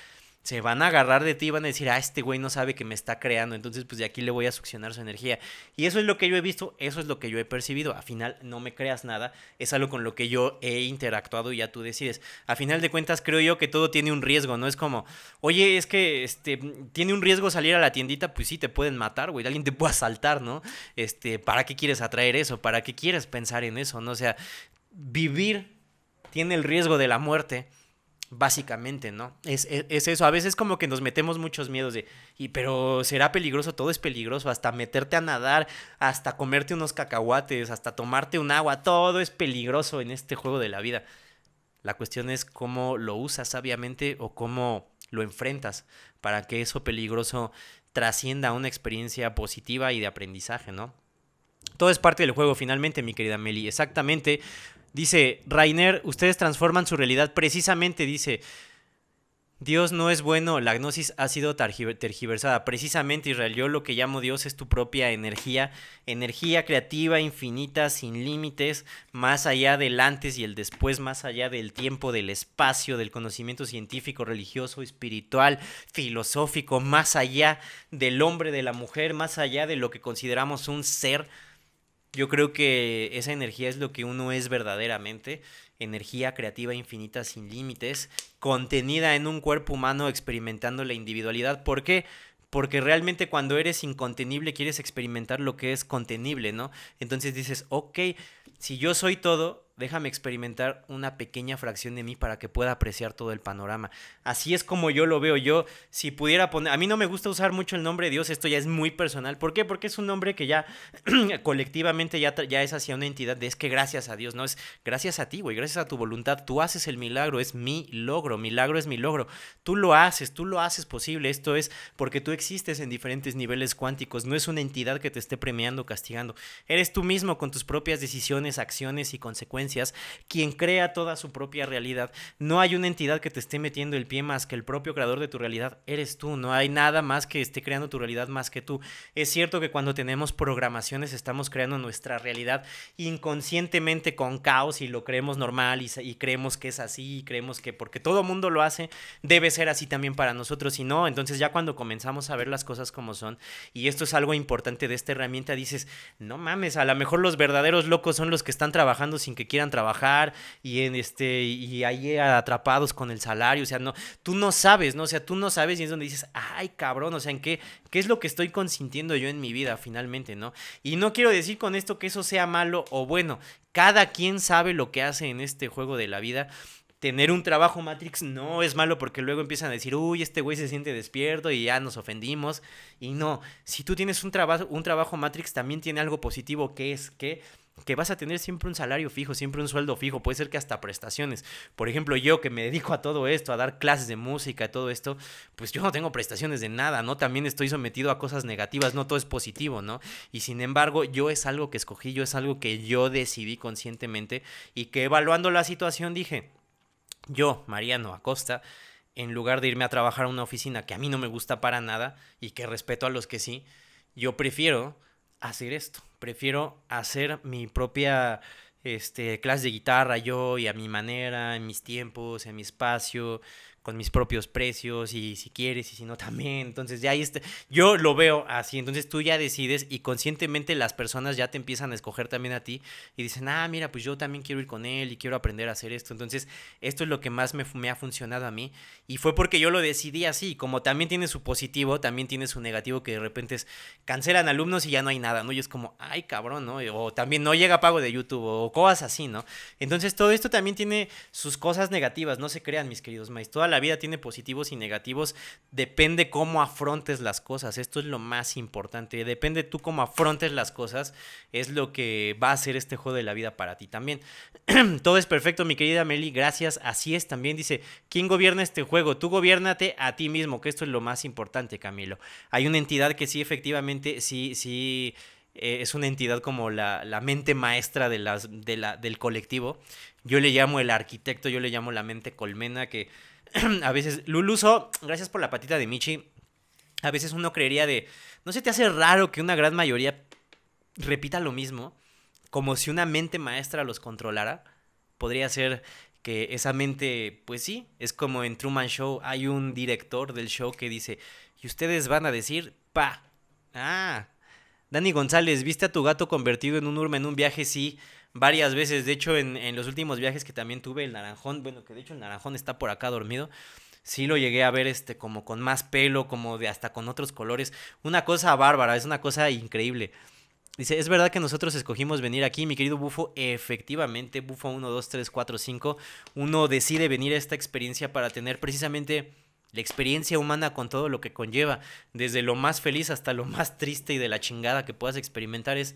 se van a agarrar de ti y van a decir, ah, este güey no sabe que me está creando, entonces pues de aquí le voy a succionar su energía. Y eso es lo que yo he visto, eso es lo que yo he percibido. A final, no me creas nada, es algo con lo que yo he interactuado y ya tú decides. A final de cuentas, creo yo que todo tiene un riesgo, ¿no? Es como, oye, es que este, tiene un riesgo salir a la tiendita, pues sí, te pueden matar, güey, alguien te puede asaltar, ¿no? Este, ¿para qué quieres atraer eso? ¿Para qué quieres pensar en eso? ¿No? O sea, vivir tiene el riesgo de la muerte Básicamente, ¿no? Es, eso. A veces como que nos metemos muchos miedos de, y pero será peligroso, todo es peligroso, hasta meterte a nadar, hasta comerte unos cacahuates, hasta tomarte un agua, todo es peligroso en este juego de la vida. La cuestión es cómo lo usas sabiamente o cómo lo enfrentas para que eso peligroso trascienda a una experiencia positiva y de aprendizaje, ¿no? Todo es parte del juego finalmente, mi querida Meli. Exactamente. Dice Rainer, ustedes transforman su realidad precisamente, dice, Dios no es bueno, la gnosis ha sido tergiversada. Precisamente, Israel, yo lo que llamo Dios es tu propia energía, energía creativa, infinita, sin límites, más allá del antes y el después, más allá del tiempo, del espacio, del conocimiento científico, religioso, espiritual, filosófico, más allá del hombre, de la mujer, más allá de lo que consideramos un ser yo creo que esa energía es lo que uno es verdaderamente, energía creativa infinita sin límites, contenida en un cuerpo humano experimentando la individualidad. ¿Por qué? Porque realmente cuando eres incontenible quieres experimentar lo que es contenible, ¿no? Entonces dices, ok, si yo soy todo, déjame experimentar una pequeña fracción de mí para que pueda apreciar todo el panorama. Así es como yo lo veo. Yo, si pudiera poner, a mí no me gusta usar mucho el nombre de Dios, esto ya es muy personal. ¿Por qué? Porque es un nombre que ya colectivamente ya, es hacia una entidad de es que gracias a Dios, no es gracias a ti, güey, gracias a tu voluntad, tú haces el milagro, es mi logro, milagro es mi logro. Tú lo haces, tú lo haces posible. Esto es porque tú existes en diferentes niveles cuánticos, no es una entidad que te esté premiando, castigando. Eres tú mismo con tus propias decisiones, acciones y consecuencias quien crea toda su propia realidad. No hay una entidad que te esté metiendo el pie más que el propio creador de tu realidad, eres tú, no hay nada más que esté creando tu realidad más que tú. Es cierto que cuando tenemos programaciones estamos creando nuestra realidad inconscientemente con caos y lo creemos normal y, creemos que es así y creemos que porque todo mundo lo hace, debe ser así también para nosotros y no, entonces ya cuando comenzamos a ver las cosas como son, y esto es algo importante de esta herramienta, dices, no mames, a lo mejor los verdaderos locos son los que están trabajando sin que quieran trabajar y en este y ahí atrapados con el salario, o sea, no tú no sabes, no, o sea, tú no sabes y es donde dices, "Ay, cabrón, o sea, en qué qué es lo que estoy consintiendo yo en mi vida finalmente, ¿no?" Y no quiero decir con esto que eso sea malo o bueno, cada quien sabe lo que hace en este juego de la vida tener un trabajo Matrix no es malo porque luego empiezan a decir, uy, este güey se siente despierto y ya nos ofendimos. Y no, si tú tienes un, trabajo un trabajo Matrix también tiene algo positivo que es que que vas a tener siempre un salario fijo, siempre un sueldo fijo, puede ser que hasta prestaciones. Por ejemplo, yo que me dedico a todo esto, a dar clases de música, y todo esto, pues yo no tengo prestaciones de nada, ¿no? También estoy sometido a cosas negativas, no todo es positivo, ¿no? Y sin embargo, yo es algo que escogí, yo es algo que yo decidí conscientemente y que evaluando la situación dije, yo, Mariano Acosta, en lugar de irme a trabajar a una oficina que a mí no me gusta para nada y que respeto a los que sí, yo prefiero hacer esto prefiero hacer mi propia este, clase de guitarra yo y a mi manera, en mis tiempos, en mi espacio, con mis propios precios y si quieres y si no también. Entonces ya ahí está. Yo lo veo así. Entonces tú ya decides y conscientemente las personas ya te empiezan a escoger también a ti y dicen, ah, mira, pues yo también quiero ir con él y quiero aprender a hacer esto. Entonces esto es lo que más me, me ha funcionado a mí y fue porque yo lo decidí así. Como también tiene su positivo, también tiene su negativo que de repente cancelan alumnos y ya no hay nada, ¿no? Y es como, ay, cabrón, ¿no? O también no llega pago de YouTube o cosas así, ¿no? Entonces todo esto también tiene sus cosas negativas, no se crean, mis queridos maestros, Toda la la vida tiene positivos y negativos, depende cómo afrontes las cosas, esto es lo más importante, depende tú cómo afrontes las cosas, es lo que va a ser este juego de la vida para ti también. Todo es perfecto, mi querida Meli, gracias, así es también, dice, ¿quién gobierna este juego? Tú gobiernate a ti mismo, que esto es lo más importante, Camilo. Hay una entidad que sí, efectivamente, sí, sí eh, es una entidad como la, la mente maestra de de la, del colectivo. Yo le llamo el arquitecto, yo le llamo la mente colmena, que a veces, Luluso, gracias por la patita de Michi. A veces uno creería de, ¿no se te hace raro que una gran mayoría repita lo mismo? Como si una mente maestra los controlara. Podría ser que esa mente, pues sí, es como en Truman Show, hay un director del show que dice, y ustedes van a decir, pa, ah, Dani González, ¿viste a tu gato convertido en un urma en un viaje? Sí varias veces. De hecho, en, los últimos viajes que también tuve, el naranjón, bueno, que de hecho el naranjón está por acá dormido. Sí lo llegué a ver este como con más pelo, como de hasta con otros colores. Una cosa bárbara, es una cosa increíble. Dice, es verdad que nosotros escogimos venir aquí, mi querido Bufo. Efectivamente, Bufo 1, 2, 3, 4, 5. Uno decide venir a esta experiencia para tener precisamente la experiencia humana con todo lo que conlleva. Desde lo más feliz hasta lo más triste y de la chingada que puedas experimentar es,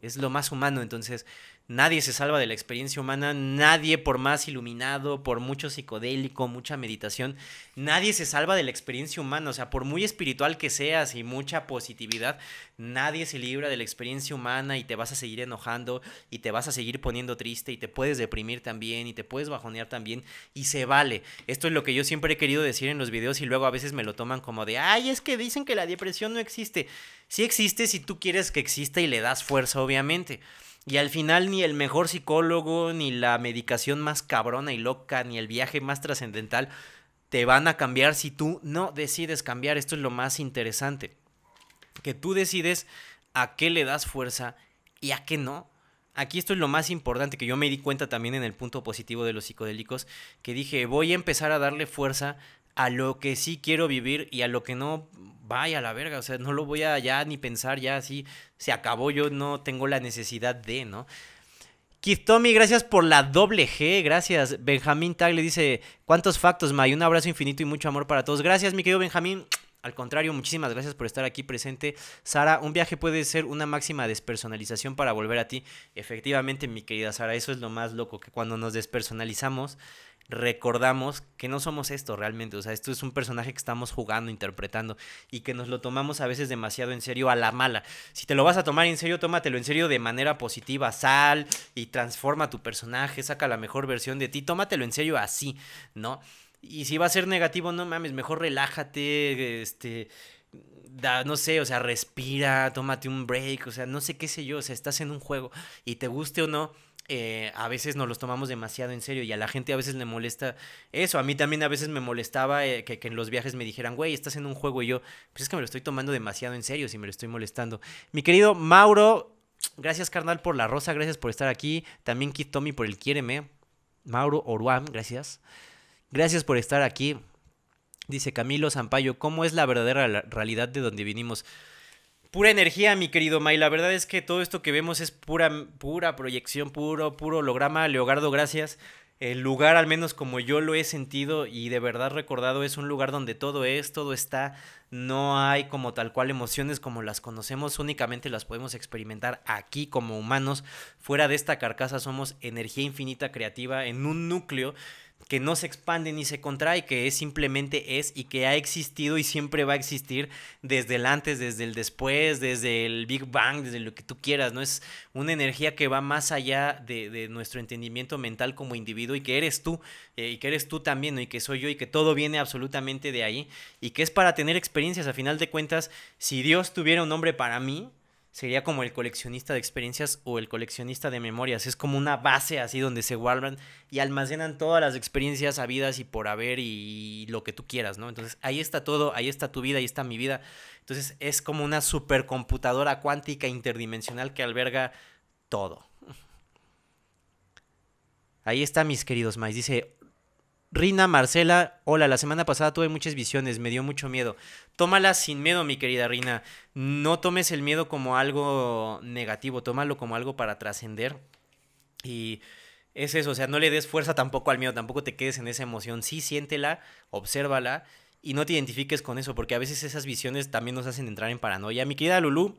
es lo más humano. Entonces, Nadie se salva de la experiencia humana, nadie por más iluminado, por mucho psicodélico, mucha meditación, nadie se salva de la experiencia humana, o sea, por muy espiritual que seas y mucha positividad, nadie se libra de la experiencia humana y te vas a seguir enojando y te vas a seguir poniendo triste y te puedes deprimir también y te puedes bajonear también y se vale. Esto es lo que yo siempre he querido decir en los videos y luego a veces me lo toman como de, ay, es que dicen que la depresión no existe. Sí existe si tú quieres que exista y le das fuerza, obviamente. Y al final ni el mejor psicólogo, ni la medicación más cabrona y loca, ni el viaje más trascendental te van a cambiar si tú no decides cambiar. Esto es lo más interesante. Que tú decides a qué le das fuerza y a qué no. Aquí esto es lo más importante que yo me di cuenta también en el punto positivo de los psicodélicos, que dije, voy a empezar a darle fuerza a lo que sí quiero vivir y a lo que no, vaya a la verga, o sea, no lo voy a ya ni pensar, ya así se acabó, yo no tengo la necesidad de, ¿no? Tommy, gracias por la doble G, gracias. Benjamín Tag le dice, ¿cuántos factos, May? Un abrazo infinito y mucho amor para todos. Gracias, mi querido Benjamín. Al contrario, muchísimas gracias por estar aquí presente. Sara, un viaje puede ser una máxima despersonalización para volver a ti. Efectivamente, mi querida Sara, eso es lo más loco, que cuando nos despersonalizamos, recordamos que no somos esto realmente, o sea, esto es un personaje que estamos jugando, interpretando y que nos lo tomamos a veces demasiado en serio a la mala. Si te lo vas a tomar en serio, tómatelo en serio de manera positiva, sal y transforma tu personaje, saca la mejor versión de ti, tómatelo en serio así, ¿no? Y si va a ser negativo, no mames, mejor relájate, este Da, no sé, o sea, respira, tómate un break, o sea, no sé qué sé yo, o sea, estás en un juego y te guste o no, eh, a veces nos los tomamos demasiado en serio y a la gente a veces le molesta eso. A mí también a veces me molestaba eh, que, en los viajes me dijeran, güey, estás en un juego y yo, pues es que me lo estoy tomando demasiado en serio si me lo estoy molestando. Mi querido Mauro, gracias carnal por la rosa, gracias por estar aquí. También Kit Tommy por el quiéreme. Mauro Oruam, gracias. Gracias por estar aquí. Dice Camilo Zampayo, ¿cómo es la verdadera realidad de donde vinimos? pura energía, mi querido May. La verdad es que todo esto que vemos es pura, pura proyección, puro, puro holograma. Leogardo, gracias. El lugar, al menos como yo lo he sentido y de verdad recordado, es un lugar donde todo es, todo está. No hay como tal cual emociones como las conocemos, únicamente las podemos experimentar aquí como humanos. Fuera de esta carcasa somos energía infinita creativa en un núcleo que no se expande ni se contrae, que es simplemente es y que ha existido y siempre va a existir desde el antes, desde el después, desde el Big Bang, desde lo que tú quieras, ¿no? Es una energía que va más allá de, nuestro entendimiento mental como individuo y que eres tú, eh, y que eres tú también, y que soy yo, y que todo viene absolutamente de ahí, y que es para tener experiencias, a final de cuentas, si Dios tuviera un nombre para mí, sería como el coleccionista de experiencias o el coleccionista de memorias. Es como una base así donde se guardan y almacenan todas las experiencias habidas y por haber y lo que tú quieras, ¿no? Entonces ahí está todo, ahí está tu vida, ahí está mi vida. Entonces es como una supercomputadora cuántica interdimensional que alberga todo. Ahí está, mis queridos más. Dice Rina Marcela, hola, la semana pasada tuve muchas visiones, me dio mucho miedo tómala sin miedo, mi querida Reina. No tomes el miedo como algo negativo, tómalo como algo para trascender. Y es eso, o sea, no le des fuerza tampoco al miedo, tampoco te quedes en esa emoción. Sí, siéntela, obsérvala y no te identifiques con eso, porque a veces esas visiones también nos hacen entrar en paranoia. Mi querida Lulu,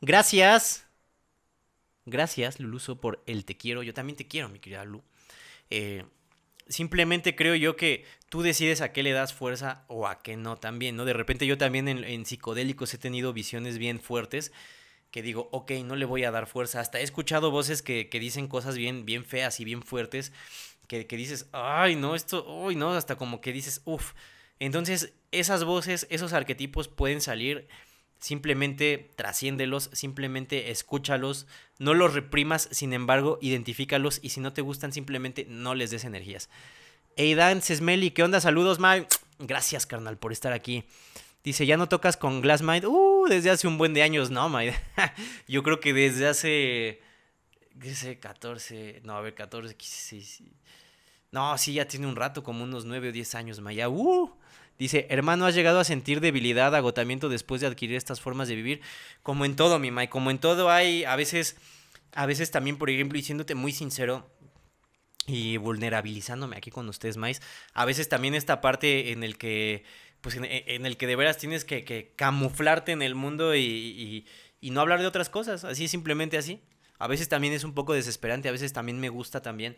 gracias. Gracias, Luluso, por el te quiero. Yo también te quiero, mi querida Lulu. Eh, simplemente creo yo que tú decides a qué le das fuerza o a qué no también, ¿no? De repente yo también en, psicodélicos he tenido visiones bien fuertes que digo, ok, no le voy a dar fuerza. Hasta he escuchado voces que, dicen cosas bien, bien feas y bien fuertes que, dices, ay, no, esto, uy, no, hasta como que dices, uff. Entonces, esas voces, esos arquetipos pueden salir Simplemente trasciéndelos, simplemente escúchalos, no los reprimas, sin embargo, identifícalos y si no te gustan, simplemente no les des energías. Aidan Sesmeli, ¿qué onda? Saludos, Mike. Gracias, carnal, por estar aquí. Dice, ¿ya no tocas con Glassmind? Uh, desde hace un buen de años, no, Mike. Yo creo que desde hace. sé? 14. No, a ver, 14, No, sí, ya tiene un rato, como unos 9 o 10 años, Maya. Uh, Dice, hermano, has llegado a sentir debilidad, agotamiento después de adquirir estas formas de vivir. Como en todo, mi Mike, como en todo hay a veces, a veces también, por ejemplo, y siéndote muy sincero y vulnerabilizándome aquí con ustedes, más a veces también esta parte en el que, pues, en, el que de veras tienes que, que camuflarte en el mundo y, y no hablar de otras cosas, así simplemente así. A veces también es un poco desesperante, a veces también me gusta también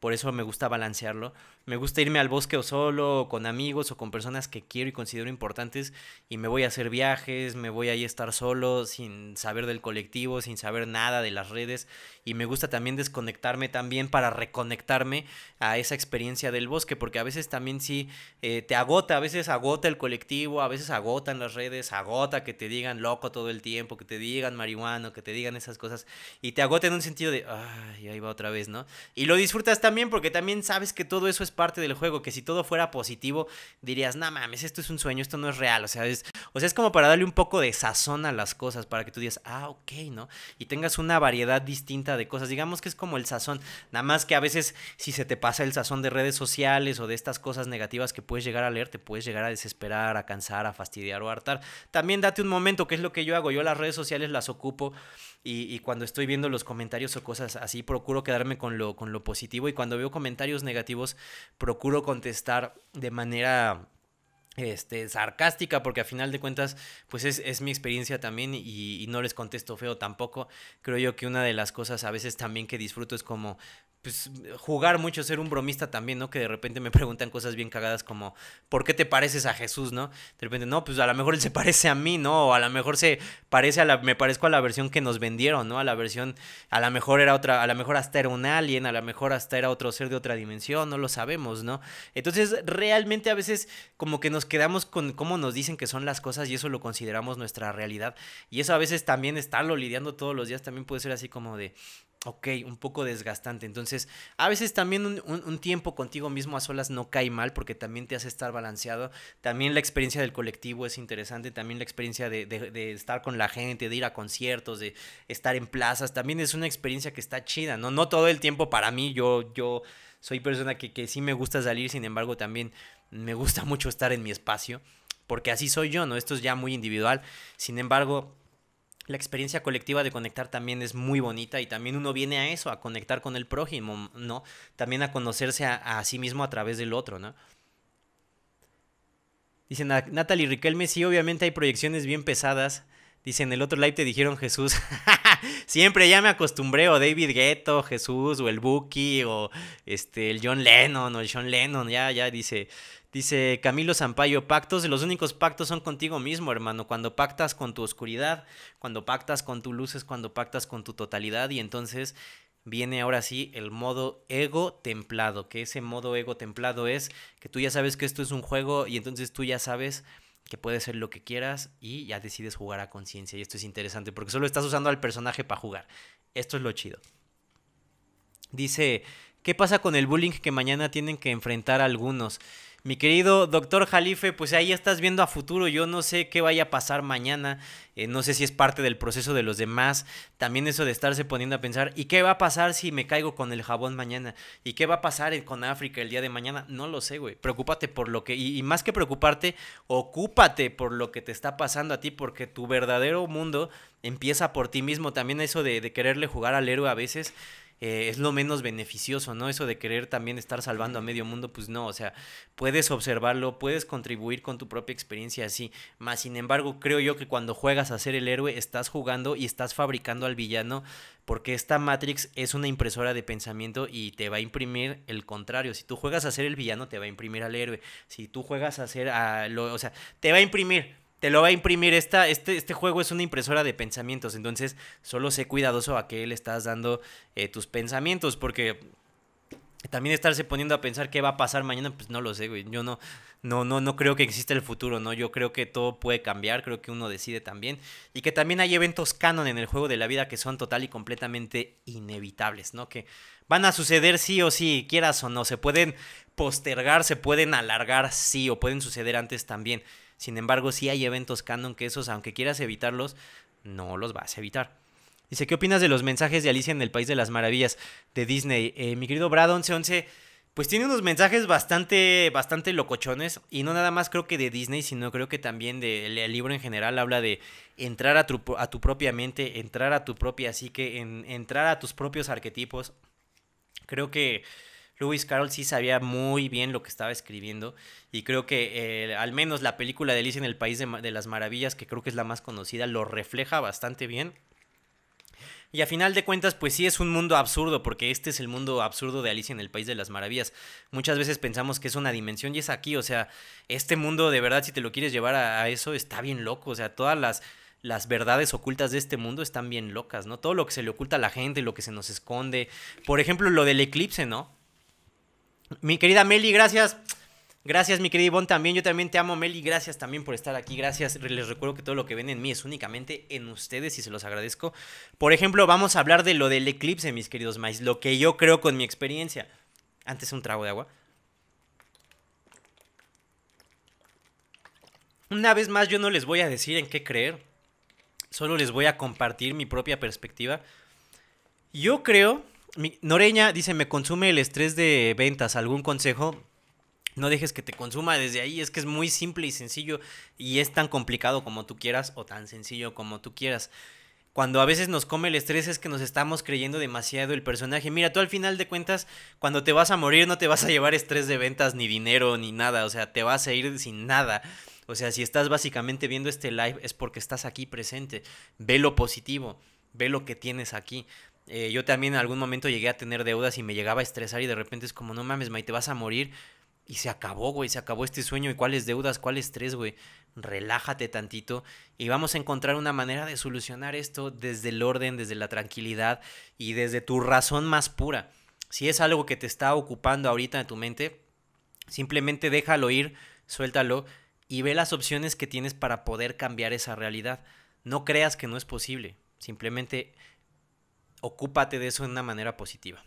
por eso me gusta balancearlo. Me gusta irme al bosque o solo, o con amigos, o con personas que quiero y considero importantes, y me voy a hacer viajes, me voy ahí a estar solo, sin saber del colectivo, sin saber nada de las redes, y me gusta también desconectarme también para reconectarme a esa experiencia del bosque, porque a veces también sí eh, te agota, a veces agota el colectivo, a veces agotan las redes, agota que te digan loco todo el tiempo, que te digan marihuana, que te digan esas cosas y te agota en un sentido de, ay, ahí va otra vez, ¿no? Y lo disfrutas también porque también sabes que todo eso es parte del juego, que si todo fuera positivo dirías, no mames, esto es un sueño, esto no es real, o sea, o sea, es como para darle un poco de sazón a las cosas, para que tú digas, ah, ok, ¿no? Y tengas una variedad distinta de cosas. Digamos que es como el sazón, nada más que a veces si se te pasa el sazón de redes sociales o de estas cosas negativas que puedes llegar a leer, te puedes llegar a desesperar, a cansar, a fastidiar o a hartar. También date un momento, que es lo que yo hago. Yo las redes sociales las ocupo y, y, cuando estoy viendo los comentarios o cosas así, procuro quedarme con lo, con lo positivo y cuando veo comentarios negativos, procuro contestar de manera este, sarcástica, porque a final de cuentas, pues es, es mi experiencia también y, y, no les contesto feo tampoco. Creo yo que una de las cosas a veces también que disfruto es como, pues, jugar mucho, ser un bromista también, ¿no? Que de repente me preguntan cosas bien cagadas como, ¿por qué te pareces a Jesús, no? De repente, no, pues a lo mejor él se parece a mí, ¿no? O a lo mejor se parece a la, me parezco a la versión que nos vendieron, ¿no? A la versión, a lo mejor era otra, a lo mejor hasta era un alien, a lo mejor hasta era otro ser de otra dimensión, no lo sabemos, ¿no? Entonces, realmente a veces como que nos quedamos con cómo nos dicen que son las cosas y eso lo consideramos nuestra realidad. Y eso a veces también estarlo lidiando todos los días también puede ser así como de, ok, un poco desgastante. Entonces, a veces también un, tiempo contigo mismo a solas no cae mal porque también te hace estar balanceado. También la experiencia del colectivo es interesante, también la experiencia de, estar con la gente, de ir a conciertos, de estar en plazas, también es una experiencia que está chida, ¿no? No todo el tiempo para mí, yo, yo soy persona que, que sí me gusta salir, sin embargo también me gusta mucho estar en mi espacio. Porque así soy yo, ¿no? Esto es ya muy individual. Sin embargo, la experiencia colectiva de conectar también es muy bonita y también uno viene a eso, a conectar con el prójimo, ¿no? También a conocerse a, sí mismo a través del otro, ¿no? Dice Natalie Riquelme, sí, obviamente hay proyecciones bien pesadas. Dicen, en el otro live te dijeron Jesús. Siempre ya me acostumbré, o David Gueto, Jesús, o el Buki, o este, el John Lennon, o el John Lennon, ya, ya, dice. Dice Camilo Zampayo, pactos, los únicos pactos son contigo mismo, hermano. Cuando pactas con tu oscuridad, cuando pactas con tu luces cuando pactas con tu totalidad y entonces viene ahora sí el modo ego templado, que ese modo ego templado es que tú ya sabes que esto es un juego y entonces tú ya sabes que puedes ser lo que quieras y ya decides jugar a conciencia. Y esto es interesante porque solo estás usando al personaje para jugar. Esto es lo chido. Dice, ¿qué pasa con el bullying que mañana tienen que enfrentar algunos? Mi querido doctor Jalife, pues ahí estás viendo a futuro. Yo no sé qué vaya a pasar mañana. Eh, no sé si es parte del proceso de los demás. También eso de estarse poniendo a pensar, ¿y qué va a pasar si me caigo con el jabón mañana? ¿Y qué va a pasar con África el día de mañana? No lo sé, güey. Preocúpate por lo que... Y, más que preocuparte, ocúpate por lo que te está pasando a ti, porque tu verdadero mundo empieza por ti mismo. También eso de, de quererle jugar al héroe a veces eh, es lo menos beneficioso, ¿no? Eso de querer también estar salvando a medio mundo, pues no, o sea, puedes observarlo, puedes contribuir con tu propia experiencia así, más sin embargo creo yo que cuando juegas a ser el héroe estás jugando y estás fabricando al villano porque esta Matrix es una impresora de pensamiento y te va a imprimir el contrario. Si tú juegas a ser el villano, te va a imprimir al héroe. Si tú juegas a ser a lo, o sea, te va a imprimir te lo va a imprimir. Esta, este, este, juego es una impresora de pensamientos. Entonces, solo sé cuidadoso a qué le estás dando eh, tus pensamientos. Porque también estarse poniendo a pensar qué va a pasar mañana, pues no lo sé, güey. Yo no, no, no, no creo que exista el futuro, ¿no? Yo creo que todo puede cambiar, creo que uno decide también. Y que también hay eventos canon en el juego de la vida que son total y completamente inevitables, ¿no? Que van a suceder sí o sí, quieras o no. Se pueden postergar, se pueden alargar sí o pueden suceder antes también. Sin embargo, sí hay eventos canon que esos, aunque quieras evitarlos, no los vas a evitar. Dice, ¿qué opinas de los mensajes de Alicia en el País de las Maravillas de Disney? Eh, mi querido Brad 1111, pues tiene unos mensajes bastante, bastante locochones y no nada más creo que de Disney, sino creo que también del libro en general habla de entrar a tu, a tu, propia mente, entrar a tu propia psique, en, entrar a tus propios arquetipos. Creo que Lewis Carroll sí sabía muy bien lo que estaba escribiendo y creo que eh, al menos la película de Alicia en el País de, las Maravillas, que creo que es la más conocida, lo refleja bastante bien. Y a final de cuentas, pues sí es un mundo absurdo, porque este es el mundo absurdo de Alicia en el País de las Maravillas. Muchas veces pensamos que es una dimensión y es aquí, o sea, este mundo de verdad, si te lo quieres llevar a, eso, está bien loco, o sea, todas las, las verdades ocultas de este mundo están bien locas, ¿no? Todo lo que se le oculta a la gente, lo que se nos esconde. Por ejemplo, lo del eclipse, ¿no? Mi querida Meli, gracias. Gracias, mi querido Ivonne, también. Yo también te amo, Meli. Gracias también por estar aquí. Gracias. Les recuerdo que todo lo que ven en mí es únicamente en ustedes y se los agradezco. Por ejemplo, vamos a hablar de lo del eclipse, mis queridos maíz. Lo que yo creo con mi experiencia. Antes un trago de agua. Una vez más, yo no les voy a decir en qué creer. Solo les voy a compartir mi propia perspectiva. Yo creo Noreña dice, me consume el estrés de ventas. ¿Algún consejo? No dejes que te consuma desde ahí. Es que es muy simple y sencillo y es tan complicado como tú quieras o tan sencillo como tú quieras. Cuando a veces nos come el estrés es que nos estamos creyendo demasiado el personaje. Mira, tú al final de cuentas, cuando te vas a morir no te vas a llevar estrés de ventas ni dinero ni nada. O sea, te vas a ir sin nada. O sea, si estás básicamente viendo este live es porque estás aquí presente. Ve lo positivo ve lo que tienes aquí. Eh, yo también en algún momento llegué a tener deudas y me llegaba a estresar y de repente es como, no mames, May, te vas a morir. Y se acabó, güey, se acabó este sueño. ¿Y cuáles deudas, cuál estrés, güey? Relájate tantito y vamos a encontrar una manera de solucionar esto desde el orden, desde la tranquilidad y desde tu razón más pura. Si es algo que te está ocupando ahorita en tu mente, simplemente déjalo ir, suéltalo y ve las opciones que tienes para poder cambiar esa realidad. No creas que no es posible. Simplemente ocúpate de eso de una manera positiva.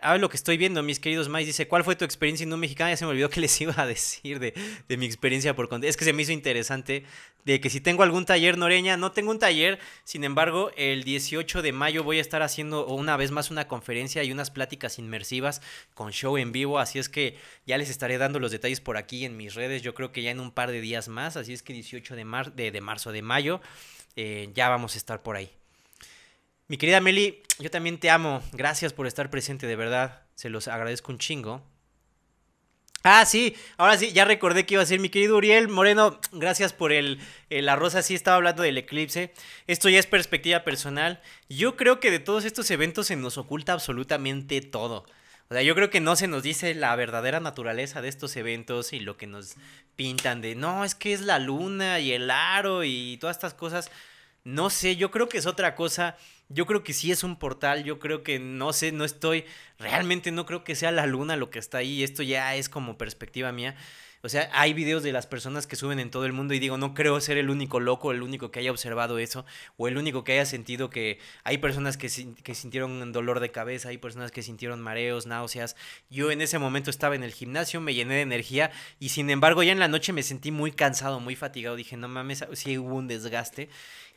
Ahora lo que estoy viendo, mis queridos mais, dice, ¿cuál fue tu experiencia no mexicana? Ya se me olvidó que les iba a decir de, mi experiencia por Es que se me hizo interesante de que si tengo algún taller noreña, no tengo un taller, sin embargo, el 18 de mayo voy a estar haciendo una vez más una conferencia y unas pláticas inmersivas con show en vivo, así es que ya les estaré dando los detalles por aquí en mis redes, yo creo que ya en un par de días más, así es que 18 de, marzo de, de marzo, de mayo, eh, ya vamos a estar por ahí. Mi querida Meli, yo también te amo. Gracias por estar presente, de verdad. Se los agradezco un chingo. Ah, sí, ahora sí, ya recordé que iba a ser mi querido Uriel Moreno. Gracias por el, el, la rosa, sí estaba hablando del eclipse. Esto ya es perspectiva personal. Yo creo que de todos estos eventos se nos oculta absolutamente todo. O sea, yo creo que no se nos dice la verdadera naturaleza de estos eventos y lo que nos pintan de, no, es que es la luna y el aro y todas estas cosas no sé, yo creo que es otra cosa. Yo creo que sí es un portal, yo creo que no sé, no estoy, realmente no creo que sea la luna lo que está ahí, esto ya es como perspectiva mía. O sea, hay videos de las personas que suben en todo el mundo y digo, no creo ser el único loco, el único que haya observado eso, o el único que haya sentido que hay personas que, sintieron dolor de cabeza, hay personas que sintieron mareos, náuseas. Yo en ese momento estaba en el gimnasio, me llené de energía y sin embargo ya en la noche me sentí muy cansado, muy fatigado. Dije, no mames, sí hubo un desgaste.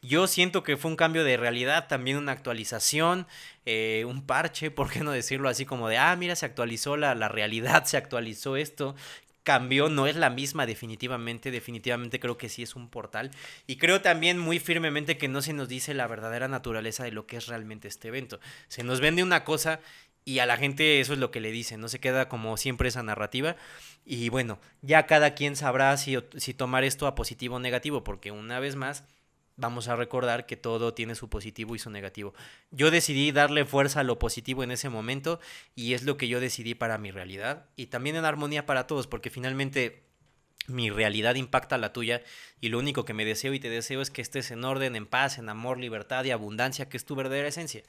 Yo siento que fue un cambio de realidad, también una actualización, eh, un parche, ¿por qué no decirlo así? Como de, ah, mira, se actualizó la, realidad, se actualizó esto, cambió, no es la misma definitivamente, definitivamente creo que sí es un portal y creo también muy firmemente que no se nos dice la verdadera naturaleza de lo que es realmente este evento. Se nos vende una cosa y a la gente eso es lo que le dicen, no se queda como siempre esa narrativa y bueno, ya cada quien sabrá si, si tomar esto a positivo o negativo porque una vez más vamos a recordar que todo tiene su positivo y su negativo. Yo decidí darle fuerza a lo positivo en ese momento y es lo que yo decidí para mi realidad y también en armonía para todos, porque finalmente mi realidad impacta la tuya y lo único que me deseo y te deseo es que estés en orden, en paz, en amor, libertad y abundancia, que es tu verdadera esencia.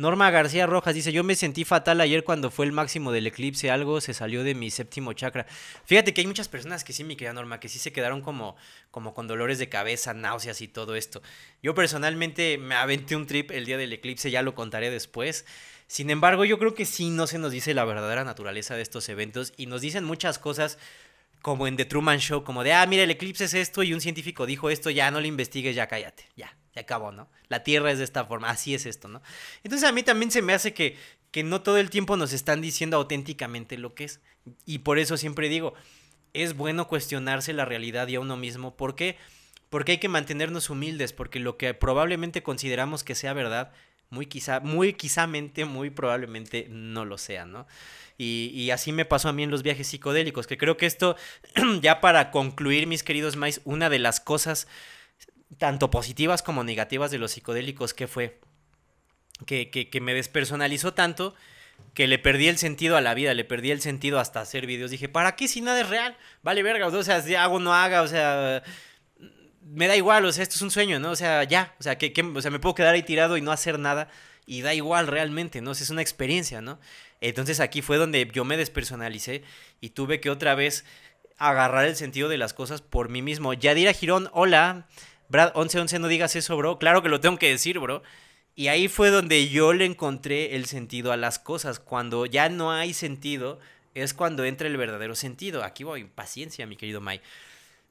Norma García Rojas dice, yo me sentí fatal ayer cuando fue el máximo del eclipse, algo se salió de mi séptimo chakra. Fíjate que hay muchas personas que sí, mi querida Norma, que sí se quedaron como, como con dolores de cabeza, náuseas y todo esto. Yo personalmente me aventé un trip el día del eclipse, ya lo contaré después. Sin embargo, yo creo que sí no se nos dice la verdadera naturaleza de estos eventos y nos dicen muchas cosas como en The Truman Show, como de, ah, mira, el eclipse es esto y un científico dijo esto, ya no le investigues, ya cállate, ya acabo acabó, ¿no? La Tierra es de esta forma, así es esto, ¿no? Entonces a mí también se me hace que, que no todo el tiempo nos están diciendo auténticamente lo que es. Y por eso siempre digo, es bueno cuestionarse la realidad y a uno mismo. ¿Por qué? Porque hay que mantenernos humildes, porque lo que probablemente consideramos que sea verdad, muy quizá, muy quizámente, muy probablemente no lo sea, ¿no? Y, así me pasó a mí en los viajes psicodélicos, que creo que esto, ya para concluir, mis queridos más una de las cosas tanto positivas como negativas de los psicodélicos que fue, que, me despersonalizó tanto que le perdí el sentido a la vida, le perdí el sentido hasta hacer videos. Dije, ¿para qué si nada es real? Vale verga, o sea, si hago no haga, o sea, me da igual, o sea, esto es un sueño, ¿no? O sea, ya, o sea, que, que o sea, me puedo quedar ahí tirado y no hacer nada y da igual realmente, ¿no? O sea, es una experiencia, ¿no? Entonces aquí fue donde yo me despersonalicé y tuve que otra vez agarrar el sentido de las cosas por mí mismo. Yadira Girón, hola. Brad 11-11, no digas eso, bro. Claro que lo tengo que decir, bro. Y ahí fue donde yo le encontré el sentido a las cosas. Cuando ya no hay sentido, es cuando entra el verdadero sentido. Aquí voy, paciencia, mi querido Mai.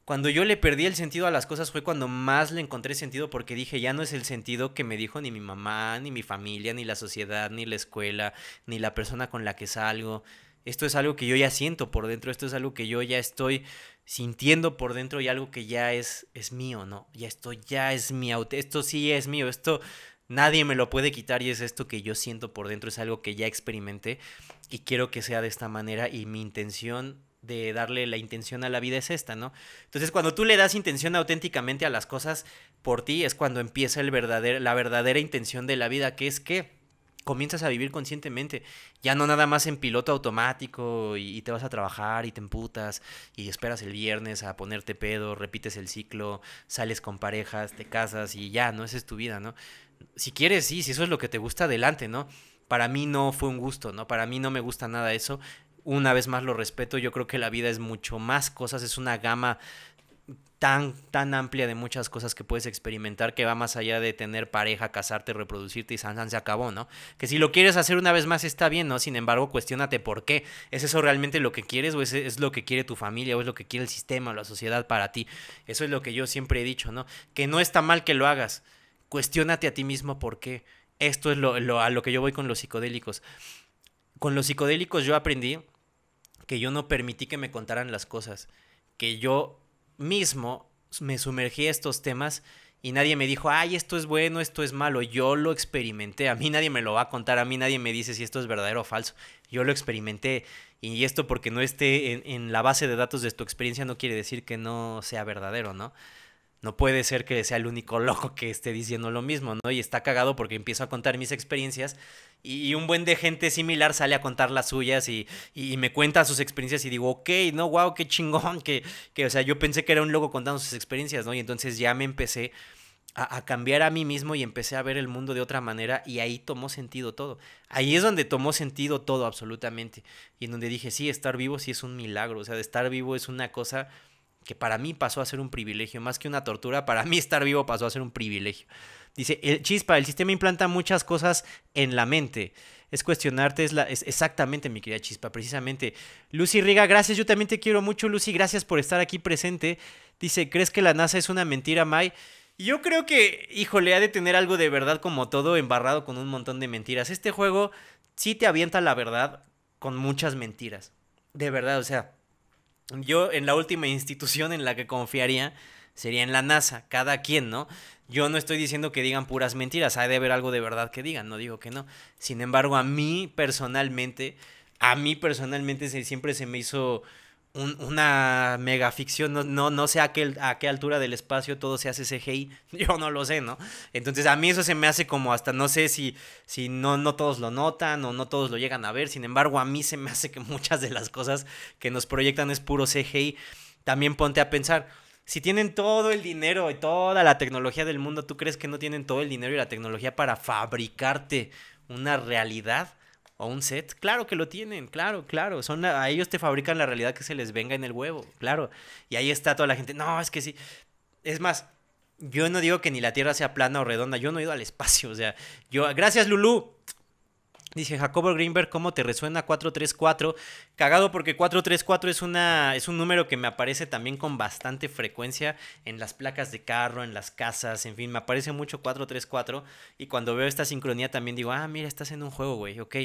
Cuando yo le perdí el sentido a las cosas fue cuando más le encontré sentido porque dije, ya no es el sentido que me dijo ni mi mamá, ni mi familia, ni la sociedad, ni la escuela, ni la persona con la que salgo. Esto es algo que yo ya siento por dentro, esto es algo que yo ya estoy sintiendo por dentro y algo que ya es, es mío, ¿no? Y esto ya es mi auto, esto sí es mío, esto nadie me lo puede quitar y es esto que yo siento por dentro, es algo que ya experimenté y quiero que sea de esta manera y mi intención de darle la intención a la vida es esta, ¿no? Entonces, cuando tú le das intención auténticamente a las cosas por ti, es cuando empieza el verdadero, la verdadera intención de la vida, que es que comienzas a vivir conscientemente. Ya no nada más en piloto automático y, te vas a trabajar y te emputas y esperas el viernes a ponerte pedo, repites el ciclo, sales con parejas, te casas y ya, ¿no? Esa es tu vida, ¿no? Si quieres, sí, si eso es lo que te gusta, adelante, ¿no? Para mí no fue un gusto, ¿no? Para mí no me gusta nada eso. Una vez más lo respeto, yo creo que la vida es mucho más cosas, es una gama tan, tan amplia de muchas cosas que puedes experimentar que va más allá de tener pareja, casarte, reproducirte y san, se acabó, ¿no? Que si lo quieres hacer una vez más está bien, ¿no? Sin embargo, cuestiónate por qué. ¿Es eso realmente lo que quieres o es, lo que quiere tu familia o es lo que quiere el sistema o la sociedad para ti? Eso es lo que yo siempre he dicho, ¿no? Que no está mal que lo hagas. Cuestiónate a ti mismo por qué. Esto es lo, a lo que yo voy con los psicodélicos. Con los psicodélicos yo aprendí que yo no permití que me contaran las cosas, que yo mismo me sumergí a estos temas y nadie me dijo, ay, esto es bueno, esto es malo. Yo lo experimenté. A mí nadie me lo va a contar. A mí nadie me dice si esto es verdadero o falso. Yo lo experimenté. Y esto porque no esté en, en la base de datos de tu experiencia no quiere decir que no sea verdadero, ¿no? No puede ser que sea el único loco que esté diciendo lo mismo, ¿no? Y está cagado porque empiezo a contar mis experiencias y, un buen de gente similar sale a contar las suyas y, me cuenta sus experiencias y digo, ok, no, wow, qué chingón, que, que, o sea, yo pensé que era un loco contando sus experiencias, ¿no? Y entonces ya me empecé a, a cambiar a mí mismo y empecé a ver el mundo de otra manera y ahí tomó sentido todo. Ahí es donde tomó sentido todo absolutamente y en donde dije, sí, estar vivo sí es un milagro, o sea, de estar vivo es una cosa que para mí pasó a ser un privilegio, más que una tortura, para mí estar vivo pasó a ser un privilegio. Dice, el chispa, el sistema implanta muchas cosas en la mente. Es cuestionarte, es, la, es exactamente mi querida chispa, precisamente. Lucy Riga, gracias, yo también te quiero mucho, Lucy, gracias por estar aquí presente. Dice, ¿crees que la NASA es una mentira, Mai? Yo creo que, híjole, ha de tener algo de verdad como todo embarrado con un montón de mentiras. Este juego sí te avienta la verdad con muchas mentiras. De verdad, o sea, yo en la última institución en la que confiaría sería en la NASA, cada quien, ¿no? Yo no estoy diciendo que digan puras mentiras, hay de haber algo de verdad que digan, no digo que no. Sin embargo, a mí personalmente, a mí personalmente siempre se me hizo una megaficción, no, no, no sé a qué, altura del espacio todo se hace CGI, yo no lo sé, ¿no? Entonces a mí eso se me hace como hasta, no sé si, si no, no todos lo notan o no todos lo llegan a ver, sin embargo a mí se me hace que muchas de las cosas que nos proyectan es puro CGI, también ponte a pensar, si tienen todo el dinero y toda la tecnología del mundo, ¿tú crees que no tienen todo el dinero y la tecnología para fabricarte una realidad? o un set, claro que lo tienen, claro, claro, son a ellos te fabrican la realidad que se les venga en el huevo, claro. Y ahí está toda la gente, no, es que sí. Es más, yo no digo que ni la Tierra sea plana o redonda, yo no he ido al espacio, o sea, yo gracias Lulu Dice Jacobo Greenberg, ¿cómo te resuena 434? Cagado porque 434 es, una, es un número que me aparece también con bastante frecuencia en las placas de carro, en las casas, en fin, me aparece mucho 434. Y cuando veo esta sincronía también digo, ah, mira, estás en un juego, güey, ok.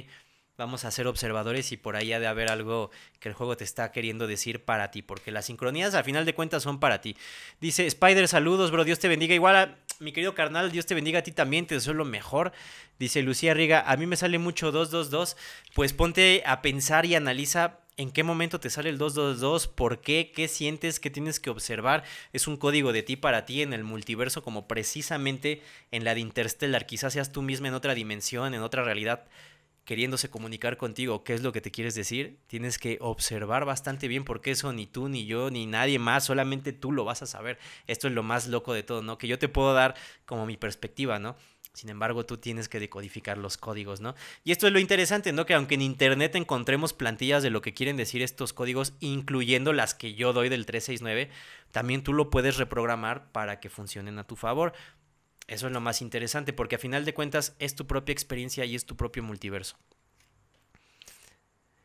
Vamos a ser observadores y por ahí ha de haber algo que el juego te está queriendo decir para ti, porque las sincronías al final de cuentas son para ti. Dice Spider, saludos, bro, Dios te bendiga. Igual, mi querido carnal, Dios te bendiga a ti también, te deseo lo mejor. Dice Lucía Riga, a mí me sale mucho 222. Pues ponte a pensar y analiza ¿En qué momento te sale el 222? ¿Por qué? ¿Qué sientes? ¿Qué tienes que observar? Es un código de ti para ti en el multiverso, como precisamente en la de Interstellar. Quizás seas tú misma en otra dimensión, en otra realidad queriéndose comunicar contigo qué es lo que te quieres decir, tienes que observar bastante bien porque eso ni tú, ni yo, ni nadie más, solamente tú lo vas a saber. Esto es lo más loco de todo, ¿no? Que yo te puedo dar como mi perspectiva, ¿no? Sin embargo, tú tienes que decodificar los códigos, ¿no? Y esto es lo interesante, ¿no? Que aunque en Internet encontremos plantillas de lo que quieren decir estos códigos, incluyendo las que yo doy del 369, también tú lo puedes reprogramar para que funcionen a tu favor. Eso es lo más interesante, porque a final de cuentas es tu propia experiencia y es tu propio multiverso.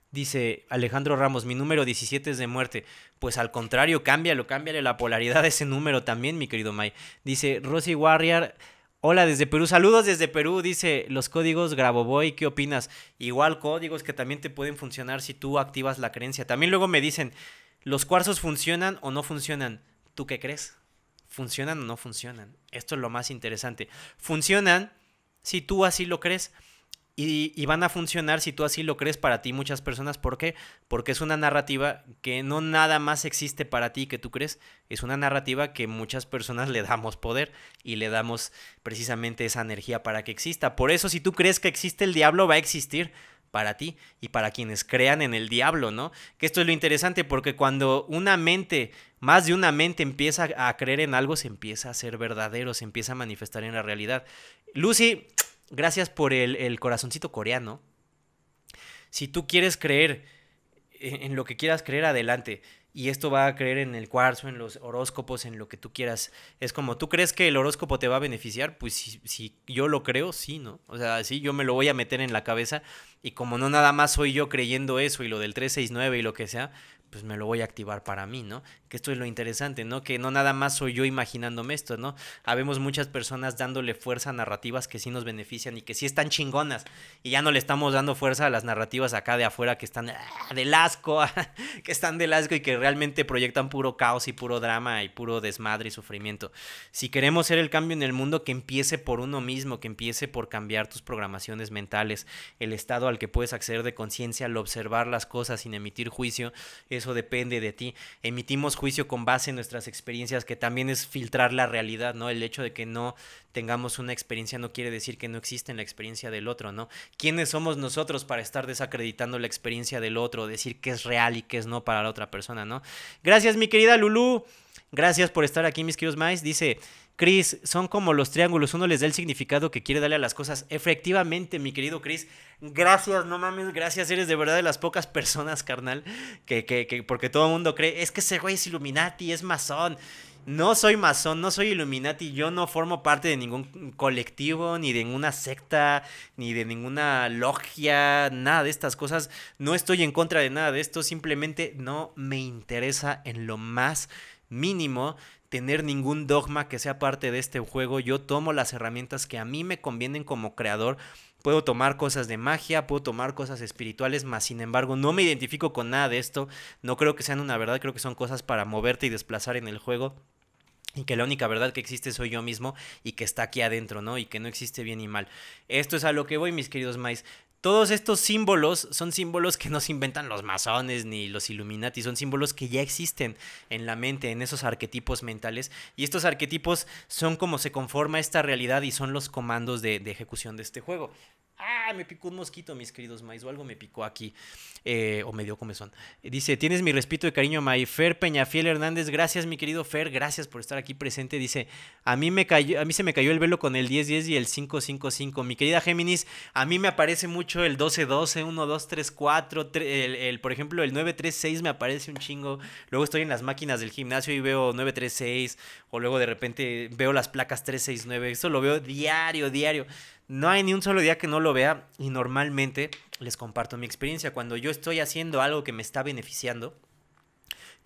Dice Alejandro Ramos, mi número 17 es de muerte. Pues al contrario, cámbialo, cámbiale la polaridad a ese número también, mi querido Mai Dice Rosy Warrior, hola desde Perú, saludos desde Perú, dice los códigos Graboboy, ¿qué opinas? Igual códigos que también te pueden funcionar si tú activas la creencia. También luego me dicen, ¿los cuarzos funcionan o no funcionan? ¿Tú qué crees? ¿Funcionan o no funcionan? Esto es lo más interesante. Funcionan si tú así lo crees. Y, van a funcionar si tú así lo crees para ti muchas personas. ¿Por qué? Porque es una narrativa que no nada más existe para ti que tú crees, es una narrativa que muchas personas le damos poder y le damos precisamente esa energía para que exista. Por eso si tú crees que existe el diablo, va a existir para ti y para quienes crean en el diablo, ¿no? Que esto es lo interesante porque cuando una mente más de una mente empieza a creer en algo, se empieza a ser verdadero, se empieza a manifestar en la realidad. Lucy, gracias por el, corazoncito coreano. Si tú quieres creer en, lo que quieras creer, adelante. Y esto va a creer en el cuarzo, en los horóscopos, en lo que tú quieras. Es como, ¿tú crees que el horóscopo te va a beneficiar? Pues si, si yo lo creo, sí, ¿no? O sea, sí, yo me lo voy a meter en la cabeza. Y como no nada más soy yo creyendo eso y lo del 369 y lo que sea, pues me lo voy a activar para mí, ¿no? que esto es lo interesante, ¿no? Que no nada más soy yo imaginándome esto, ¿no? Habemos muchas personas dándole fuerza a narrativas que sí nos benefician y que sí están chingonas. Y ya no le estamos dando fuerza a las narrativas acá de afuera que están de ah, del asco, ah, que están del asco y que realmente proyectan puro caos y puro drama y puro desmadre y sufrimiento. Si queremos ser el cambio en el mundo, que empiece por uno mismo, que empiece por cambiar tus programaciones mentales, el estado al que puedes acceder de conciencia al observar las cosas sin emitir juicio, eso depende de ti. Emitimos juicio con base en nuestras experiencias, que también es filtrar la realidad, ¿no? El hecho de que no tengamos una experiencia no quiere decir que no existe en la experiencia del otro, ¿no? ¿Quiénes somos nosotros para estar desacreditando la experiencia del otro, decir que es real y que es no para la otra persona, ¿no? Gracias, mi querida Lulu. Gracias por estar aquí, mis queridos mais. Dice, Cris, son como los triángulos, uno les da el significado que quiere darle a las cosas. Efectivamente, mi querido Cris, gracias, no mames, gracias, eres de verdad de las pocas personas, carnal, que, que, que porque todo el mundo cree, es que ese güey es Illuminati, es masón. No soy masón, no soy Illuminati, yo no formo parte de ningún colectivo, ni de ninguna secta, ni de ninguna logia, nada de estas cosas. No estoy en contra de nada de esto, simplemente no me interesa en lo más mínimo tener ningún dogma que sea parte de este juego. Yo tomo las herramientas que a mí me convienen como creador. Puedo tomar cosas de magia, puedo tomar cosas espirituales, más sin embargo no me identifico con nada de esto. No creo que sean una verdad, creo que son cosas para moverte y desplazar en el juego y que la única verdad que existe soy yo mismo y que está aquí adentro, ¿no? Y que no existe bien y mal. Esto es a lo que voy, mis queridos mais todos estos símbolos son símbolos que no se inventan los masones ni los Illuminati, son símbolos que ya existen en la mente, en esos arquetipos mentales. Y estos arquetipos son como se conforma esta realidad y son los comandos de, de ejecución de este juego. Ah, me picó un mosquito, mis queridos maíz, o algo me picó aquí, eh, o me dio comezón. Dice, tienes mi respeto y cariño, May. Fer Peñafiel Hernández, gracias, mi querido Fer, gracias por estar aquí presente. Dice, a mí, se me cayó el velo con el 1010 -10 y el 555. Mi querida Géminis, a mí me aparece mucho el 1212, 1-2-3-4 por ejemplo, el 936 me aparece un chingo. Luego estoy en las máquinas del gimnasio y veo 936, o luego de repente veo las placas 369. eso lo veo diario, diario. No hay ni un solo día que no lo vea y normalmente les comparto mi experiencia. Cuando yo estoy haciendo algo que me está beneficiando,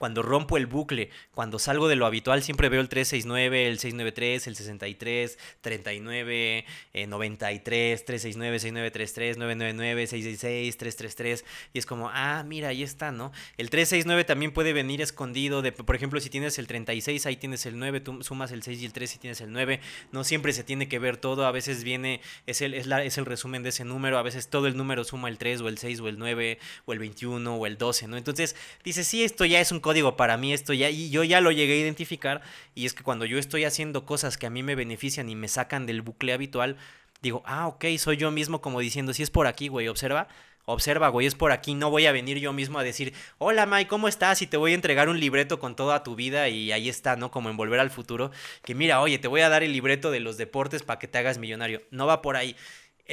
cuando rompo el bucle, cuando salgo de lo habitual, siempre veo el 369, el 693, el 63, 39, 93, 369, 6933, 999, 666, 333. Y es como, ah, mira, ahí está, ¿no? El 369 también puede venir escondido. De, por ejemplo, si tienes el 36, ahí tienes el 9, tú sumas el 6 y el 3 y tienes el 9. No siempre se tiene que ver todo. A veces viene, es el, es, la, es el resumen de ese número. A veces todo el número suma el 3 o el 6 o el 9 o el 21 o el 12, ¿no? Entonces, dices, sí, esto ya es un Digo, para mí esto ya, y yo ya lo llegué a identificar, y es que cuando yo estoy haciendo cosas que a mí me benefician y me sacan del bucle habitual, digo, ah, ok, soy yo mismo como diciendo, si es por aquí, güey, observa, observa, güey, es por aquí, no voy a venir yo mismo a decir, hola, Mike, ¿cómo estás? Y te voy a entregar un libreto con toda tu vida y ahí está, ¿no? Como en Volver al Futuro, que mira, oye, te voy a dar el libreto de los deportes para que te hagas millonario, no va por ahí.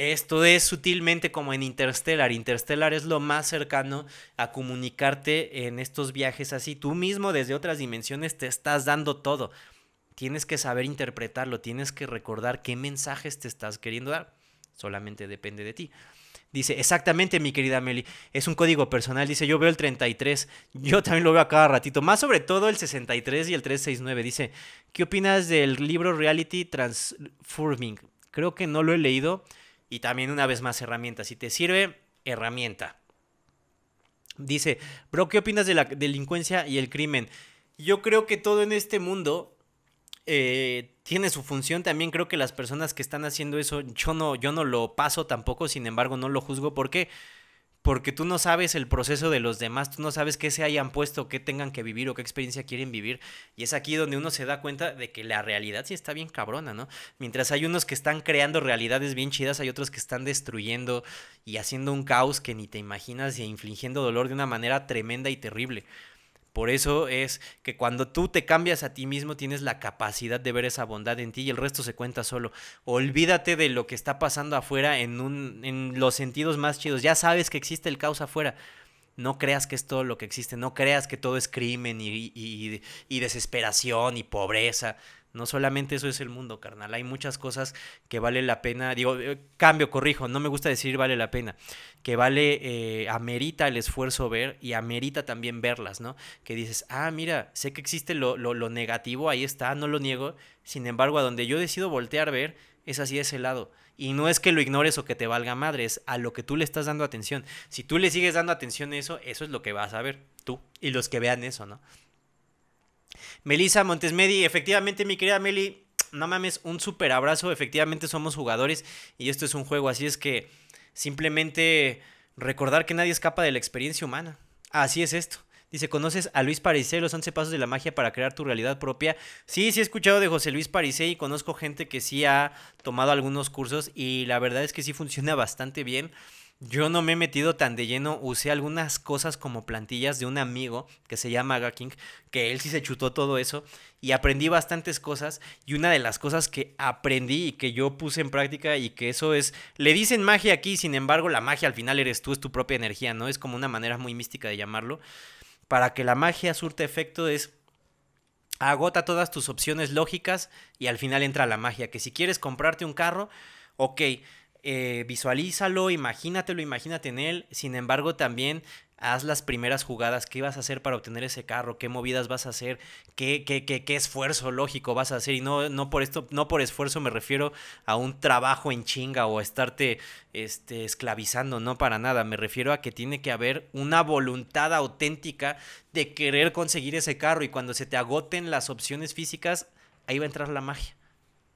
Esto es sutilmente como en Interstellar. Interstellar es lo más cercano a comunicarte en estos viajes así. Tú mismo desde otras dimensiones te estás dando todo. Tienes que saber interpretarlo, tienes que recordar qué mensajes te estás queriendo dar. Solamente depende de ti. Dice, exactamente, mi querida Meli. Es un código personal. Dice, yo veo el 33. Yo también lo veo a cada ratito. Más sobre todo el 63 y el 369. Dice, ¿qué opinas del libro Reality Transforming? Creo que no lo he leído. Y también una vez más herramienta. Si te sirve, herramienta. Dice, bro, ¿qué opinas de la delincuencia y el crimen? Yo creo que todo en este mundo eh, tiene su función. También creo que las personas que están haciendo eso, yo no, yo no lo paso tampoco, sin embargo, no lo juzgo porque... qué porque tú no sabes el proceso de los demás, tú no sabes qué se hayan puesto, qué tengan que vivir o qué experiencia quieren vivir. Y es aquí donde uno se da cuenta de que la realidad sí está bien cabrona, ¿no? Mientras hay unos que están creando realidades bien chidas, hay otros que están destruyendo y haciendo un caos que ni te imaginas y infligiendo dolor de una manera tremenda y terrible. Por eso es que cuando tú te cambias a ti mismo tienes la capacidad de ver esa bondad en ti y el resto se cuenta solo. Olvídate de lo que está pasando afuera en, un, en los sentidos más chidos. Ya sabes que existe el caos afuera. No creas que es todo lo que existe. No creas que todo es crimen y, y desesperación y pobreza. No solamente eso es el mundo, carnal. Hay muchas cosas que vale la pena. Digo, eh, cambio, corrijo, no me gusta decir vale la pena. Que vale, eh, amerita el esfuerzo ver y amerita también verlas, ¿no? Que dices, ah, mira, sé que existe lo, lo, negativo, ahí está, no lo niego. Sin embargo, a donde yo decido voltear a ver, es así de ese lado. Y no es que lo ignores o que te valga madre, es a lo que tú le estás dando atención. Si tú le sigues dando atención a eso, eso es lo que vas a ver tú y los que vean eso, ¿no? Melissa Montesmedi, efectivamente, mi querida Meli, no mames, un super abrazo. Efectivamente, somos jugadores y esto es un juego, así es que simplemente recordar que nadie escapa de la experiencia humana. Así es esto. Dice, ¿conoces a Luis Parisei, los 11 pasos de la magia para crear tu realidad propia? Sí, sí he escuchado de José Luis Parisé y conozco gente que sí ha tomado algunos cursos y la verdad es que sí funciona bastante bien. Yo no me he metido tan de lleno, usé algunas cosas como plantillas de un amigo que se llama King que él sí se chutó todo eso y aprendí bastantes cosas y una de las cosas que aprendí y que yo puse en práctica y que eso es, le dicen magia aquí, sin embargo la magia al final eres tú, es tu propia energía, ¿no? Es como una manera muy mística de llamarlo. Para que la magia surte efecto es agota todas tus opciones lógicas y al final entra la magia, que si quieres comprarte un carro, ok eh, visualízalo, imagínatelo, imagínate en él. Sin embargo, también haz las primeras jugadas, qué vas a hacer para obtener ese carro, qué movidas vas a hacer, qué, qué, esfuerzo lógico vas a hacer. Y no, no, por esto, no por esfuerzo me refiero a un trabajo en chinga o a estarte este, esclavizando, no para nada. Me refiero a que tiene que haber una voluntad auténtica de querer conseguir ese carro. Y cuando se te agoten las opciones físicas, ahí va a entrar la magia.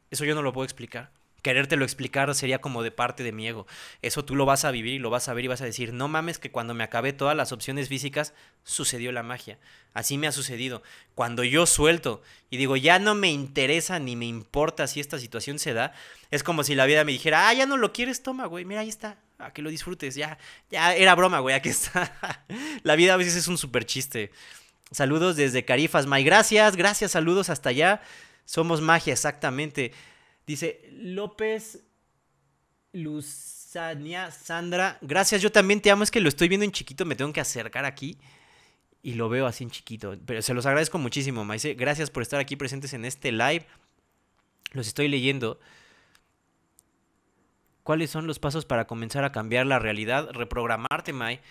Eso yo no lo puedo explicar querértelo explicar sería como de parte de mi ego. Eso tú lo vas a vivir y lo vas a ver y vas a decir, no mames que cuando me acabé todas las opciones físicas, sucedió la magia. Así me ha sucedido. Cuando yo suelto y digo, ya no me interesa ni me importa si esta situación se da, es como si la vida me dijera, ah, ya no lo quieres, toma, güey, mira, ahí está. A que lo disfrutes, ya, ya era broma, güey, aquí está. la vida a veces es un super chiste. Saludos desde Carifas, May. Gracias, gracias, saludos hasta allá. Somos magia, exactamente. Dice López Luzania Sandra. Gracias, yo también te amo. Es que lo estoy viendo en chiquito, me tengo que acercar aquí. Y lo veo así en chiquito. Pero se los agradezco muchísimo, Maice. Gracias por estar aquí presentes en este live. Los estoy leyendo. ¿Cuáles son los pasos para comenzar a cambiar la realidad? Reprogramarte, Mai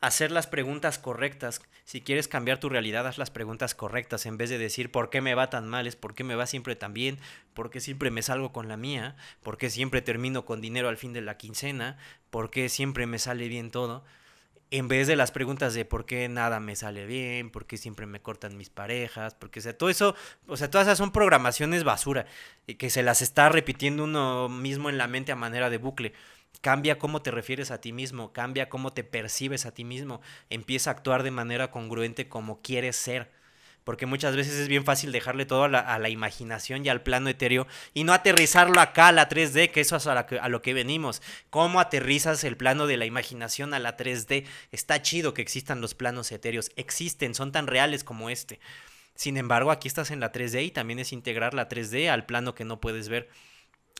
hacer las preguntas correctas. Si quieres cambiar tu realidad, haz las preguntas correctas en vez de decir por qué me va tan mal, es por qué me va siempre tan bien, por qué siempre me salgo con la mía, por qué siempre termino con dinero al fin de la quincena, por qué siempre me sale bien todo. En vez de las preguntas de por qué nada me sale bien, por qué siempre me cortan mis parejas, porque o sea, todo eso, o sea, todas esas son programaciones basura eh, que se las está repitiendo uno mismo en la mente a manera de bucle. Cambia cómo te refieres a ti mismo, cambia cómo te percibes a ti mismo, empieza a actuar de manera congruente como quieres ser. Porque muchas veces es bien fácil dejarle todo a la, imaginación y al plano etéreo y no aterrizarlo acá a la 3D, que eso es a, a lo que venimos. ¿Cómo aterrizas el plano de la imaginación a la 3D? Está chido que existan los planos etéreos, existen, son tan reales como este. Sin embargo, aquí estás en la 3D y también es integrar la 3D al plano que no puedes ver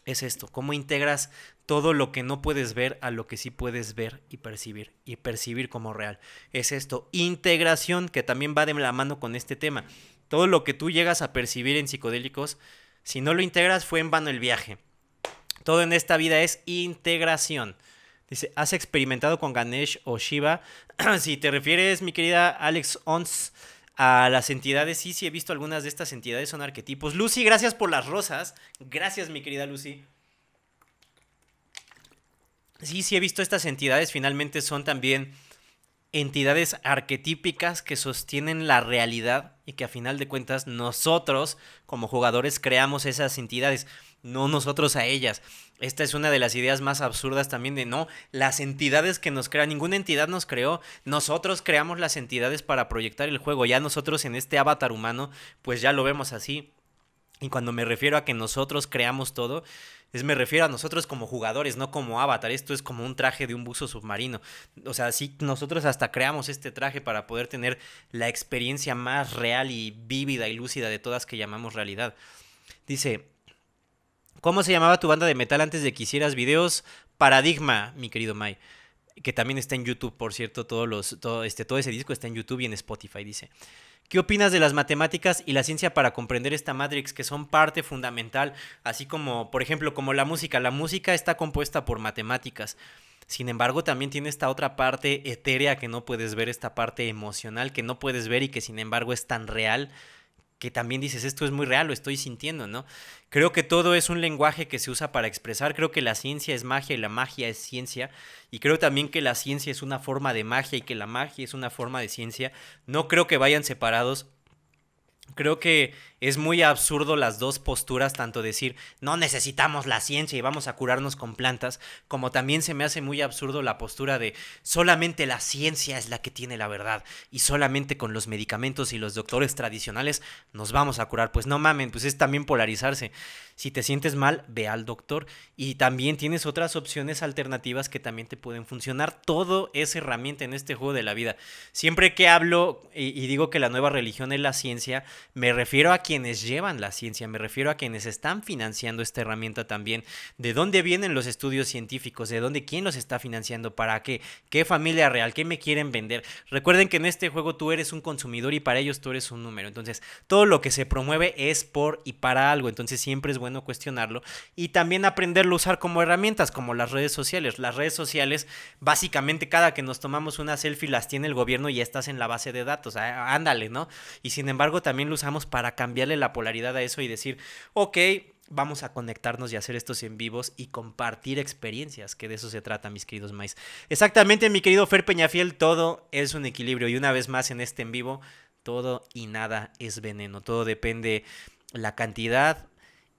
es esto, cómo integras todo lo que no puedes ver a lo que sí puedes ver y percibir, y percibir como real. Es esto, integración, que también va de la mano con este tema. Todo lo que tú llegas a percibir en psicodélicos, si no lo integras, fue en vano el viaje. Todo en esta vida es integración. Dice, ¿has experimentado con Ganesh o Shiva? si te refieres, mi querida Alex Ons, a las entidades. Sí, sí, he visto algunas de estas entidades, son arquetipos. Lucy, gracias por las rosas. Gracias, mi querida Lucy. Sí, sí, he visto estas entidades. Finalmente son también entidades arquetípicas que sostienen la realidad y que a final de cuentas nosotros como jugadores creamos esas entidades no nosotros a ellas. Esta es una de las ideas más absurdas también de no, las entidades que nos crean, ninguna entidad nos creó, nosotros creamos las entidades para proyectar el juego, ya nosotros en este avatar humano, pues ya lo vemos así. Y cuando me refiero a que nosotros creamos todo, es me refiero a nosotros como jugadores, no como avatar. Esto es como un traje de un buzo submarino. O sea, sí, nosotros hasta creamos este traje para poder tener la experiencia más real y vívida y lúcida de todas que llamamos realidad. Dice, ¿Cómo se llamaba tu banda de metal antes de que hicieras videos? Paradigma, mi querido Mai. Que también está en YouTube, por cierto, todos los, todo, este, todo ese disco está en YouTube y en Spotify, dice. ¿Qué opinas de las matemáticas y la ciencia para comprender esta Matrix, que son parte fundamental, así como, por ejemplo, como la música? La música está compuesta por matemáticas. Sin embargo, también tiene esta otra parte etérea que no puedes ver, esta parte emocional que no puedes ver y que sin embargo es tan real que también dices, esto es muy real, lo estoy sintiendo, ¿no? Creo que todo es un lenguaje que se usa para expresar, creo que la ciencia es magia y la magia es ciencia, y creo también que la ciencia es una forma de magia y que la magia es una forma de ciencia, no creo que vayan separados, creo que es muy absurdo las dos posturas, tanto decir no necesitamos la ciencia y vamos a curarnos con plantas, como también se me hace muy absurdo la postura de solamente la ciencia es la que tiene la verdad y solamente con los medicamentos y los doctores tradicionales nos vamos a curar. Pues no mamen, pues es también polarizarse. Si te sientes mal, ve al doctor y también tienes otras opciones alternativas que también te pueden funcionar. Todo es herramienta en este juego de la vida. Siempre que hablo y, digo que la nueva religión es la ciencia, me refiero a quienes llevan la ciencia, me refiero a quienes están financiando esta herramienta también. ¿De dónde vienen los estudios científicos? ¿De dónde quién los está financiando? ¿Para qué? ¿Qué familia real? ¿Qué me quieren vender? Recuerden que en este juego tú eres un consumidor y para ellos tú eres un número. Entonces, todo lo que se promueve es por y para algo. Entonces, siempre es bueno cuestionarlo y también aprenderlo a usar como herramientas, como las redes sociales. Las redes sociales, básicamente, cada que nos tomamos una selfie las tiene el gobierno y ya estás en la base de datos. Ah, ándale, ¿no? Y sin embargo, también lo usamos para cambiar cambiarle la polaridad a eso y decir, ok, vamos a conectarnos y hacer estos en vivos y compartir experiencias, que de eso se trata, mis queridos maíz. Exactamente, mi querido Fer Peñafiel, todo es un equilibrio y una vez más en este en vivo, todo y nada es veneno, todo depende la cantidad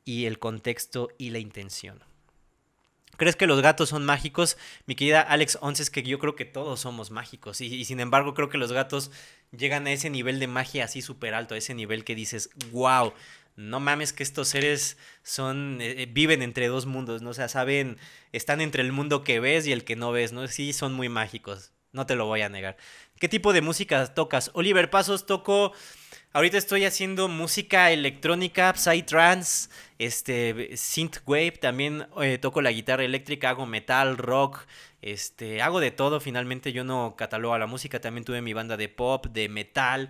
y el contexto y la intención. ¿Crees que los gatos son mágicos? Mi querida Alex Once, es que yo creo que todos somos mágicos. Y, sin embargo, creo que los gatos llegan a ese nivel de magia así súper alto, a ese nivel que dices, wow, no mames que estos seres son, eh, eh, viven entre dos mundos, ¿no? O sea, saben, están entre el mundo que ves y el que no ves, ¿no? Sí, son muy mágicos. No te lo voy a negar. ¿Qué tipo de música tocas? Oliver Pasos, toco Ahorita estoy haciendo música electrónica, psytrance, este, synthwave, también eh, toco la guitarra eléctrica, hago metal, rock, este, hago de todo. Finalmente yo no catalogo a la música, también tuve mi banda de pop, de metal,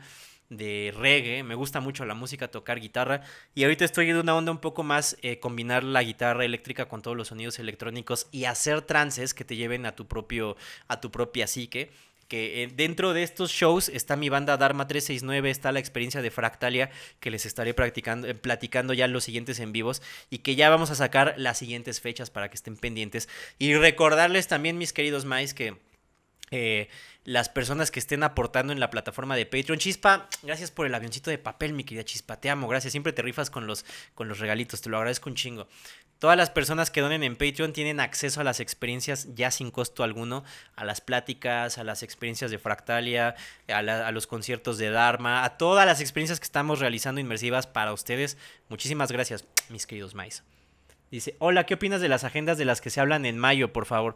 de reggae. Me gusta mucho la música, tocar guitarra. Y ahorita estoy en una onda un poco más eh, combinar la guitarra eléctrica con todos los sonidos electrónicos y hacer trances que te lleven a tu propio, a tu propia psique que eh, dentro de estos shows está mi banda Dharma 369, está la experiencia de Fractalia, que les estaré practicando, eh, platicando ya los siguientes en vivos y que ya vamos a sacar las siguientes fechas para que estén pendientes. Y recordarles también, mis queridos mais, que... Eh, las personas que estén aportando en la plataforma de Patreon. Chispa, gracias por el avioncito de papel, mi querida Chispa. Te amo, gracias. Siempre te rifas con los, con los regalitos, te lo agradezco un chingo. Todas las personas que donen en Patreon tienen acceso a las experiencias ya sin costo alguno, a las pláticas, a las experiencias de Fractalia, a, los conciertos de Dharma, a todas las experiencias que estamos realizando inmersivas para ustedes. Muchísimas gracias, mis queridos mais. Dice, hola, ¿qué opinas de las agendas de las que se hablan en mayo, por favor?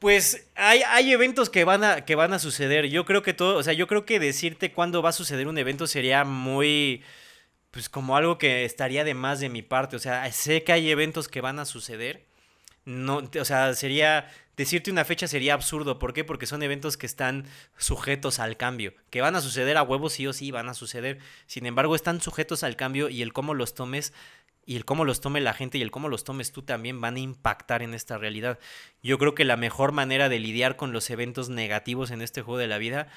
Pues hay, eventos que van, a, que van a suceder. Yo creo que todo, o sea, yo creo que decirte cuándo va a suceder un evento sería muy pues como algo que estaría de más de mi parte. O sea, sé que hay eventos que van a suceder. No, o sea, sería decirte una fecha sería absurdo. ¿Por qué? Porque son eventos que están sujetos al cambio. Que van a suceder a huevos sí o sí, van a suceder. Sin embargo, están sujetos al cambio y el cómo los tomes y el cómo los tome la gente y el cómo los tomes tú también van a impactar en esta realidad. Yo creo que la mejor manera de lidiar con los eventos negativos en este juego de la vida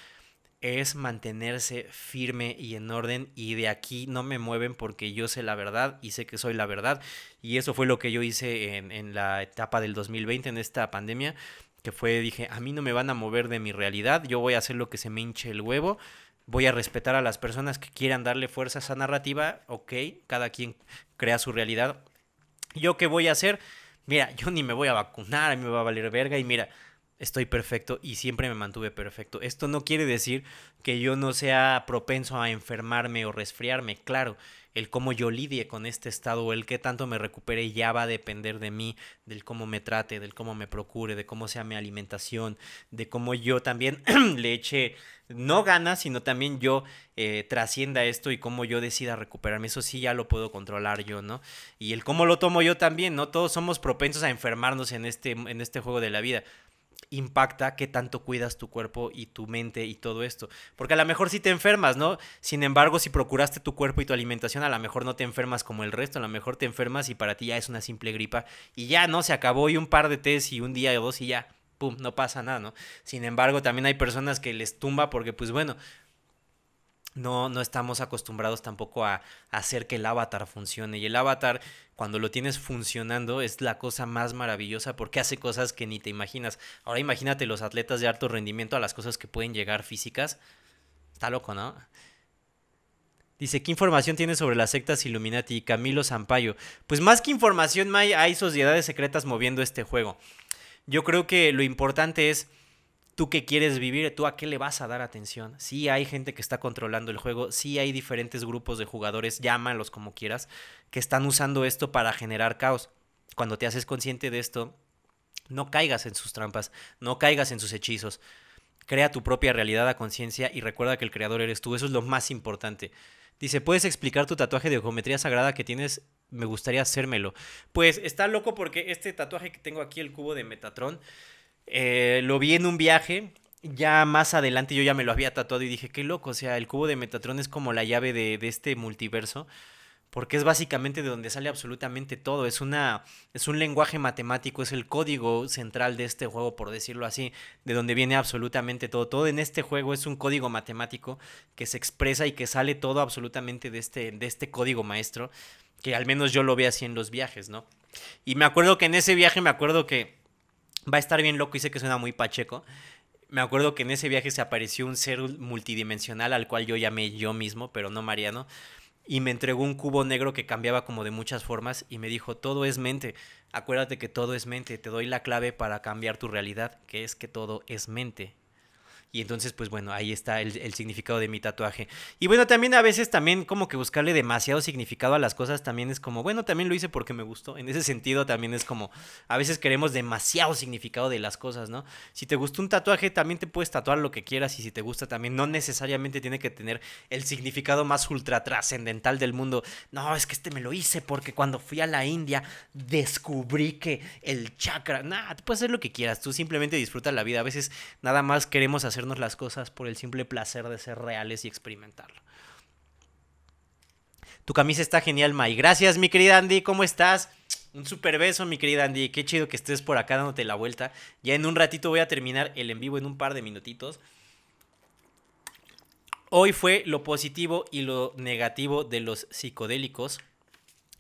es mantenerse firme y en orden y de aquí no me mueven porque yo sé la verdad y sé que soy la verdad y eso fue lo que yo hice en, la etapa del 2020 en esta pandemia que fue dije a mí no me van a mover de mi realidad yo voy a hacer lo que se me hinche el huevo voy a respetar a las personas que quieran darle fuerza a esa narrativa ok cada quien crea su realidad yo qué voy a hacer mira yo ni me voy a vacunar a mí me va a valer verga y mira estoy perfecto y siempre me mantuve perfecto. Esto no quiere decir que yo no sea propenso a enfermarme o resfriarme, claro. El cómo yo lidie con este estado o el qué tanto me recupere ya va a depender de mí, del cómo me trate, del cómo me procure, de cómo sea mi alimentación, de cómo yo también le eche no ganas, sino también yo eh, trascienda esto y cómo yo decida recuperarme. Eso sí ya lo puedo controlar yo, ¿no? Y el cómo lo tomo yo también, ¿no? Todos somos propensos a enfermarnos en este, en este juego de la vida impacta qué tanto cuidas tu cuerpo y tu mente y todo esto. Porque a lo mejor sí te enfermas, ¿no? Sin embargo, si procuraste tu cuerpo y tu alimentación, a lo mejor no te enfermas como el resto, a lo mejor te enfermas y para ti ya es una simple gripa y ya, ¿no? Se acabó y un par de test y un día o dos y ya, pum, no pasa nada, ¿no? Sin embargo, también hay personas que les tumba porque, pues bueno, no, no estamos acostumbrados tampoco a, hacer que el avatar funcione. Y el avatar, cuando lo tienes funcionando, es la cosa más maravillosa porque hace cosas que ni te imaginas. Ahora imagínate los atletas de alto rendimiento a las cosas que pueden llegar físicas. Está loco, ¿no? Dice, ¿qué información tienes sobre las sectas Illuminati y Camilo Zampayo? Pues más que información, May, hay sociedades secretas moviendo este juego. Yo creo que lo importante es tú que quieres vivir, tú a qué le vas a dar atención. Sí hay gente que está controlando el juego, sí hay diferentes grupos de jugadores, llámalos como quieras, que están usando esto para generar caos. Cuando te haces consciente de esto, no caigas en sus trampas, no caigas en sus hechizos. Crea tu propia realidad a conciencia y recuerda que el creador eres tú, eso es lo más importante. Dice, ¿puedes explicar tu tatuaje de geometría sagrada que tienes? Me gustaría hacérmelo. Pues está loco porque este tatuaje que tengo aquí, el cubo de Metatron, eh, lo vi en un viaje. Ya más adelante yo ya me lo había tatuado y dije, qué loco, o sea, el cubo de Metatron es como la llave de, este multiverso, porque es básicamente de donde sale absolutamente todo, es, una, es un lenguaje matemático, es el código central de este juego, por decirlo así, de donde viene absolutamente todo. Todo en este juego es un código matemático que se expresa y que sale todo absolutamente de este, de este código maestro, que al menos yo lo veo así en los viajes, ¿no? Y me acuerdo que en ese viaje me acuerdo que Va a estar bien loco y sé que suena muy pacheco. Me acuerdo que en ese viaje se apareció un ser multidimensional al cual yo llamé yo mismo, pero no Mariano, y me entregó un cubo negro que cambiaba como de muchas formas y me dijo, todo es mente, acuérdate que todo es mente, te doy la clave para cambiar tu realidad, que es que todo es mente, y entonces, pues bueno, ahí está el, significado de mi tatuaje. Y bueno, también a veces también como que buscarle demasiado significado a las cosas también es como, bueno, también lo hice porque me gustó. En ese sentido también es como, a veces queremos demasiado significado de las cosas, ¿no? Si te gustó un tatuaje, también te puedes tatuar lo que quieras y si te gusta también, no necesariamente tiene que tener el significado más ultra trascendental del mundo. No, es que este me lo hice porque cuando fui a la India descubrí que el chakra, nada, puedes hacer lo que quieras, tú simplemente disfruta la vida. A veces nada más queremos hacer las cosas por el simple placer de ser reales y experimentarlo. Tu camisa está genial, May. Gracias, mi querida Andy. ¿Cómo estás? Un super beso, mi querida Andy. Qué chido que estés por acá dándote la vuelta. Ya en un ratito voy a terminar el en vivo en un par de minutitos. Hoy fue lo positivo y lo negativo de los psicodélicos.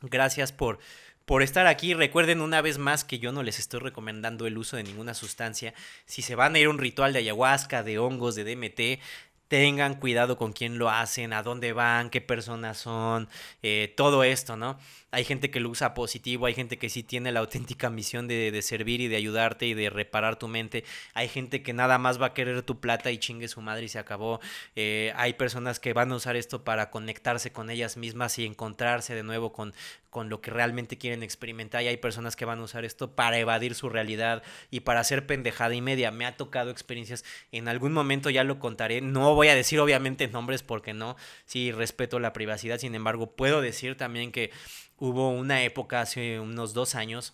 Gracias por por estar aquí. Recuerden una vez más que yo no les estoy recomendando el uso de ninguna sustancia. Si se van a ir a un ritual de ayahuasca, de hongos, de DMT, tengan cuidado con quién lo hacen, a dónde van, qué personas son, eh, todo esto, ¿no? Hay gente que lo usa positivo, hay gente que sí tiene la auténtica misión de, servir y de ayudarte y de reparar tu mente. Hay gente que nada más va a querer tu plata y chingue su madre y se acabó. Eh, hay personas que van a usar esto para conectarse con ellas mismas y encontrarse de nuevo con, con lo que realmente quieren experimentar. Y hay personas que van a usar esto para evadir su realidad y para hacer pendejada y media. Me ha tocado experiencias, en algún momento ya lo contaré. No voy a decir obviamente nombres porque no, sí respeto la privacidad. Sin embargo, puedo decir también que hubo una época hace unos dos años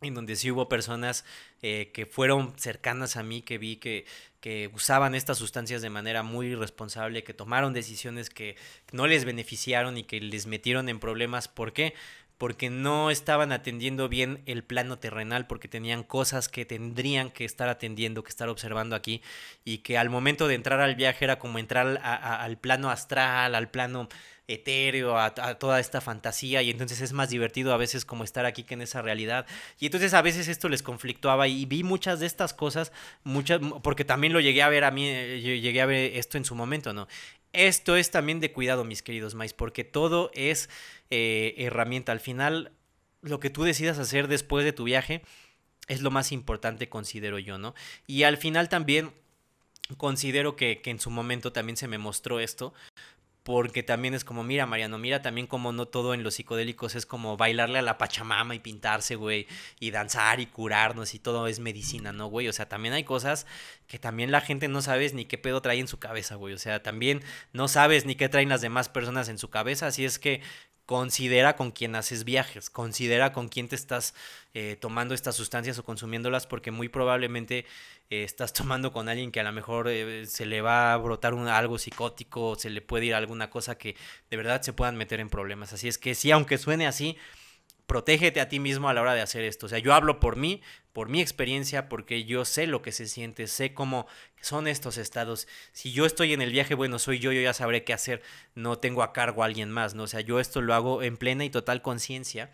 en donde sí hubo personas eh, que fueron cercanas a mí, que vi que, que usaban estas sustancias de manera muy irresponsable, que tomaron decisiones que no les beneficiaron y que les metieron en problemas. ¿Por qué? porque no estaban atendiendo bien el plano terrenal, porque tenían cosas que tendrían que estar atendiendo, que estar observando aquí, y que al momento de entrar al viaje era como entrar al plano astral, al plano etéreo, a, toda esta fantasía y entonces es más divertido a veces como estar aquí que en esa realidad. Y entonces a veces esto les conflictuaba y vi muchas de estas cosas, muchas, porque también lo llegué a ver a mí, eh, llegué a ver esto en su momento, ¿no? Esto es también de cuidado, mis queridos mais, porque todo es eh, herramienta. Al final, lo que tú decidas hacer después de tu viaje es lo más importante, considero yo, ¿no? Y al final también considero que, que en su momento también se me mostró esto porque también es como, mira, Mariano, mira también como no todo en los psicodélicos es como bailarle a la pachamama y pintarse, güey, y danzar y curarnos y todo es medicina, ¿no, güey? O sea, también hay cosas que también la gente no sabes ni qué pedo trae en su cabeza, güey. O sea, también no sabes ni qué traen las demás personas en su cabeza, así es que Considera con quién haces viajes, considera con quién te estás eh, tomando estas sustancias o consumiéndolas, porque muy probablemente eh, estás tomando con alguien que a lo mejor eh, se le va a brotar algo psicótico, o se le puede ir alguna cosa que de verdad se puedan meter en problemas. Así es que sí, aunque suene así, protégete a ti mismo a la hora de hacer esto. O sea, yo hablo por mí, por mi experiencia, porque yo sé lo que se siente, sé cómo son estos estados. Si yo estoy en el viaje, bueno, soy yo, yo ya sabré qué hacer, no tengo a cargo a alguien más, ¿no? O sea, yo esto lo hago en plena y total conciencia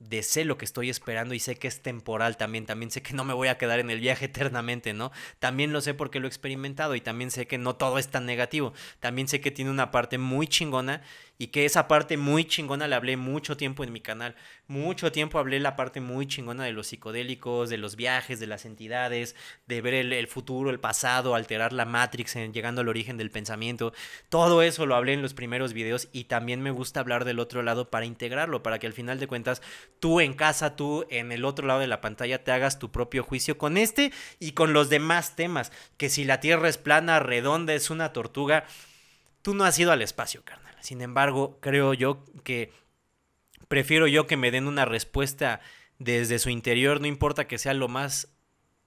de sé lo que estoy esperando y sé que es temporal también, también sé que no me voy a quedar en el viaje eternamente, ¿no? También lo sé porque lo he experimentado y también sé que no todo es tan negativo, también sé que tiene una parte muy chingona y que esa parte muy chingona la hablé mucho tiempo en mi canal. Mucho tiempo hablé la parte muy chingona de los psicodélicos, de los viajes, de las entidades, de ver el, futuro, el pasado, alterar la Matrix, en, llegando al origen del pensamiento. Todo eso lo hablé en los primeros videos y también me gusta hablar del otro lado para integrarlo, para que al final de cuentas tú en casa, tú en el otro lado de la pantalla te hagas tu propio juicio con este y con los demás temas. Que si la Tierra es plana, redonda, es una tortuga, Tú no has ido al espacio, carnal. Sin embargo, creo yo que prefiero yo que me den una respuesta desde su interior, no importa que sea lo más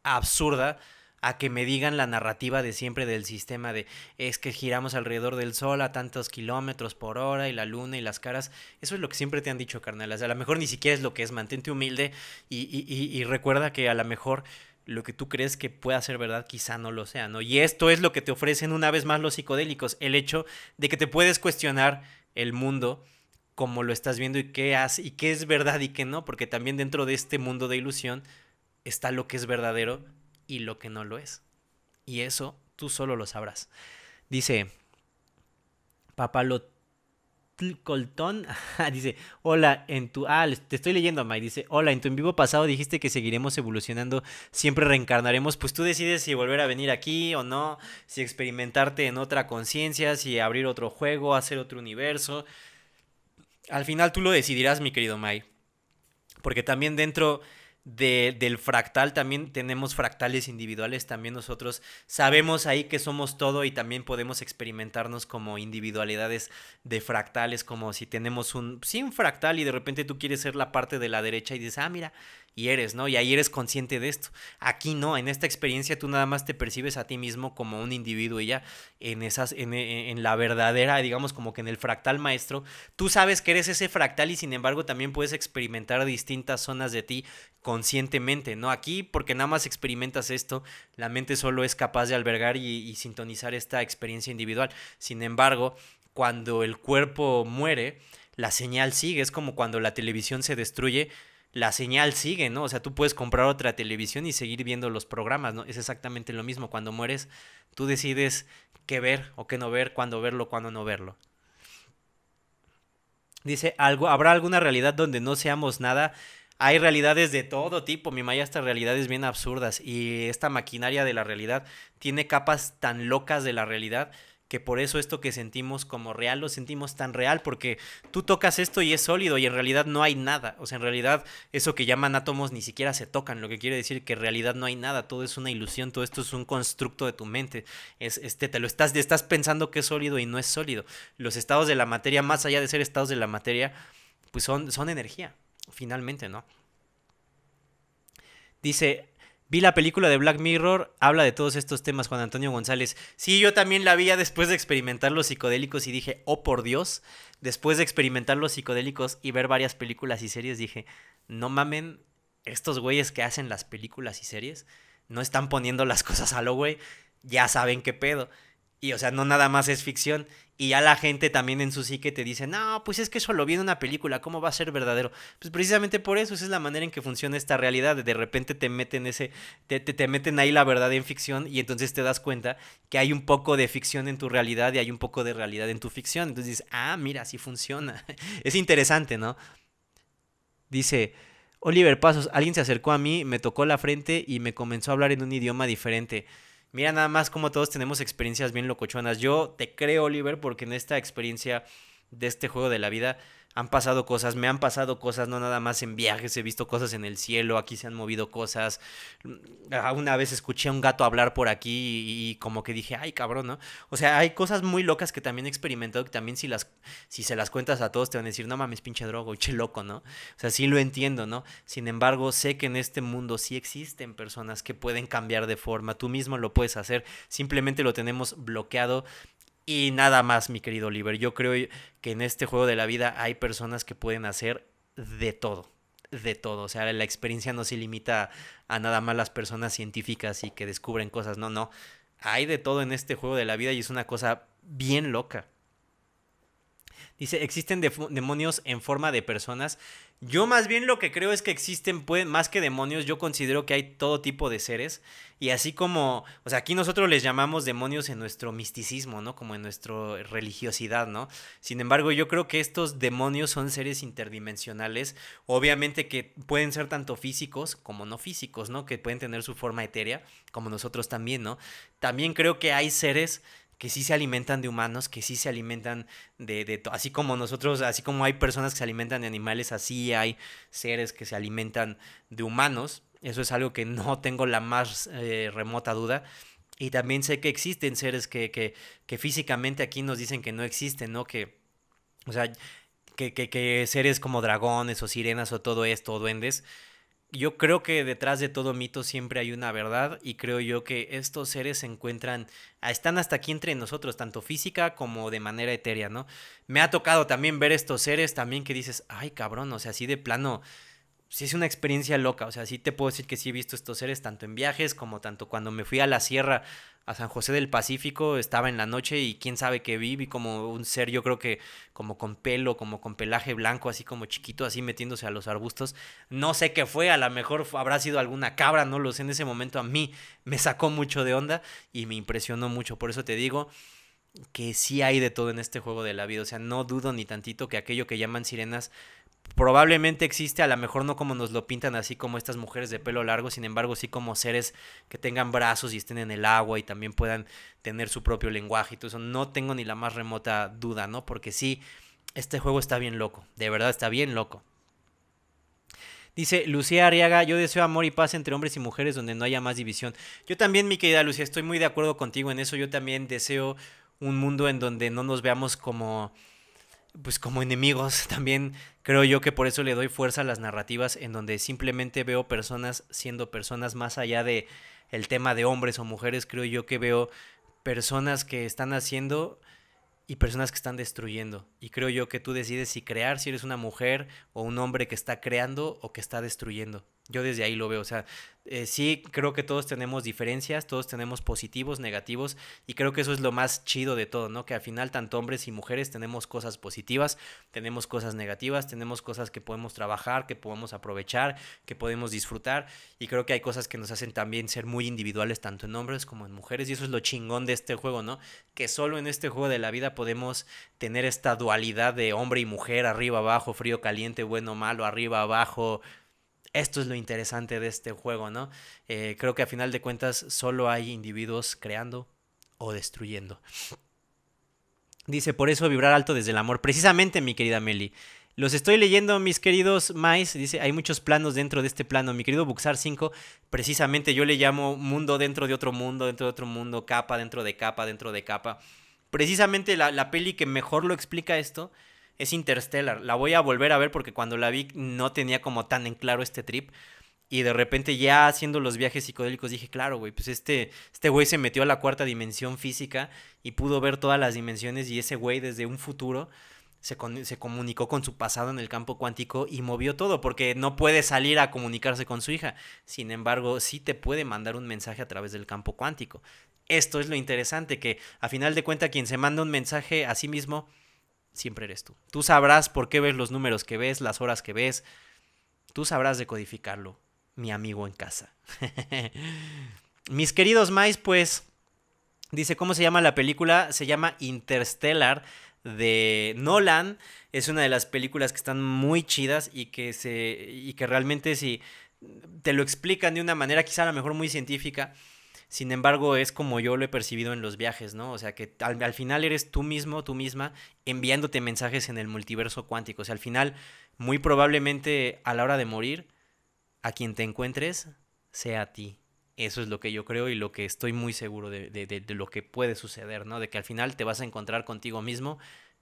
absurda, a que me digan la narrativa de siempre del sistema de es que giramos alrededor del sol a tantos kilómetros por hora y la luna y las caras. Eso es lo que siempre te han dicho, carnal. a lo mejor ni siquiera es lo que es. Mantente humilde y, y recuerda que a lo mejor lo que tú crees que pueda ser verdad quizá no lo sea, ¿no? Y esto es lo que te ofrecen una vez más los psicodélicos, el hecho de que te puedes cuestionar el mundo como lo estás viendo y qué, y qué es verdad y qué no, porque también dentro de este mundo de ilusión está lo que es verdadero y lo que no lo es. Y eso tú solo lo sabrás. Dice, lo. Coltón dice, hola, en tu... Ah, te estoy leyendo, May, Dice, hola, en tu en vivo pasado dijiste que seguiremos evolucionando, siempre reencarnaremos. Pues tú decides si volver a venir aquí o no, si experimentarte en otra conciencia, si abrir otro juego, hacer otro universo. Al final tú lo decidirás, mi querido May Porque también dentro de, del fractal, también tenemos fractales individuales, también nosotros sabemos ahí que somos todo y también podemos experimentarnos como individualidades de fractales, como si tenemos un, sin un fractal y de repente tú quieres ser la parte de la derecha y dices, ah, mira, y eres, ¿no? Y ahí eres consciente de esto. Aquí no, en esta experiencia tú nada más te percibes a ti mismo como un individuo y ya en esas, en, en, la verdadera, digamos como que en el fractal maestro, tú sabes que eres ese fractal y sin embargo también puedes experimentar distintas zonas de ti conscientemente, ¿no? Aquí porque nada más experimentas esto, la mente solo es capaz de albergar y, y sintonizar esta experiencia individual. Sin embargo, cuando el cuerpo muere, la señal sigue, es como cuando la televisión se destruye la señal sigue, ¿no? O sea, tú puedes comprar otra televisión y seguir viendo los programas, ¿no? Es exactamente lo mismo. Cuando mueres, tú decides qué ver o qué no ver, cuándo verlo, cuándo no verlo. Dice, algo, ¿habrá alguna realidad donde no seamos nada? Hay realidades de todo tipo, mi Maya, estas realidades bien absurdas. Y esta maquinaria de la realidad tiene capas tan locas de la realidad que por eso esto que sentimos como real lo sentimos tan real, porque tú tocas esto y es sólido y en realidad no hay nada. O sea, en realidad eso que llaman átomos ni siquiera se tocan, lo que quiere decir que en realidad no hay nada, todo es una ilusión, todo esto es un constructo de tu mente. Es, este, te lo estás, estás pensando que es sólido y no es sólido. Los estados de la materia, más allá de ser estados de la materia, pues son, son energía, finalmente, ¿no? Dice, Vi la película de Black Mirror, habla de todos estos temas Juan Antonio González. Sí, yo también la vi después de experimentar los psicodélicos y dije, oh por Dios, después de experimentar los psicodélicos y ver varias películas y series, dije, no mamen, estos güeyes que hacen las películas y series no están poniendo las cosas a lo güey, ya saben qué pedo. Y o sea, no nada más es ficción. Y ya la gente también en su psique te dice, no, pues es que eso lo vi una película, ¿cómo va a ser verdadero? Pues precisamente por eso, esa es la manera en que funciona esta realidad. De repente te meten ese, te, meten ahí la verdad en ficción y entonces te das cuenta que hay un poco de ficción en tu realidad y hay un poco de realidad en tu ficción. Entonces dices, ah, mira, así funciona. es interesante, ¿no? Dice, Oliver Pasos, alguien se acercó a mí, me tocó la frente y me comenzó a hablar en un idioma diferente. Mira nada más como todos tenemos experiencias bien locochonas. Yo te creo, Oliver, porque en esta experiencia de este juego de la vida han pasado cosas, me han pasado cosas, no nada más en viajes, he visto cosas en el cielo, aquí se han movido cosas. Mm, ah, una vez escuché a un gato hablar por aquí y, como que dije, ay cabrón, ¿no? O sea, hay cosas muy locas que también he experimentado que también si, las, si se las cuentas a todos te van a decir, no mames, pinche drogo, che loco, ¿no? O sea, sí lo entiendo, ¿no? Sin embargo, sé que en este mundo sí existen personas que pueden cambiar de forma, tú mismo lo puedes hacer, simplemente lo tenemos bloqueado y nada más, mi querido Oliver. Yo creo que en este juego de la vida hay personas que pueden hacer de todo. De todo. O sea, la experiencia no se limita a nada más las personas científicas y que descubren cosas. No, no. Hay de todo en este juego de la vida y es una cosa bien loca. Dice, existen demonios en forma de personas yo más bien lo que creo es que existen, pues, más que demonios, yo considero que hay todo tipo de seres. Y así como, o sea, aquí nosotros les llamamos demonios en nuestro misticismo, ¿no? Como en nuestra religiosidad, ¿no? Sin embargo, yo creo que estos demonios son seres interdimensionales, obviamente que pueden ser tanto físicos como no físicos, ¿no? Que pueden tener su forma etérea, como nosotros también, ¿no? También creo que hay seres que sí se alimentan de humanos, que sí se alimentan de, de así como nosotros, así como hay personas que se alimentan de animales, así hay seres que se alimentan de humanos. Eso es algo que no tengo la más eh, remota duda. Y también sé que existen seres que, físicamente aquí nos dicen que no existen, ¿no? Que, o sea, que, que seres como dragones o sirenas o todo esto, o duendes, yo creo que detrás de todo mito siempre hay una verdad y creo yo que estos seres se encuentran, ah, están hasta aquí entre nosotros, tanto física como de manera etérea, ¿no? Me ha tocado también ver estos seres también que dices, ay cabrón, o sea, así de plano sí es una experiencia loca. O sea, sí te puedo decir que sí he visto estos seres tanto en viajes como tanto cuando me fui a la sierra a San José del Pacífico, estaba en la noche y quién sabe qué vi, vi como un ser, yo creo que como con pelo, como con pelaje blanco, así como chiquito, así metiéndose a los arbustos. No sé qué fue, a lo mejor habrá sido alguna cabra, no lo sé, en ese momento a mí me sacó mucho de onda y me impresionó mucho, por eso te digo que sí hay de todo en este juego de la vida, o sea, no dudo ni tantito que aquello que llaman sirenas probablemente existe, a lo mejor no como nos lo pintan así como estas mujeres de pelo largo, sin embargo sí como seres que tengan brazos y estén en el agua y también puedan tener su propio lenguaje y todo eso. No tengo ni la más remota duda, ¿no? Porque sí, este juego está bien loco, de verdad está bien loco. Dice Lucía Arriaga, yo deseo amor y paz entre hombres y mujeres donde no haya más división. Yo también, mi querida Lucía, estoy muy de acuerdo contigo en eso. Yo también deseo un mundo en donde no nos veamos como pues como enemigos también creo yo que por eso le doy fuerza a las narrativas en donde simplemente veo personas siendo personas más allá de el tema de hombres o mujeres, creo yo que veo personas que están haciendo y personas que están destruyendo. Y creo yo que tú decides si crear, si eres una mujer o un hombre que está creando o que está destruyendo. Yo desde ahí lo veo, o sea, eh, sí, creo que todos tenemos diferencias, todos tenemos positivos, negativos, y creo que eso es lo más chido de todo, ¿no? Que al final tanto hombres y mujeres tenemos cosas positivas, tenemos cosas negativas, tenemos cosas que podemos trabajar, que podemos aprovechar, que podemos disfrutar, y creo que hay cosas que nos hacen también ser muy individuales, tanto en hombres como en mujeres, y eso es lo chingón de este juego, ¿no? Que solo en este juego de la vida podemos tener esta dualidad de hombre y mujer, arriba, abajo, frío, caliente, bueno, malo, arriba, abajo, esto es lo interesante de este juego, ¿no? Eh, creo que a final de cuentas solo hay individuos creando o destruyendo. Dice, por eso vibrar alto desde el amor. Precisamente, mi querida Meli. Los estoy leyendo, mis queridos Mais. Dice, hay muchos planos dentro de este plano. Mi querido Buxar 5, precisamente yo le llamo mundo dentro de otro mundo, dentro de otro mundo, capa dentro de capa, dentro de capa. Precisamente la, la peli que mejor lo explica esto es Interstellar. La voy a volver a ver porque cuando la vi no tenía como tan en claro este trip. Y de repente ya haciendo los viajes psicodélicos dije, claro, güey, pues este, este güey se metió a la cuarta dimensión física y pudo ver todas las dimensiones y ese güey desde un futuro se, se comunicó con su pasado en el campo cuántico y movió todo porque no puede salir a comunicarse con su hija. Sin embargo, sí te puede mandar un mensaje a través del campo cuántico. Esto es lo interesante, que a final de cuentas quien se manda un mensaje a sí mismo siempre eres tú. Tú sabrás por qué ves los números que ves, las horas que ves. Tú sabrás decodificarlo, mi amigo en casa. Mis queridos mais, pues, dice, ¿cómo se llama la película? Se llama Interstellar de Nolan. Es una de las películas que están muy chidas y que, se, y que realmente si te lo explican de una manera quizá a lo mejor muy científica, sin embargo, es como yo lo he percibido en los viajes, ¿no? O sea, que al, final eres tú mismo, tú misma, enviándote mensajes en el multiverso cuántico. O sea, al final, muy probablemente a la hora de morir, a quien te encuentres sea a ti. Eso es lo que yo creo y lo que estoy muy seguro de, de, lo que puede suceder, ¿no? De que al final te vas a encontrar contigo mismo,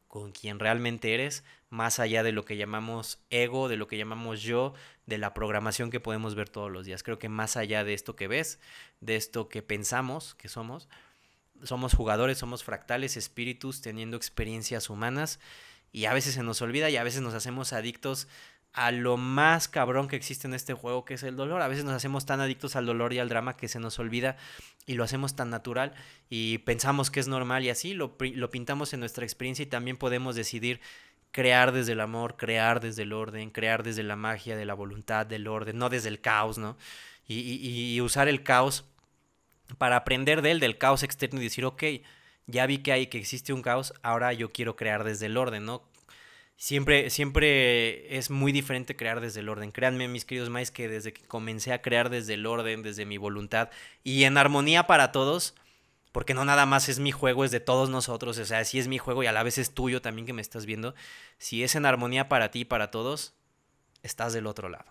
con quien realmente eres, más allá de lo que llamamos ego, de lo que llamamos yo, de la programación que podemos ver todos los días. Creo que más allá de esto que ves, de esto que pensamos que somos, somos jugadores, somos fractales, espíritus, teniendo experiencias humanas y a veces se nos olvida y a veces nos hacemos adictos a lo más cabrón que existe en este juego, que es el dolor. A veces nos hacemos tan adictos al dolor y al drama que se nos olvida y lo hacemos tan natural y pensamos que es normal y así lo, pintamos en nuestra experiencia y también podemos decidir crear desde el amor, crear desde el orden, crear desde la magia, de la voluntad, del orden, no desde el caos, ¿no? Y, usar el caos para aprender de él, del caos externo y decir, ok, ya vi que hay, que existe un caos, ahora yo quiero crear desde el orden, ¿no? Siempre, siempre es muy diferente crear desde el orden. Créanme, mis queridos maes, que desde que comencé a crear desde el orden, desde mi voluntad y en armonía para todos, porque no nada más es mi juego, es de todos nosotros. O sea, si es mi juego y a la vez es tuyo también que me estás viendo. Si es en armonía para ti y para todos, estás del otro lado.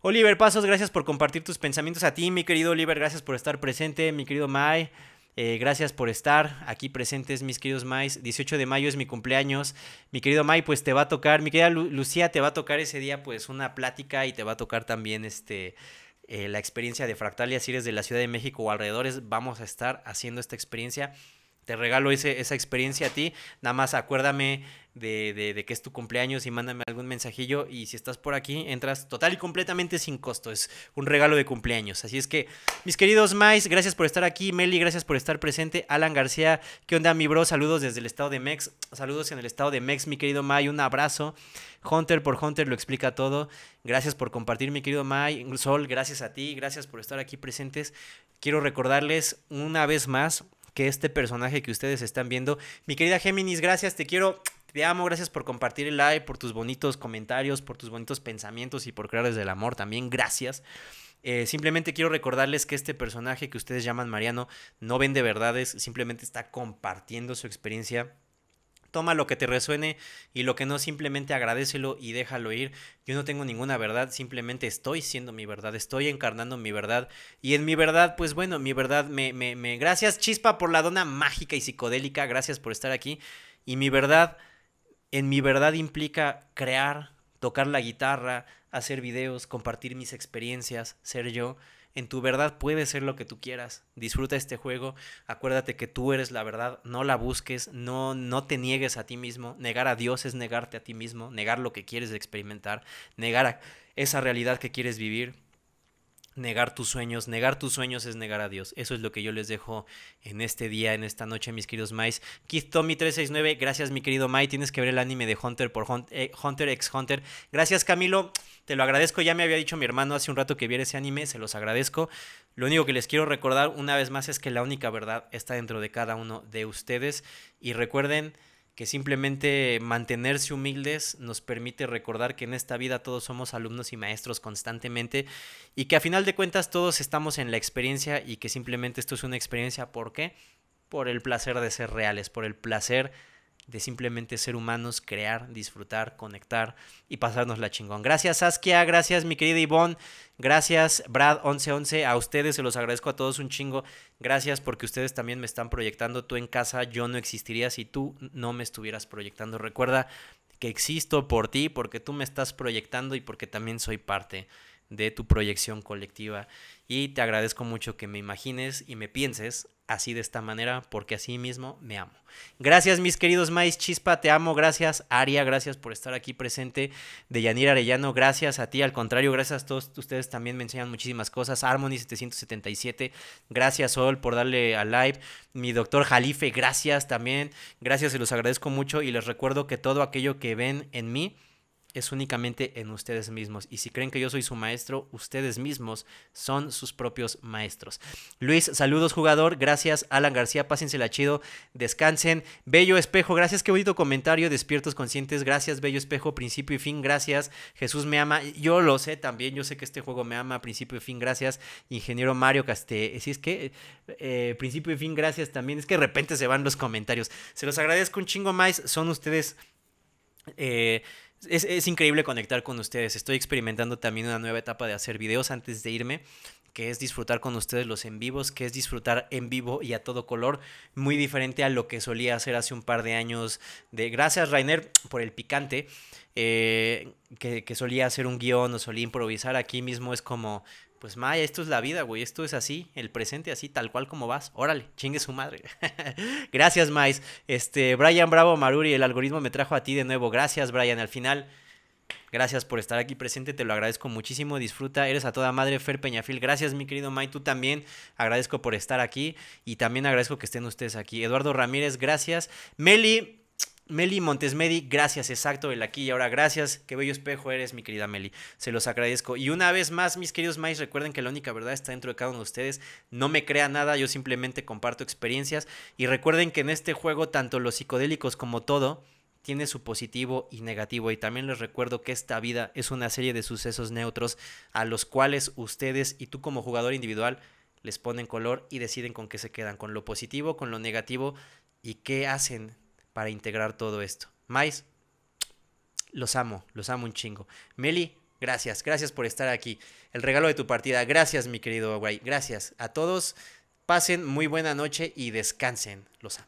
Oliver Pasos, gracias por compartir tus pensamientos a ti, mi querido Oliver. Gracias por estar presente, mi querido Mai. Eh, gracias por estar aquí presentes, mis queridos Mai, 18 de mayo es mi cumpleaños. Mi querido Mai, pues te va a tocar, mi querida Lucía, te va a tocar ese día pues una plática y te va a tocar también este eh, la experiencia de Fractalia, si eres de la Ciudad de México o alrededores, vamos a estar haciendo esta experiencia te regalo ese, esa experiencia a ti. Nada más acuérdame de, que es tu cumpleaños y mándame algún mensajillo. Y si estás por aquí, entras total y completamente sin costo. Es un regalo de cumpleaños. Así es que, mis queridos Mais, gracias por estar aquí. Meli, gracias por estar presente. Alan García, ¿qué onda, mi bro? Saludos desde el estado de Mex. Saludos en el estado de Mex, mi querido Mai. Un abrazo. Hunter por Hunter lo explica todo. Gracias por compartir, mi querido Mai. Sol, gracias a ti. Gracias por estar aquí presentes. Quiero recordarles una vez más que este personaje que ustedes están viendo. Mi querida Géminis, gracias, te quiero, te amo, gracias por compartir el like... por tus bonitos comentarios, por tus bonitos pensamientos y por crear desde el amor también, gracias. Eh, simplemente quiero recordarles que este personaje que ustedes llaman Mariano no vende verdades, simplemente está compartiendo su experiencia Toma lo que te resuene y lo que no, simplemente agradecelo y déjalo ir. Yo no tengo ninguna verdad, simplemente estoy siendo mi verdad, estoy encarnando mi verdad. Y en mi verdad, pues bueno, mi verdad me, me, me... Gracias Chispa por la dona mágica y psicodélica, gracias por estar aquí. Y mi verdad, en mi verdad implica crear, tocar la guitarra, hacer videos, compartir mis experiencias, ser yo. En tu verdad puede ser lo que tú quieras. Disfruta este juego. Acuérdate que tú eres la verdad. No la busques. No, no te niegues a ti mismo. Negar a Dios es negarte a ti mismo. Negar lo que quieres experimentar. Negar esa realidad que quieres vivir negar tus sueños. Negar tus sueños es negar a Dios. Eso es lo que yo les dejo en este día, en esta noche, mis queridos Mais. Keith Tommy 369, gracias mi querido Mai. Tienes que ver el anime de Hunter por Hunter, eh, Hunter x Hunter. Gracias Camilo, te lo agradezco. Ya me había dicho mi hermano hace un rato que viera ese anime, se los agradezco. Lo único que les quiero recordar una vez más es que la única verdad está dentro de cada uno de ustedes. Y recuerden que simplemente mantenerse humildes nos permite recordar que en esta vida todos somos alumnos y maestros constantemente y que a final de cuentas todos estamos en la experiencia y que simplemente esto es una experiencia. ¿Por qué? Por el placer de ser reales, por el placer de simplemente ser humanos, crear, disfrutar, conectar y pasarnos la chingón. Gracias Saskia, gracias mi querida Ivonne, gracias Brad1111, a ustedes se los agradezco a todos un chingo, gracias porque ustedes también me están proyectando, tú en casa yo no existiría si tú no me estuvieras proyectando. Recuerda que existo por ti, porque tú me estás proyectando y porque también soy parte de tu proyección colectiva. Y te agradezco mucho que me imagines y me pienses así de esta manera, porque así mismo me amo. Gracias, mis queridos Maíz Chispa, te amo. Gracias, Aria, gracias por estar aquí presente. De Yanir Arellano, gracias a ti. Al contrario, gracias a todos ustedes también me enseñan muchísimas cosas. Harmony777, gracias, Sol, por darle a live. Mi doctor Jalife, gracias también. Gracias, se los agradezco mucho y les recuerdo que todo aquello que ven en mí es únicamente en ustedes mismos. Y si creen que yo soy su maestro, ustedes mismos son sus propios maestros. Luis, saludos jugador, gracias. Alan García, pásensela chido, descansen. Bello Espejo, gracias, qué bonito comentario, despiertos conscientes, gracias Bello Espejo, principio y fin, gracias. Jesús me ama, yo lo sé también, yo sé que este juego me ama, principio y fin, gracias. Ingeniero Mario Casté, eh, si es que eh, principio y fin, gracias también, es que de repente se van los comentarios. Se los agradezco un chingo más, son ustedes... Eh, es, increíble conectar con ustedes. Estoy experimentando también una nueva etapa de hacer videos antes de irme, que es disfrutar con ustedes los en vivos, que es disfrutar en vivo y a todo color, muy diferente a lo que solía hacer hace un par de años. De, gracias, Rainer, por el picante, eh, que, que solía hacer un guión o solía improvisar. Aquí mismo es como, pues Maya, esto es la vida, güey, esto es así, el presente así, tal cual como vas, órale, chingue su madre. gracias, Mais. Este, Brian Bravo Maruri, el algoritmo me trajo a ti de nuevo, gracias, Brian, al final. Gracias por estar aquí presente, te lo agradezco muchísimo. Disfruta, eres a toda madre, Fer Peñafil. Gracias, mi querido May, tú también. Agradezco por estar aquí y también agradezco que estén ustedes aquí. Eduardo Ramírez, gracias. Meli, Meli Montesmedi, gracias, exacto, el aquí y ahora, gracias, qué bello espejo eres, mi querida Meli, se los agradezco. Y una vez más, mis queridos mais, recuerden que la única verdad está dentro de cada uno de ustedes, no me crea nada, yo simplemente comparto experiencias y recuerden que en este juego tanto los psicodélicos como todo tiene su positivo y negativo y también les recuerdo que esta vida es una serie de sucesos neutros a los cuales ustedes y tú como jugador individual les ponen color y deciden con qué se quedan, con lo positivo, con lo negativo y qué hacen para integrar todo esto. Mais, los amo, los amo un chingo. Meli, gracias, gracias por estar aquí. El regalo de tu partida, gracias mi querido güey, gracias a todos. Pasen muy buena noche y descansen, los amo.